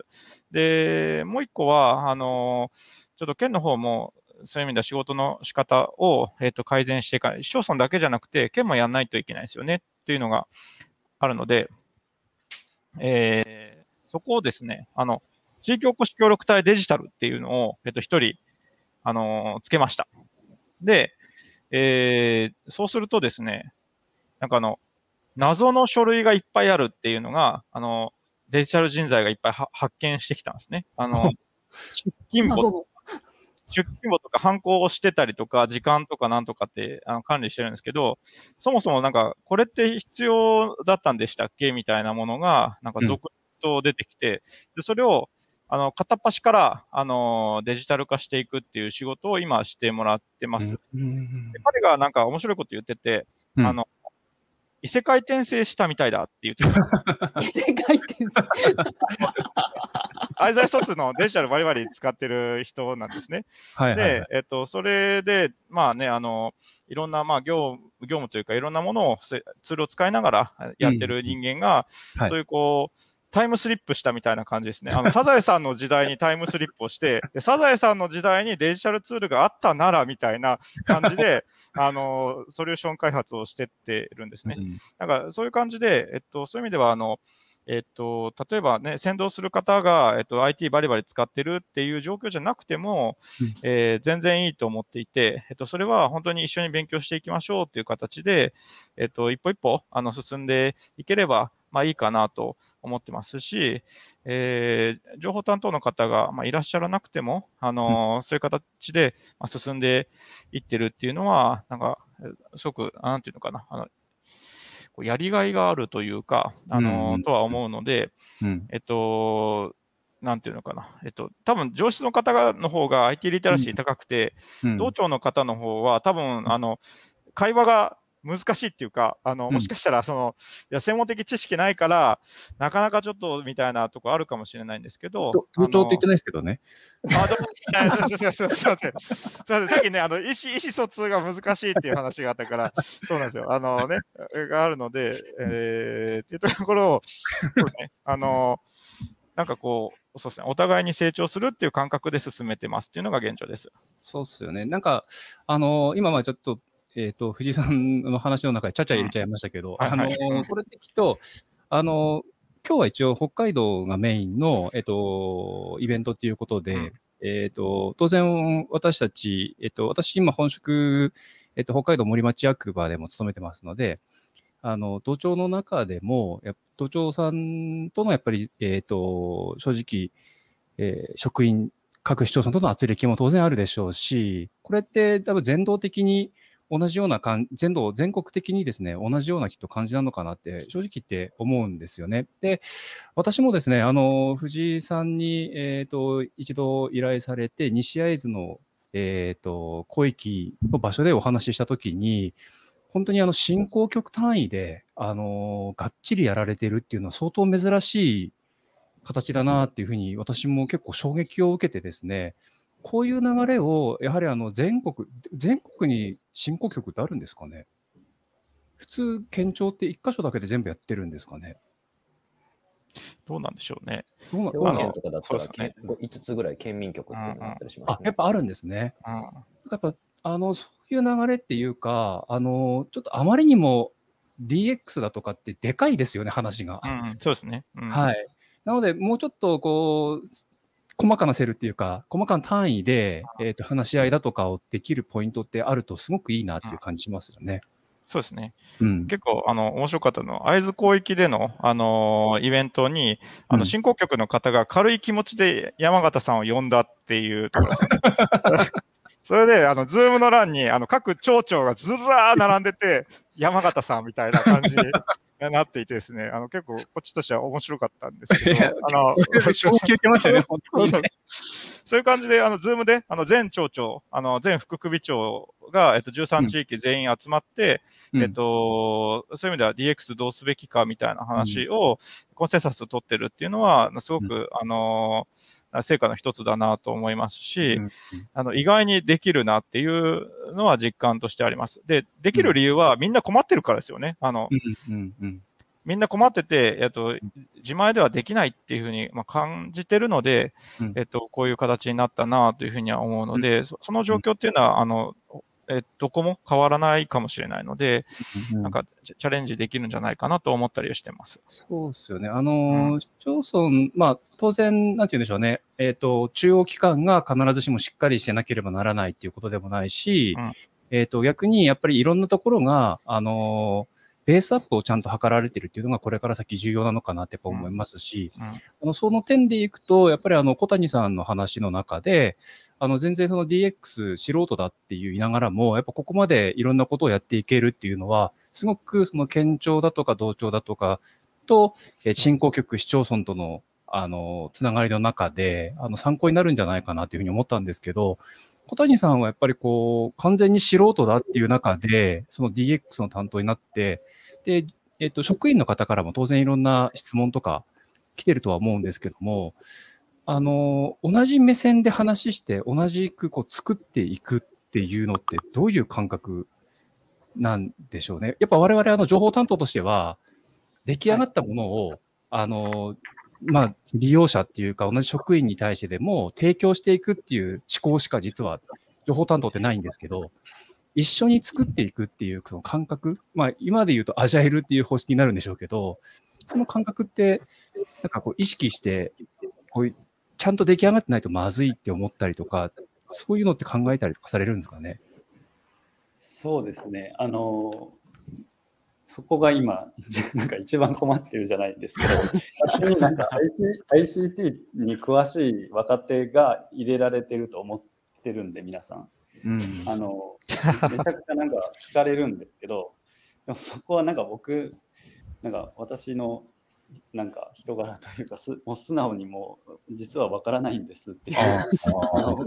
で、もう一個は、あの、ちょっと県の方も、そういう意味では仕事の仕方を、えっ、と、改善してか市町村だけじゃなくて、県もやんないといけないですよねとていうのがあるので、えー、そこをですね、あの、地域おこし協力隊デジタルっていうのを、えっと、一人、あのー、つけました。で、えー、そうするとですね、なんかあの、謎の書類がいっぱいあるっていうのが、あの、デジタル人材がいっぱい発見してきたんですね。あの、出勤簿出勤簿とか犯行をしてたりとか、時間とかなんとかってあの管理してるんですけど、そもそもなんか、これって必要だったんでしたっけみたいなものが、なんか続々と出てきて、でそれを、あの、片っ端から、あの、デジタル化していくっていう仕事を今してもらってます。うん、で彼がなんか面白いこと言ってて、うん、あの、異世界転生したみたいだって言ってた。異世界転生アイザイ疎のデジタルバリバリ使ってる人なんですね。はいはいはい、で、えっと、それで、まあね、あの、いろんな、まあ、業業務というか、いろんなものを、ツールを使いながらやってる人間が、うんはい、そういうこう、タイムスリップしたみたいな感じですね。あの、サザエさんの時代にタイムスリップをして、で、サザエさんの時代にデジタルツールがあったなら、みたいな感じで、あの、ソリューション開発をしてってるんですね。うん、なんか、そういう感じで、えっと、そういう意味では、あの、えっと、例えばね、先導する方が、えっと、IT バリバリ使ってるっていう状況じゃなくても、えー、全然いいと思っていて、えっと、それは本当に一緒に勉強していきましょうっていう形で、えっと、一歩一歩、あの、進んでいければ、まあいいかなと思ってますし、えー、情報担当の方が、まあ、いらっしゃらなくても、あのーそういう形で、まあ、進んでいってるっていうのは、なんか、すごく、なんていうのかな、あのやりがいがあるというか、あの、うん、とは思うので、うん、えっと、なんていうのかな。えっと、多分上司の方がの方が IT リテラシー高くて、同庁の方の方は多分、あの、会話が難しいっていうか、あの、もしかしたら、その、いや、専門的知識ないから、なかなかちょっと、みたいなとこあるかもしれないんですけど。部長って言ってないですけどね。あ、どうも、すみません、すみません。さっきね、あの、意思、意思疎通が難しいっていう話があったから、そうなんですよ。あのね、があるので、えー、っていうところを、ね、あの、なんかこう、そうですね、お互いに成長するっていう感覚で進めてますっていうのが現状です。そうっすよね。なんか、あのー、今はちょっとえっ、ー、と、藤井さんの話の中でちゃちゃ入れちゃいましたけど、あの、これってきっと、あの、今日は一応北海道がメインの、えっ、ー、と、イベントっていうことで、うん、えっ、ー、と、当然私たち、えっ、と、私今本職、えっ、と、北海道森町役場でも勤めてますので、あの、都庁の中でも、都庁さんとのやっぱり、えっ、と、正直、え職員、各市町村との圧力も当然あるでしょうし、これって多分全道的に、同じような感じ、全土、全国的にですね、同じようなきっと感じなのかなって、正直言って思うんですよね。で、私もですね、あの、藤井さんに、えっ、ー、と、一度依頼されて、西会津の、えっ、ー、と、小域の場所でお話ししたときに、本当にあの、進行局単位で、あの、がっちりやられてるっていうのは相当珍しい形だなっていうふうに、私も結構衝撃を受けてですね、こういう流れを、やはりあの全国、全国に振興局ってあるんですかね普通、県庁って1箇所だけで全部やってるんですかねどうなんでしょうね。どうな兵とかだったら、ね、5つぐらい県民局っていうのがあったりします、ね、あやっぱあるんですね。やっぱあのそういう流れっていうか、あのちょっとあまりにも DX だとかってでかいですよね、話が。そうですね、はい。なので、もうちょっとこう、細かなセルっていうか、細かな単位で、えー、と話し合いだとかをできるポイントってあると、すごくいいなっていう感じしますよね。そうですね。うん、結構、あの、面白かったのは、会津広域での、あのー、イベントに、あの、振興局の方が軽い気持ちで山形さんを呼んだっていうところ。それで、あの、ズームの欄に、あの、各町長がずらー並んでて、山形さんみたいな感じに なっていてですね、あの、結構、こっちとしては面白かったんですけど、あの、衝撃受けましたね、本当に、ね、そういう感じで、あの、ズームで、あの、全町長、あの、全副首長が、えっと、13地域全員集まって、うん、えっと、そういう意味では DX どうすべきかみたいな話を、コンセンサスを取ってるっていうのは、すごく、うん、あのー、成果の一つだなと思いますし、あの、意外にできるなっていうのは実感としてあります。で、できる理由はみんな困ってるからですよね。あの、みんな困ってて、えっと、自前ではできないっていうふうに、感じてるので、えっと、こういう形になったなというふうには思うので、その状況っていうのは、あの、えどこも変わらないかもしれないので、なんかチャレンジできるんじゃないかなと思ったりしてます。そうですよね。あの、うん、市町村、まあ、当然、なんて言うんでしょうね。えっ、ー、と、中央機関が必ずしもしっかりしてなければならないっていうことでもないし、うん、えっ、と、逆にやっぱりいろんなところが、あのーベースアップをちゃんと図られてるっていうのが、これから先重要なのかなってやっぱ思いますし、うんうん、あのその点でいくと、やっぱりあの小谷さんの話の中で、あの全然その DX 素人だって言いながらも、やっぱここまでいろんなことをやっていけるっていうのは、すごくその県庁だとか同庁だとかと、振興局、市町村とのあの、つながりの中で、あの、参考になるんじゃないかなというふうに思ったんですけど、小谷さんはやっぱりこう、完全に素人だっていう中で、その DX の担当になって、で、えっと、職員の方からも当然いろんな質問とか来てるとは思うんですけども、あの、同じ目線で話して、同じくこう作っていくっていうのってどういう感覚なんでしょうね。やっぱ我々あの情報担当としては、出来上がったものを、はい、あの、まあ、利用者っていうか同じ職員に対してでも提供していくっていう思考しか実は情報担当ってないんですけど、一緒に作っていくっていうその感覚、まあ、今で言うとアジャイルっていう方式になるんでしょうけど、その感覚って、なんかこう意識して、こういう、ちゃんと出来上がってないとまずいって思ったりとか、そういうのって考えたりとかされるんですかね。そうですね。あの、そこが今、なんか一番困ってるじゃないですけど、になんか IC ICT に詳しい若手が入れられてると思ってるんで、皆さん。うん、あのめちゃくちゃなんか惹かれるんですけど、でもそこはなんか僕、なんか私のなんか人柄というかす、もう素直にもう実はわからないんですっていう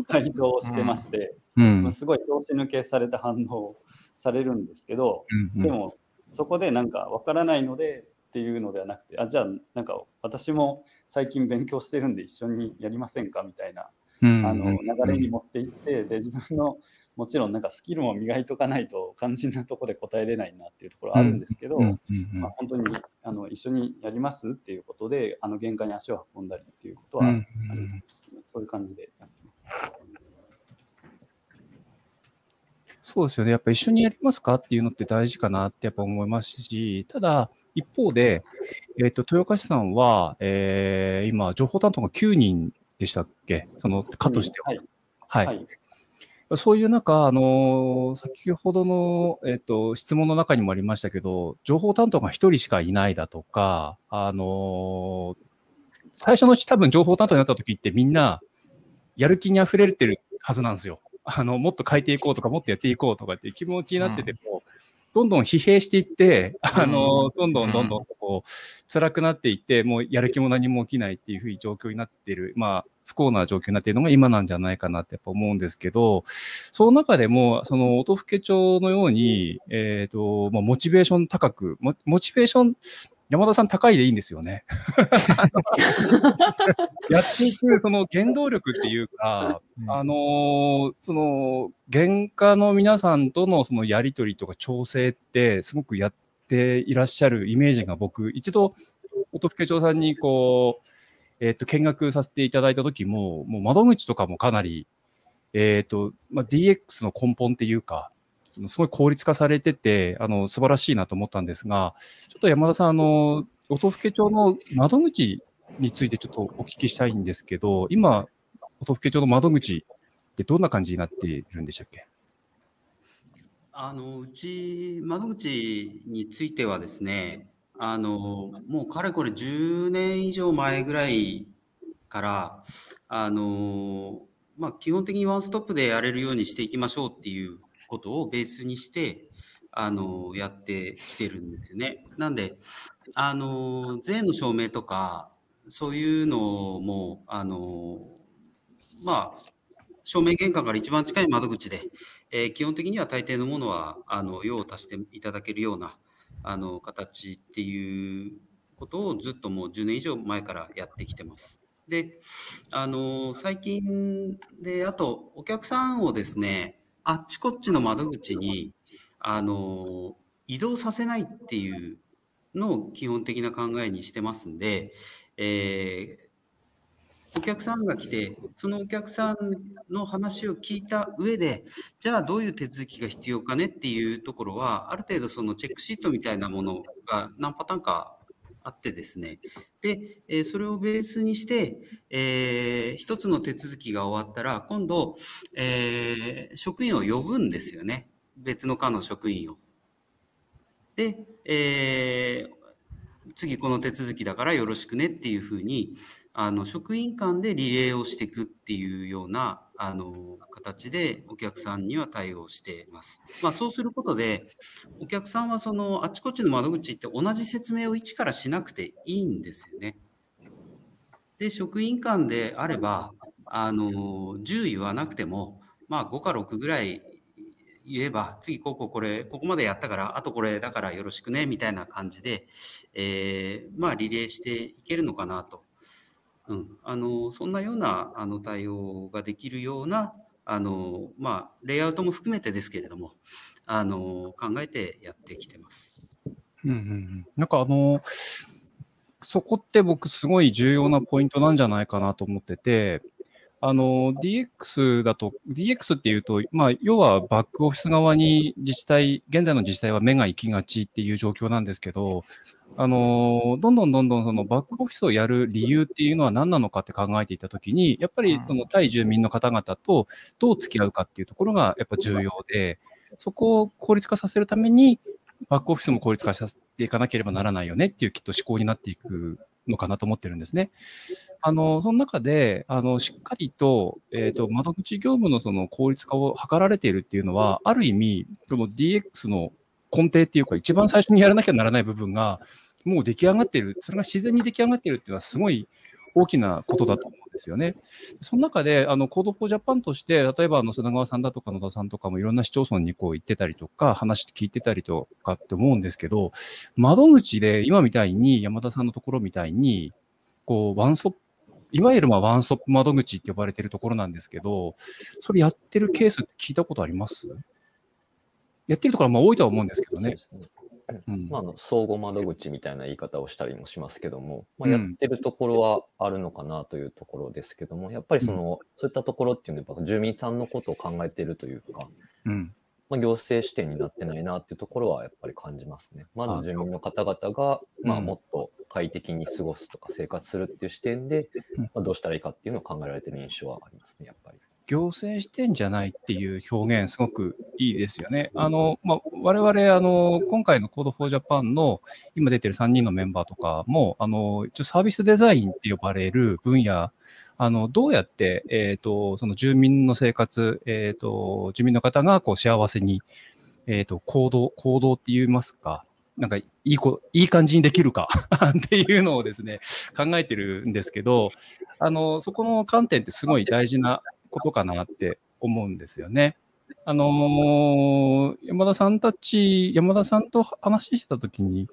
回答をしてまして、うん、すごい拍子抜けされた反応をされるんですけど、うんうん、でもそこでなんかわからないので、っていうのではなくてあじゃあなんか私も最近勉強してるんで一緒にやりませんかみたいなあの流れに持っていって、で自分のもちろんなんかスキルも磨いとかないと肝心なところで答えれないなっていうところあるんですけど、まあ、本当にあの一緒にやりますっていうことであの限界に足を運んだりっていうことはあります、うんそういう感じでやってますそうですよねやっぱ一緒にやりますかっていうのって大事かなってやっぱ思いますしただ一方で、えーと、豊川さんは、えー、今情報担当が9人でしたっけ、その課としては。うん、はい、はいそういう中、あの先ほどの、えっと、質問の中にもありましたけど、情報担当が1人しかいないだとか、あの最初のうち多分情報担当になった時ってみんなやる気に溢れてるはずなんですよ。あの、もっと変えていこうとか、もっとやっていこうとかっていう気持ちになってても、うん、どんどん疲弊していって、あの、どんどんどんどんう、辛くなっていって、もうやる気も何も起きないっていうふうに状況になっている、まあ、不幸な状況になっているのが今なんじゃないかなってやっぱ思うんですけど、その中でも、その音更町のように、えっ、ー、と、まあ、モチベーション高く、モチベーション、山田さん高いでいいんですよね。やっていくその原動力っていうか、あのー、その、原価の皆さんとのそのやりとりとか調整ってすごくやっていらっしゃるイメージが僕、一度、音更町さんにこう、えっ、ー、と、見学させていただいた時も、もう窓口とかもかなり、えっ、ー、と、まあ、DX の根本っていうか、そのすごい効率化されてて、あの、素晴らしいなと思ったんですが、ちょっと山田さん、あの、音更町の窓口についてちょっとお聞きしたいんですけど、今、音更町の窓口ってどんな感じになっているんでしたっけあのうち窓口についてはですねあのもうかれこれ10年以上前ぐらいからあの、まあ、基本的にワンストップでやれるようにしていきましょうっていうことをベースにしてあのやってきてるんですよね。なんであの税の証明とかそういうのもあのまあ証明玄関から一番近い窓口でえー、基本的には大抵のものはあの用を足していただけるようなあの形っていうことをずっともう10年以上前からやってきてます。で、あの最近で、あとお客さんをですね、あっちこっちの窓口にあの移動させないっていうのを基本的な考えにしてますんで、えーお客さんが来て、そのお客さんの話を聞いた上で、じゃあどういう手続きが必要かねっていうところは、ある程度そのチェックシートみたいなものが何パターンかあってですね。で、えそれをベースにして、えー、一つの手続きが終わったら、今度、えー、職員を呼ぶんですよね。別の課の職員を。で、えー、次この手続きだからよろしくねっていうふうに、あの職員間でリレーをしていくっていうようなあの形でお客さんには対応してます。まあ、そうすることでお客さんはそのあちこちの窓口って同じ説明を一からしなくていいんですよね。で職員間であればあの10言わなくても、まあ、5か6ぐらい言えば次こうこうこれここまでやったからあとこれだからよろしくねみたいな感じで、えー、まあリレーしていけるのかなとうん、あのそんなようなあの対応ができるようなあの、まあ、レイアウトも含めてですけれどもあの考えてやってきてます。うんうん、なんかあのそこって僕すごい重要なポイントなんじゃないかなと思ってて、あの、DX だと、DX っていうと、まあ、要はバックオフィス側に自治体、現在の自治体は目が行きがちっていう状況なんですけど、あのどんどんどんどんそのバックオフィスをやる理由っていうのは何なのかって考えていたときに、やっぱりその対住民の方々とどう付き合うかっていうところがやっぱ重要で、そこを効率化させるために、バックオフィスも効率化させていかなければならないよねっていうきっと思考になっていくのかなと思ってるんですね。あの、その中で、あの、しっかりと、えっ、ー、と、窓口業務のその効率化を図られているっていうのは、ある意味、この DX の根底っていうか、一番最初にやらなきゃならない部分が、もう出来上がってる、それが自然に出来上がってるっていうのは、すごい大きなことだと思うんですよね。その中で、あの、Code for Japan として、例えば、あの、砂川さんだとか野田さんとかもいろんな市町村にこう行ってたりとか、話聞いてたりとかって思うんですけど、窓口で今みたいに、山田さんのところみたいに、こう、ワンストップ、いわゆるまあワンストップ窓口って呼ばれてるところなんですけど、それやってるケースって聞いたことありますやってるところも多いとは思うんですけどね。まあ、相互窓口みたいな言い方をしたりもしますけども、まあ、やってるところはあるのかなというところですけども、やっぱりその、うん、そういったところっていうのは、住民さんのことを考えているというか、うん、まあ、行政視点になってないなっていうところはやっぱり感じますね。まず住民の方々が、まあ、もっと快適に過ごすとか生活するっていう視点で、まあ、どうしたらいいかっていうのを考えられてる印象はありますね、やっぱり。行政視点じゃないっていう表現、すごくいいですよね。あの、まあ、我々、あの、今回の Code for Japan の今出てる3人のメンバーとかも、あの、一応サービスデザインって呼ばれる分野、あの、どうやって、えっ、ー、と、その住民の生活、えっ、ー、と、住民の方がこう幸せに、えっ、ー、と、行動、行動って言いますか、なんかいい子、いい感じにできるか っていうのをですね、考えてるんですけど、あの、そこの観点ってすごい大事なことかなって思うんですよね。あのー、山田さんたち、山田さんと話してたときに、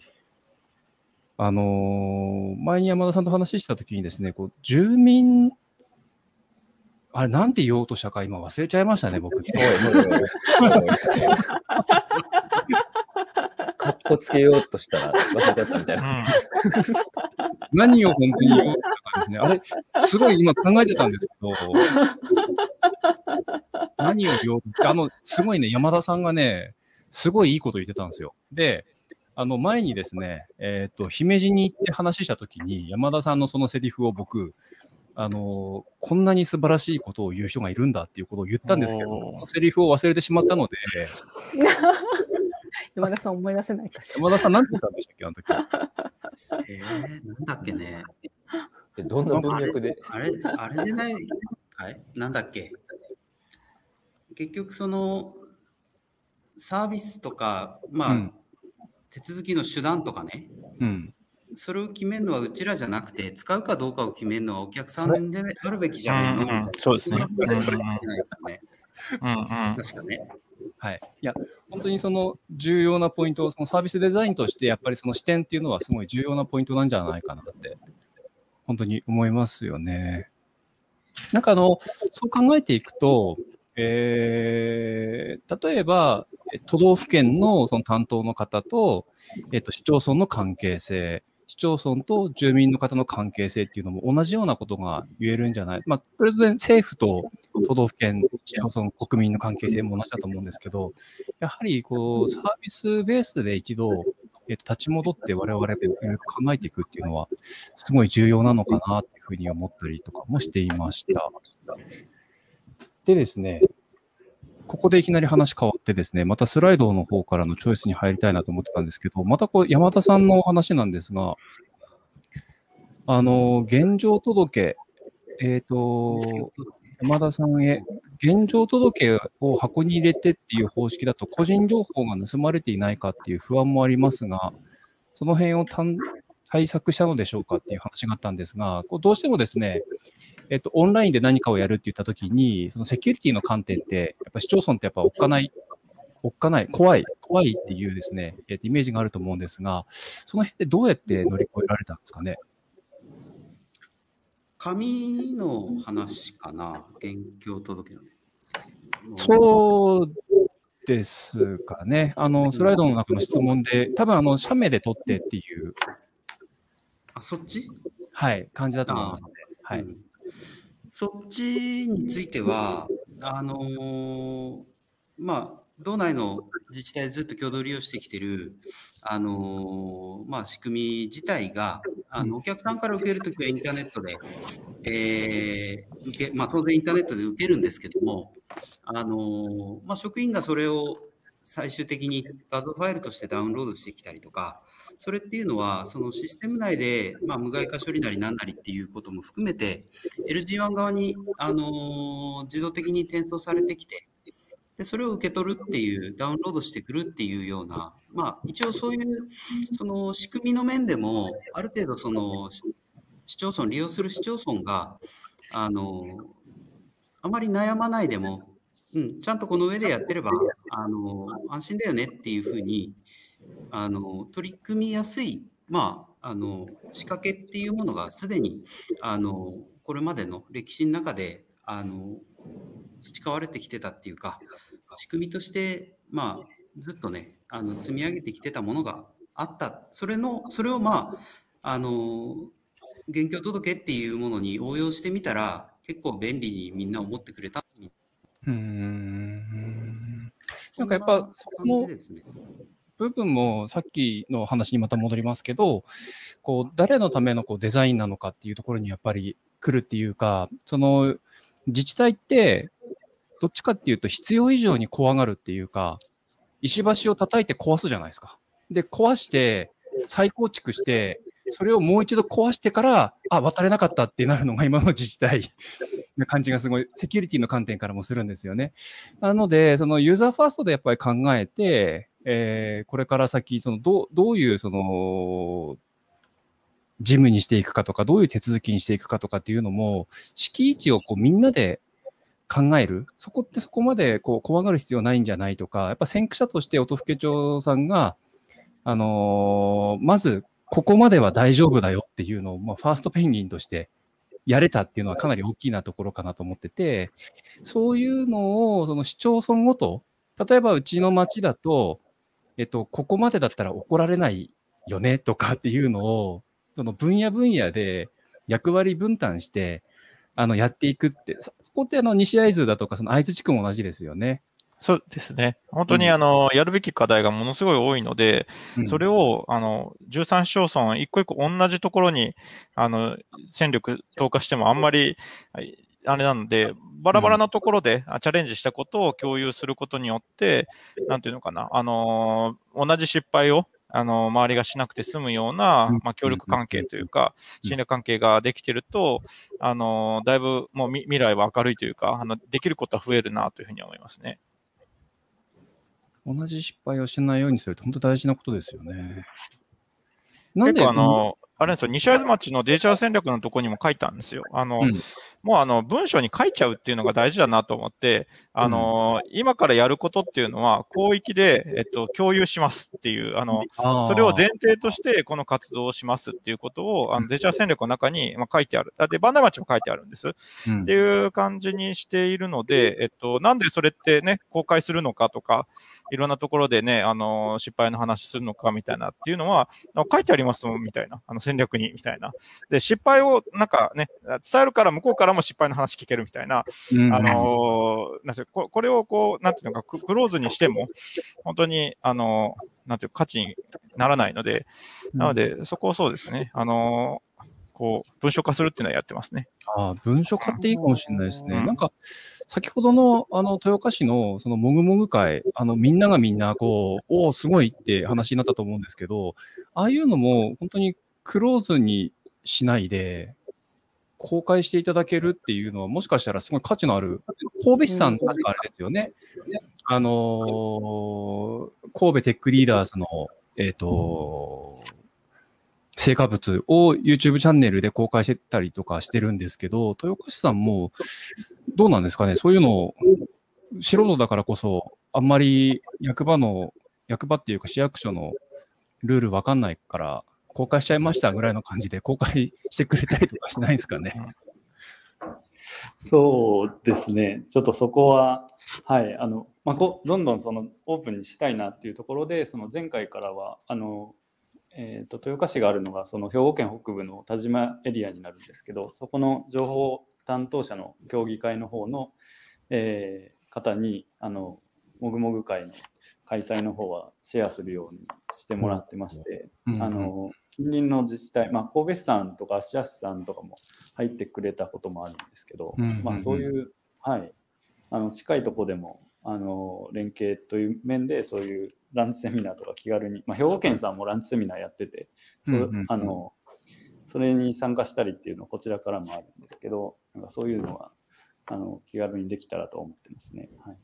あのー、前に山田さんと話したときにですね、こう住民、あれ、なんて言おうとしたか、今忘れちゃいましたね、僕。こつけようとしたら忘れちゃったみたいな。何を本当に言おうって感じですね。あれ、すごい今考えてたんですけど、何を言おうあの、すごいね、山田さんがね、すごいいいこと言ってたんですよ。で、あの、前にですね、えっ、ー、と、姫路に行って話したときに、山田さんのそのセリフを僕、あのこんなに素晴らしいことを言う人がいるんだっていうことを言ったんですけど、セリフを忘れてしまったので、山田さん思い出せないかしら。山田さん、何て言ったんでしたっけ、あの時。えー、なんだっけね。どんな文脈であれあれでない、はい、なんだっけ。結局、その、サービスとか、まあ、うん、手続きの手段とかね、うん、それを決めるのはうちらじゃなくて、使うかどうかを決めるのはお客さんであるべきじゃないの、うんうん、そうですね。うんうん、確かね。はい、いや本当にその重要なポイントそのサービスデザインとしてやっぱりその視点っていうのはすごい重要なポイントなんじゃないかなって本当に思いますよね。なんかあのそう考えていくと、えー、例えば都道府県のその担当の方と,、えー、と市町村の関係性市町村と住民の方の関係性っていうのも同じようなことが言えるんじゃない、まあ、当然政府と都道府県、市町村、国民の関係性も同じだと思うんですけど、やはりこうサービスベースで一度、えっと、立ち戻って我々で考えていくっていうのは、すごい重要なのかなっていうふうに思ったりとかもしていました。でですね、ここでいきなり話変わってですね、またスライドの方からのチョイスに入りたいなと思ってたんですけど、またこう山田さんの話なんですが、あの、現状届、えっ、ー、と、山田さんへ、現状届を箱に入れてっていう方式だと、個人情報が盗まれていないかっていう不安もありますが、その辺を対策したのでしょうかっていう話があったんですが、こうどうしてもですね、えっと、オンラインで何かをやるって言ったときに、そのセキュリティの観点って、やっぱ市町村ってやっぱおっかない、おっかない、怖い、怖いっていうですね、えっと、イメージがあると思うんですが、その辺でどうやって乗り越えられたんですかね。紙の話かな、現況届の。そうですかね。あの、スライドの中の質問で、多分あの、写メで取ってっていうあそっちはい感じだと思いますね。はい、うん、そっちについてはあのー、まあ道内の自治体でずっと共同利用してきてる、あのー、まあ、仕組み自体があのお客さんから受けるときはインターネットで、えー、受けまあ、当然インターネットで受けるんですけども、あのー、まあ、職員がそれを最終的に画像ファイルとしてダウンロードしてきたりとかそれっていうのは、そのシステム内で、まあ、無害化処理なりなんなりっていうことも含めて、LG1 側に、あの自動的に転送されてきて、で、それを受け取るっていう、ダウンロードしてくるっていうような、まあ、一応そういう、その仕組みの面でも、ある程度、その、市町村、利用する市町村が、あの、あまり悩まないでも、うん、ちゃんとこの上でやってれば、あの、安心だよねっていうふうに、あの取り組みやすい、まあ、あの仕掛けっていうものがすでにあのこれまでの歴史の中であの培われてきてたっていうか仕組みとして、まあ、ずっとねあの積み上げてきてたものがあったそれのそれをまああの現況届っていうものに応用してみたら結構便利にみんな思ってくれたうんなんかやっぱそこも、ね、部分もさっきの話にまた戻りますけど、こう誰のためのこうデザインなのかっていうところにやっぱり来るっていうか、その自治体ってどっちかっていうと必要以上に怖がるっていうか、石橋を叩いて壊すじゃないですか。で、壊して、再構築して、それをもう一度壊してから、あ、渡れなかったってなるのが 今の自治体な感じがすごい、セキュリティの観点からもするんですよね。なので、そのユーザーファーストでやっぱり考えて、えー、これから先、そのどどういうその事務にしていくかとか、どういう手続きにしていくかとかっていうのも、敷地をこうみんなで考える、そこってそこまでこう怖がる必要ないんじゃないとか、やっぱ先駆者として音更町さんが、あのー、まずここまでは大丈夫だよっていうのを、まあ、ファーストペンギンとしてやれたっていうのはかなり大きなところかなと思ってて、そういうのをその市町村ごと、例えばうちの町だと、えっと、ここまでだったら怒られないよねとかっていうのを、その分野分野で役割分担して、あの、やっていくって、そこってあの、西会津だとか、その会津地区も同じですよね。そうですね。本当にあの、やるべき課題がものすごい多いので、うん、それを、あの、13市町村一個一個同じところに、あの、戦力投下してもあんまり、あれなので、バラバラなところでチャレンジしたことを共有することによって、なんていうのかな、あのー、同じ失敗を、あの周りがしなくて済むような、まあ、協力関係というか、信頼関係ができてると、あのだいぶもう未来は明るいというか、あの、できることは増えるなというふうに思いますね。同じ失敗をしないようにするって本当大事なことですよね。なんであの、あれですよ、西会津町のデジタル戦略のところにも書いたんですよ。あの、うん、もうあの文章に書いちゃうっていうのが大事だなと思って、あの、うん、今からやることっていうのは、広域で、えっと、共有しますっていう、あの、それを前提として、この活動をしますっていうことを、あの、デジタル戦略の中に、ま書いてある。で、バンダ町も書いてあるんです、うん。っていう感じにしているので、えっと、なんでそれってね、公開するのかとか、いろんなところでね、あの、失敗の話するのかみたいなっていうのは、書いてありますもん、みたいな。あの、戦略に、みたいな。で、失敗を、なんかね、伝えるから向こうからからも失敗の話聞けるみたいな、あのなんていうここれをこう、なんていうのか、クローズにしても、本当に、あのなんていう価値にならないので、なので、そこをそうですね、あのこう、文書化するっていうのはやってますね。あ文書化っていいかもしれないですね。うん、なんか、先ほどの、あの、豊岡市の、その、もぐもぐ会、あの、みんながみんな、こう、おお、すごいって話になったと思うんですけど、ああいうのも、本当にクローズにしないで、公開していただけるっていうのは、もしかしたらすごい価値のある、神戸市さん、かあれですよね、あのー、神戸テックリーダーズの、えっ、ー、と、成果物を YouTube チャンネルで公開してたりとかしてるんですけど、豊越さんもどうなんですかね、そういうのを素人だからこそ、あんまり役場の、役場っていうか市役所のルールわかんないから、公開しちゃいましたぐらいの感じで公開してくれたりとかしないんですかね。そうですね、ちょっとそこは、はいあのまあ、こどんどんそのオープンにしたいなっていうところで、その前回からは、あのえーと、豊岡市があるのがその兵庫県北部の田島エリアになるんですけど、そこの情報担当者の協議会の方の、えー、方に、あのもぐもぐ会の開催の方はシェアするようにしてもらってまして、うんうん、あの近隣の自治体、まあ、神戸市さんとか芦屋市さんとかも入ってくれたこともあるんですけど、うんうんうん、まあ、そういう、はい、あの近いとこでもあの連携という面でそういうランチセミナーとか気軽に、まあ、兵庫県さんもランチセミナーやってて、それうんうんうん、あのそれに参加したりっていうのはこちらからもあるんですけど、なんかそういうのはあの気軽にできたらと思ってますね。はい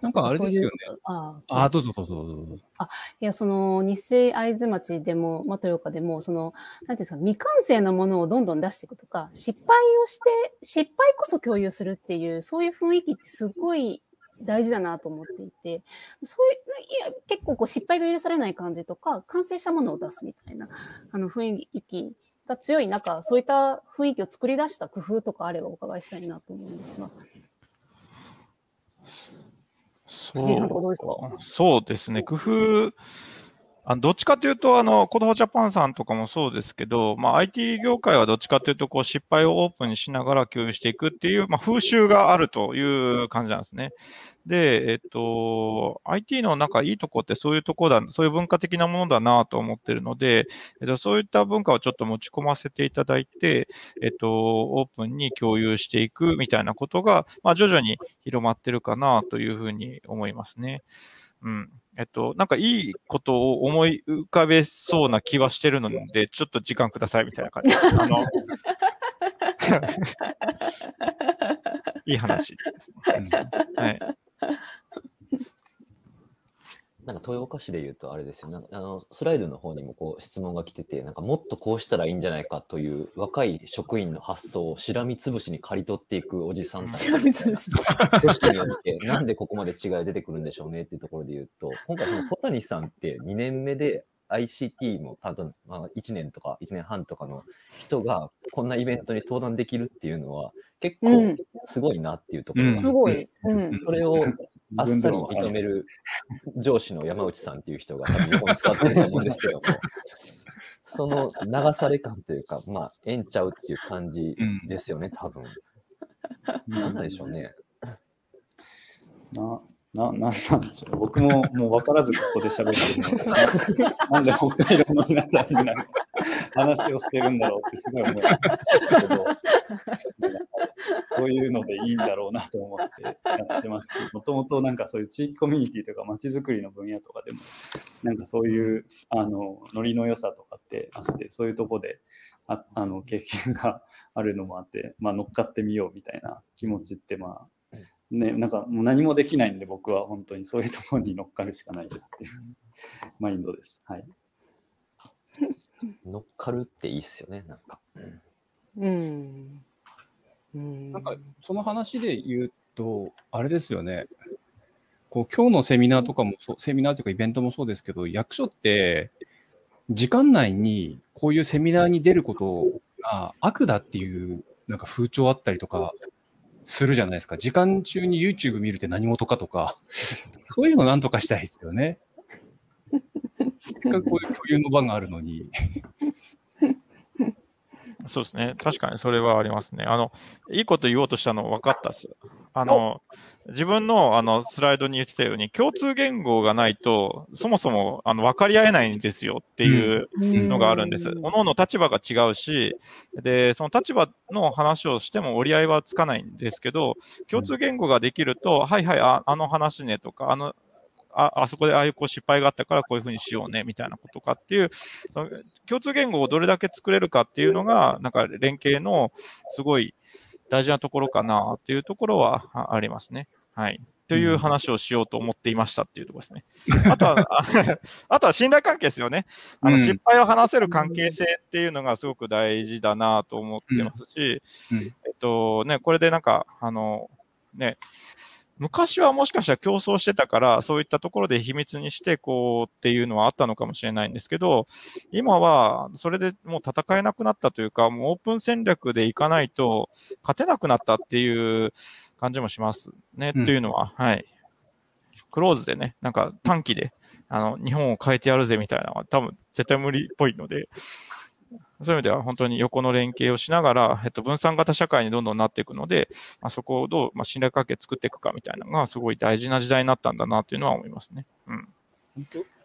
なんかあれですよね。ああ、どうぞどうぞどうぞ。あ、いや、その、日清会津町でも、まあ、豊岡でも、その、なんていうんですか、未完成なものをどんどん出していくとか、失敗をして、失敗こそ共有するっていう、そういう雰囲気ってすごい大事だなと思っていて、そういう、いや、結構こう失敗が許されない感じとか、完成したものを出すみたいな、あの、雰囲気が強い中、そういった雰囲気を作り出した工夫とかあればお伺いしたいなと思うんですが。そうそうですね、工夫、あどっちかというと、あの、コドホジャパンさんとかもそうですけど、まあ、IT 業界はどっちかというと、こう、失敗をオープンにしながら共有していくっていう、まあ、風習があるという感じなんですね。で、えっと、IT のなんかいいとこってそういうとこだ、そういう文化的なものだなと思ってるので、えっと、そういった文化をちょっと持ち込ませていただいて、えっと、オープンに共有していくみたいなことが、まあ、徐々に広まってるかなというふうに思いますね。うん。えっと、なんかいいことを思い浮かべそうな気はしてるので、ちょっと時間くださいみたいな感じ。あの いい話、ん、はい。なんか豊岡市で言うとあれですよ、なんかあのスライドの方にもこう質問が来てて、なんかもっとこうしたらいいんじゃないかという若い職員の発想をしらみつぶしに刈り取っていくおじさんたち。しらみつぶし。て、なんでここまで違い出てくるんでしょうねっていうところで言うと、今回、小谷さんって2年目で ICT もあと、まあ、1年とか1年半とかの人がこんなイベントに登壇できるっていうのは、結構すごいなっていうところが、すごい、それをあっさり認める上司の山内さんっていう人が多分にってると思うんですけども、その流され感というか、まあ、えんちゃうっていう感じですよね、多分。何なんでしょうね。なな、なんなんでしょう。僕ももう分からずここで喋ってるので、なんで北海道の皆さんになんか話をしてるんだろうってすごい思いますけど、そういうのでいいんだろうなと思ってやってますし、もともとなんかそういう地域コミュニティとか街づくりの分野とかでも、なんかそういうあのノリの良さとかってあって、そういうとこでああの経験があるのもあって、まあ、乗っかってみようみたいな気持ちって、まあ、ね、なんかもう何もできないんで、僕は本当にそういうところに乗っかるしかないっていうマインドです。はい、乗っかるっていいっすよね、なんか。うん。うん、なんかその話で言うと、あれですよね。こう今日のセミナーとかもそう、セミナーというかイベントもそうですけど、役所って、時間内にこういうセミナーに出ることが悪だっていうなんか風潮あったりとかするじゃないですか。時間中に YouTube 見るって何事かとか、そういうのなんとかしたいですよね。せっかくこういう共有の場があるのにそうですね。確かにそれはありますね。あの、いいこと言おうとしたの分かったっす。あの、自分のあのスライドに言ってたように、共通言語がないと、そもそもあの分かり合えないんですよっていうのがあるんです。うん、各々立場が違うし、で、その立場の話をしても折り合いはつかないんですけど、共通言語ができると、はいはい、ああの話ねとか、あのあ、あそこでああいうこう失敗があったからこういうふうにしようね、みたいなことかっていう、その共通言語をどれだけ作れるかっていうのが、なんか連携のすごい大事なところかなっていうところはありますね。はい。という話をしようと思っていましたっていうところですね。あとは、あ とは信頼関係ですよね。あの、失敗を話せる関係性っていうのがすごく大事だなと思ってますし、うんうん、えっとね、これでなんか、あの、ね、昔はもしかしたら競争してたから、そういったところで秘密にして、こうっていうのはあったのかもしれないんですけど、今はそれでもう戦えなくなったというか、もうオープン戦略でいかないと勝てなくなったっていう感じもしますね、うん、っていうのは、はい。クローズでね、なんか短期で、あの、日本を変えてやるぜみたいなのは多分絶対無理っぽいので、そういう意味では本当に横の連携をしながら、えっと、分散型社会にどんどんなっていくので、まあ、そこをどう、まあ、信頼関係作っていくかみたいなのが、すごい大事な時代になったんだなというのは思いますね。うん。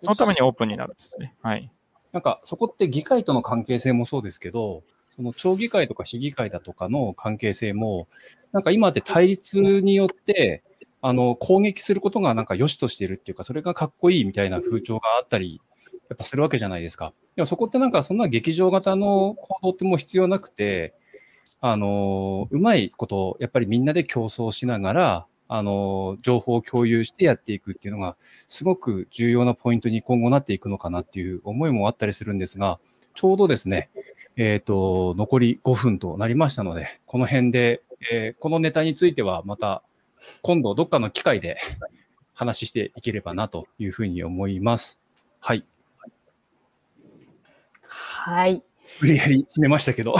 そのためにオープンになるんですね。はい。なんか、そこって議会との関係性もそうですけど、その町議会とか市議会だとかの関係性も、なんか今って対立によって、あの、攻撃することがなんか良しとしてるっていうか、それがかっこいいみたいな風潮があったりやっぱするわけじゃないですか。でもそこってなんかそんな劇場型の行動ってもう必要なくて、あの、うまいこと、やっぱりみんなで競争しながら、あの、情報を共有してやっていくっていうのが、すごく重要なポイントに今後なっていくのかなっていう思いもあったりするんですが、ちょうどですね、えっ、ー、と、残り5分となりましたので、この辺で、えー、このネタについてはまた、今度どっかの機会で話していければなというふうに思います。はい。はい。無理やり締めましたけど。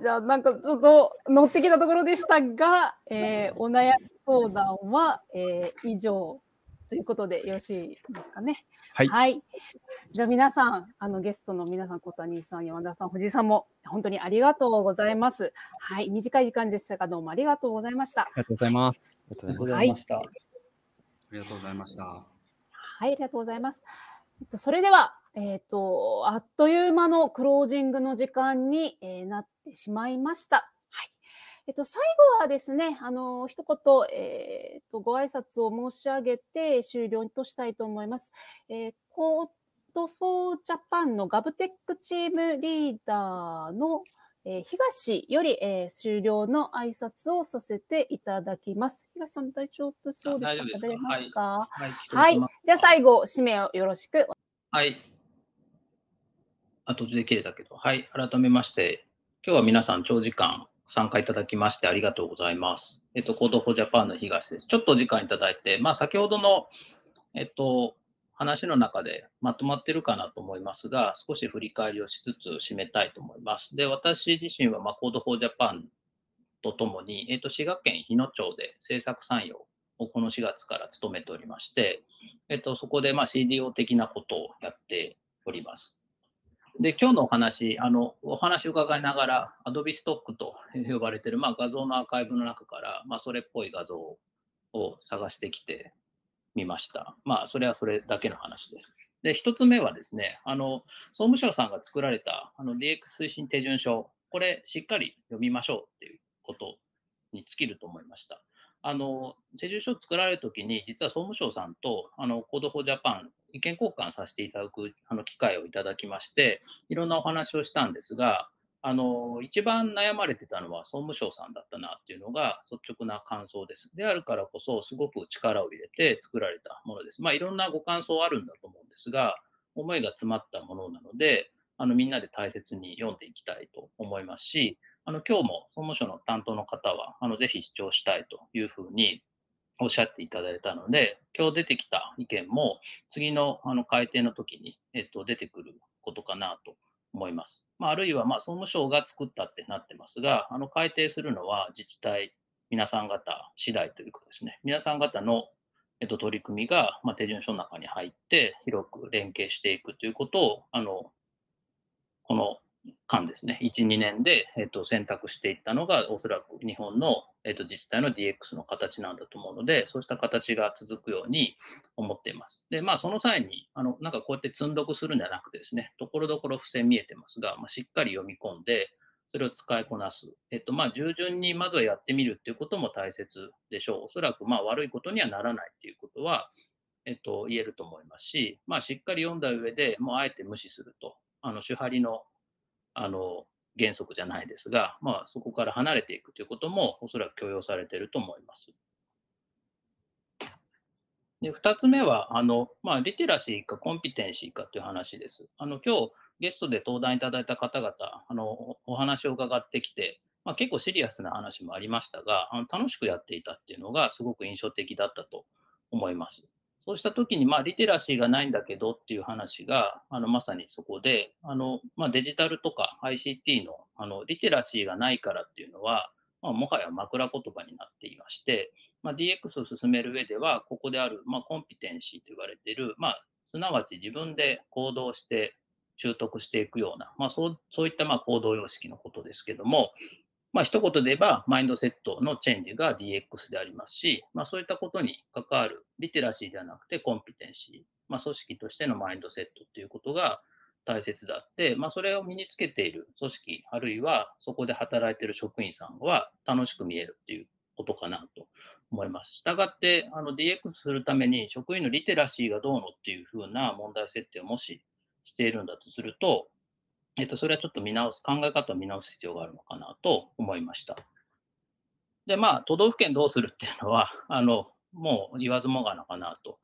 じゃあなんかちょっと乗ってきたところでしたが、えー、お悩み相談は、えー、以上ということでよろしいですかね。はい、はい。じゃあ皆さん、あのゲストの皆さん、小谷さん、山田さん、藤井さんも本当にありがとうございます。はい、短い時間でしたが、どうもありがとうございました。ありがとうございます。ありがとうございました。はい、ありがとうございました。はい、ありがとうございます。それでは、えっ、ー、と、あっという間のクロージングの時間に、えー、なってしまいました。はい。えっ、と、最後はですね、あの、一言、えっ、と、ご挨拶を申し上げて終了としたいと思います。えコートフォージャパンのガブテックチームリーダーのえー、東より、えー、終了の挨拶をさせていただきます。東さん、大丈夫そうですかですれますか、はい、はい、はい、じゃあ最後、締めをよろしく。はい。あ、途中で切れたけど。はい。改めまして、今日は皆さん長時間参加いただきましてありがとうございます。えっと、コードフォージャパンの東です。ちょっとお時間いただいて、まあ、先ほどの、えっと、話の中でまとまってるかなと思いますが、少し振り返りをしつつ締めたいと思います。で、私自身は、まあ、コードフォージャパンとともに、えっ、ー、と、滋賀県日野町で制作産業をこの4月から務めておりまして、えっ、ー、と、そこで、ま CDO 的なことをやっております。で、今日のお話、あの、お話を伺いながら、Adobe Stock と呼ばれてる、まあ、画像のアーカイブの中から、まあ、それっぽい画像を探してきて、みました。まあ、それはそれだけの話です。で、一つ目はですね、あの、総務省さんが作られた、あの、DX 推進手順書、これ、しっかり読みましょうっていうことに尽きると思いました。あの、手順書作られるときに、実は総務省さんと、あの、コードフォージャパン、意見交換させていただく、あの、機会をいただきまして、いろんなお話をしたんですが、あの、一番悩まれてたのは総務省さんだったなっていうのが率直な感想です。であるからこそ、すごく力を入れて作られたものです。まあ、いろんなご感想あるんだと思うんですが、思いが詰まったものなので、あの、みんなで大切に読んでいきたいと思いますし、あの、今日も総務省の担当の方は、あの、ぜひ視聴したいというふうにおっしゃっていただいたので、今日出てきた意見も、次の、あの、改定の時に、えっと、出てくることかなと思います。まあ、あるいはまあ総務省が作ったってなってますが、あの改定するのは自治体、皆さん方次第というかですね、皆さん方のえっと、取り組みが、まあ、手順書の中に入って、広く連携していくということを、あの、この間ですね、1、2年で、えー、と選択していったのが、おそらく日本の、えー、と自治体の DX の形なんだと思うので、そうした形が続くように思っています。で、まあ、その際に、あのなんかこうやって積んどくするんじゃなくてですね、ところどころ付箋見えてますが、まあ、しっかり読み込んで、それを使いこなす。えっと、まあ、従順にまずはやってみるっていうことも大切でしょう。おそらく、まあ、悪いことにはならないっていうことは、えっと、言えると思いますし、まあ、しっかり読んだ上でもう、あえて無視すると。あの、手張のあの、原則じゃないですが、まあ、そこから離れていくということも、おそらく許容されていると思います。で、二つ目は、あの、まあ、リテラシーかコンピテンシーかという話です。あの、今日、ゲストで登壇いただいた方々、あの、お話を伺ってきて、まあ、結構シリアスな話もありましたが、あの楽しくやっていたっていうのがすごく印象的だったと思います。そうしたときに、まあ、リテラシーがないんだけどっていう話が、あの、まさにそこで、あの、まあ、デジタルとか ICT の、あの、リテラシーがないからっていうのは、まあ、もはや枕言葉になっていまして、まあ、DX を進める上では、ここである、まあ、コンピテンシーと言われている、まあ、すなわち自分で行動して習得していくような、まあ、そうそういったまあ行動様式のことですけども、まあ、一言で言えば、マインドセットのチェンジが DX でありますし、まあ、そういったことに関わる、リテラシーではなくてコンピテンシー、まあ、組織としてのマインドセットっていうことが大切だって、まあ、それを身につけている組織、あるいはそこで働いている職員さんは楽しく見えるっていうことかなと思います。したがって、あの DX するために職員のリテラシーがどうのっていうふうな問題設定をもししているんだとすると、えっと、それはちょっと見直す、考え方を見直す必要があるのかなと思いました。で、まあ、都道府県どうするっていうのは、あの、もう言わずもがなかなと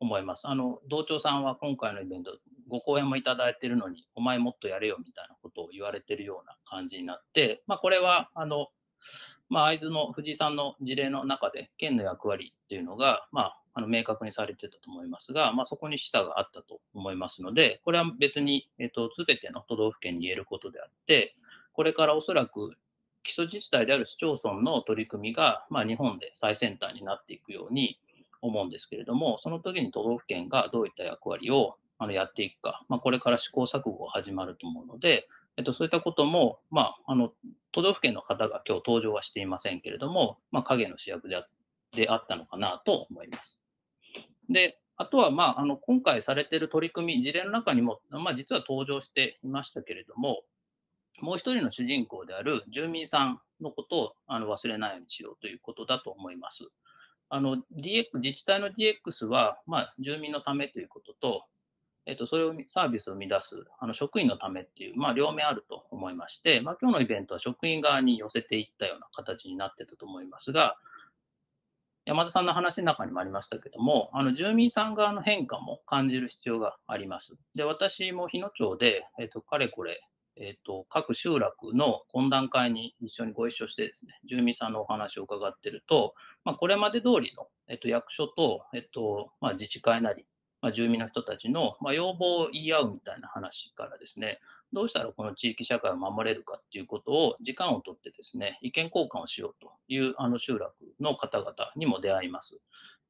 思います。あの、道長さんは今回のイベント、ご講演もいただいてるのに、お前もっとやれよみたいなことを言われてるような感じになって、まあ、これは、あの、まあ、会津の藤井さんの事例の中で、県の役割っていうのが、まあ、あの明確にされてたと思いますが、まあ、そこに示唆があったと思いますので、これは別に、えっと、すべての都道府県に言えることであって、これからおそらく基礎自治体である市町村の取り組みが、まあ、日本で最先端になっていくように思うんですけれども、その時に都道府県がどういった役割をあのやっていくか、まあ、これから試行錯誤が始まると思うので、えっと、そういったことも、まあ、あの、都道府県の方が今日登場はしていませんけれども、まあ、影の主役であであったのかなと思います。で、あとは、まあ、あの、今回されている取り組み、事例の中にも、まあ、実は登場していましたけれども、もう一人の主人公である住民さんのことをあの忘れないようにしようということだと思います。あの、DX、自治体の DX は、まあ、住民のためということと、えっと、それを、サービスを生み出す、あの、職員のためっていう、まあ、両面あると思いまして、まあ、今日のイベントは職員側に寄せていったような形になってたと思いますが、山田さんの話の中にもありましたけども、あの、住民さん側の変化も感じる必要があります。で、私も日野町で、えっと、かれこれ、えっと、各集落の懇談会に一緒にご一緒してですね、住民さんのお話を伺ってると、まあ、これまで通りの、えっと、役所と、えっと、まあ、自治会なり、まあ、住民の人たちの、まあ、要望を言い合うみたいな話からですね、どうしたらこの地域社会を守れるかっていうことを時間をとってですね、意見交換をしようというあの集落の方々にも出会います。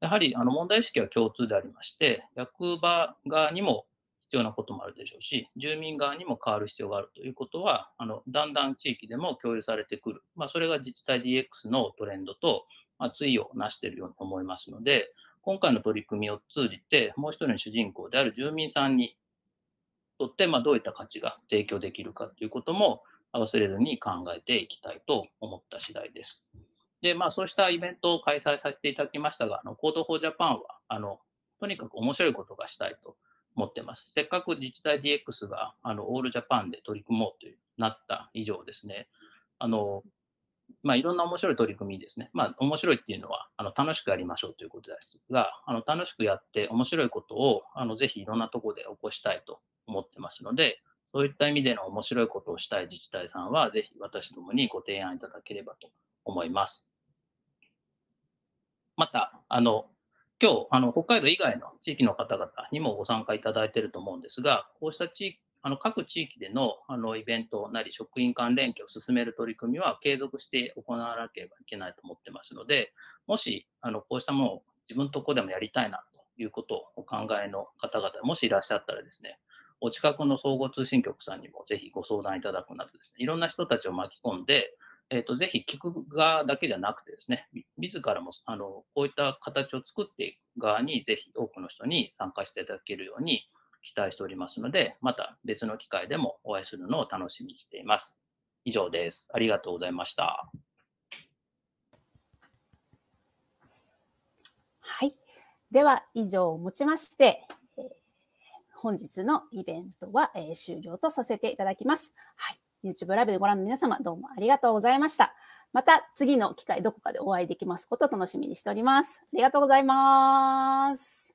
やはりあの問題意識は共通でありまして、役場側にも必要なこともあるでしょうし、住民側にも変わる必要があるということは、あのだんだん地域でも共有されてくる、まあ、それが自治体 DX のトレンドと、まあ、対応をなしているように思いますので、今回の取り組みを通じて、もう一人の主人公である住民さんにとって、まあ、どういった価値が提供できるかということも忘れずに考えていきたいと思った次第です。で、まあ、そうしたイベントを開催させていただきましたが、あの、Code for j ジャパンは、あの、とにかく面白いことがしたいと思ってます。せっかく自治体 DX が、あの、オールジャパンで取り組もうとなった以上ですね、あの、まあ、いろんな面白い取り組みですね。まあ、面白いっていうのは、あの、楽しくやりましょうということですが、あの、楽しくやって面白いことを、あの、ぜひいろんなところで起こしたいと思ってますので、そういった意味での面白いことをしたい自治体さんは、ぜひ私どもにご提案いただければと思います。また、あの、今日、あの、北海道以外の地域の方々にもご参加いただいていると思うんですが、こうした地域あの各地域でのあのイベントなり職員間連携を進める取り組みは継続して行わなければいけないと思ってますので、もしあのこうしたものを自分のとこでもやりたいなということをお考えの方々、もしいらっしゃったらですね、お近くの総合通信局さんにもぜひご相談いただくなどですね、いろんな人たちを巻き込んで、えっ、ー、と、ぜひ聞く側だけじゃなくてですね、自らも、あの、こういった形を作っていく側に、ぜひ多くの人に参加していただけるように、期待しておりますので、また別の機会でもお会いするのを楽しみにしています。以上です。ありがとうございました。はい。では、以上をもちまして、本日のイベントは、え終了とさせていただきます。はい。YouTube ライブでご覧の皆様、どうもありがとうございました。また次の機会、どこかでお会いできますことを楽しみにしております。ありがとうございます。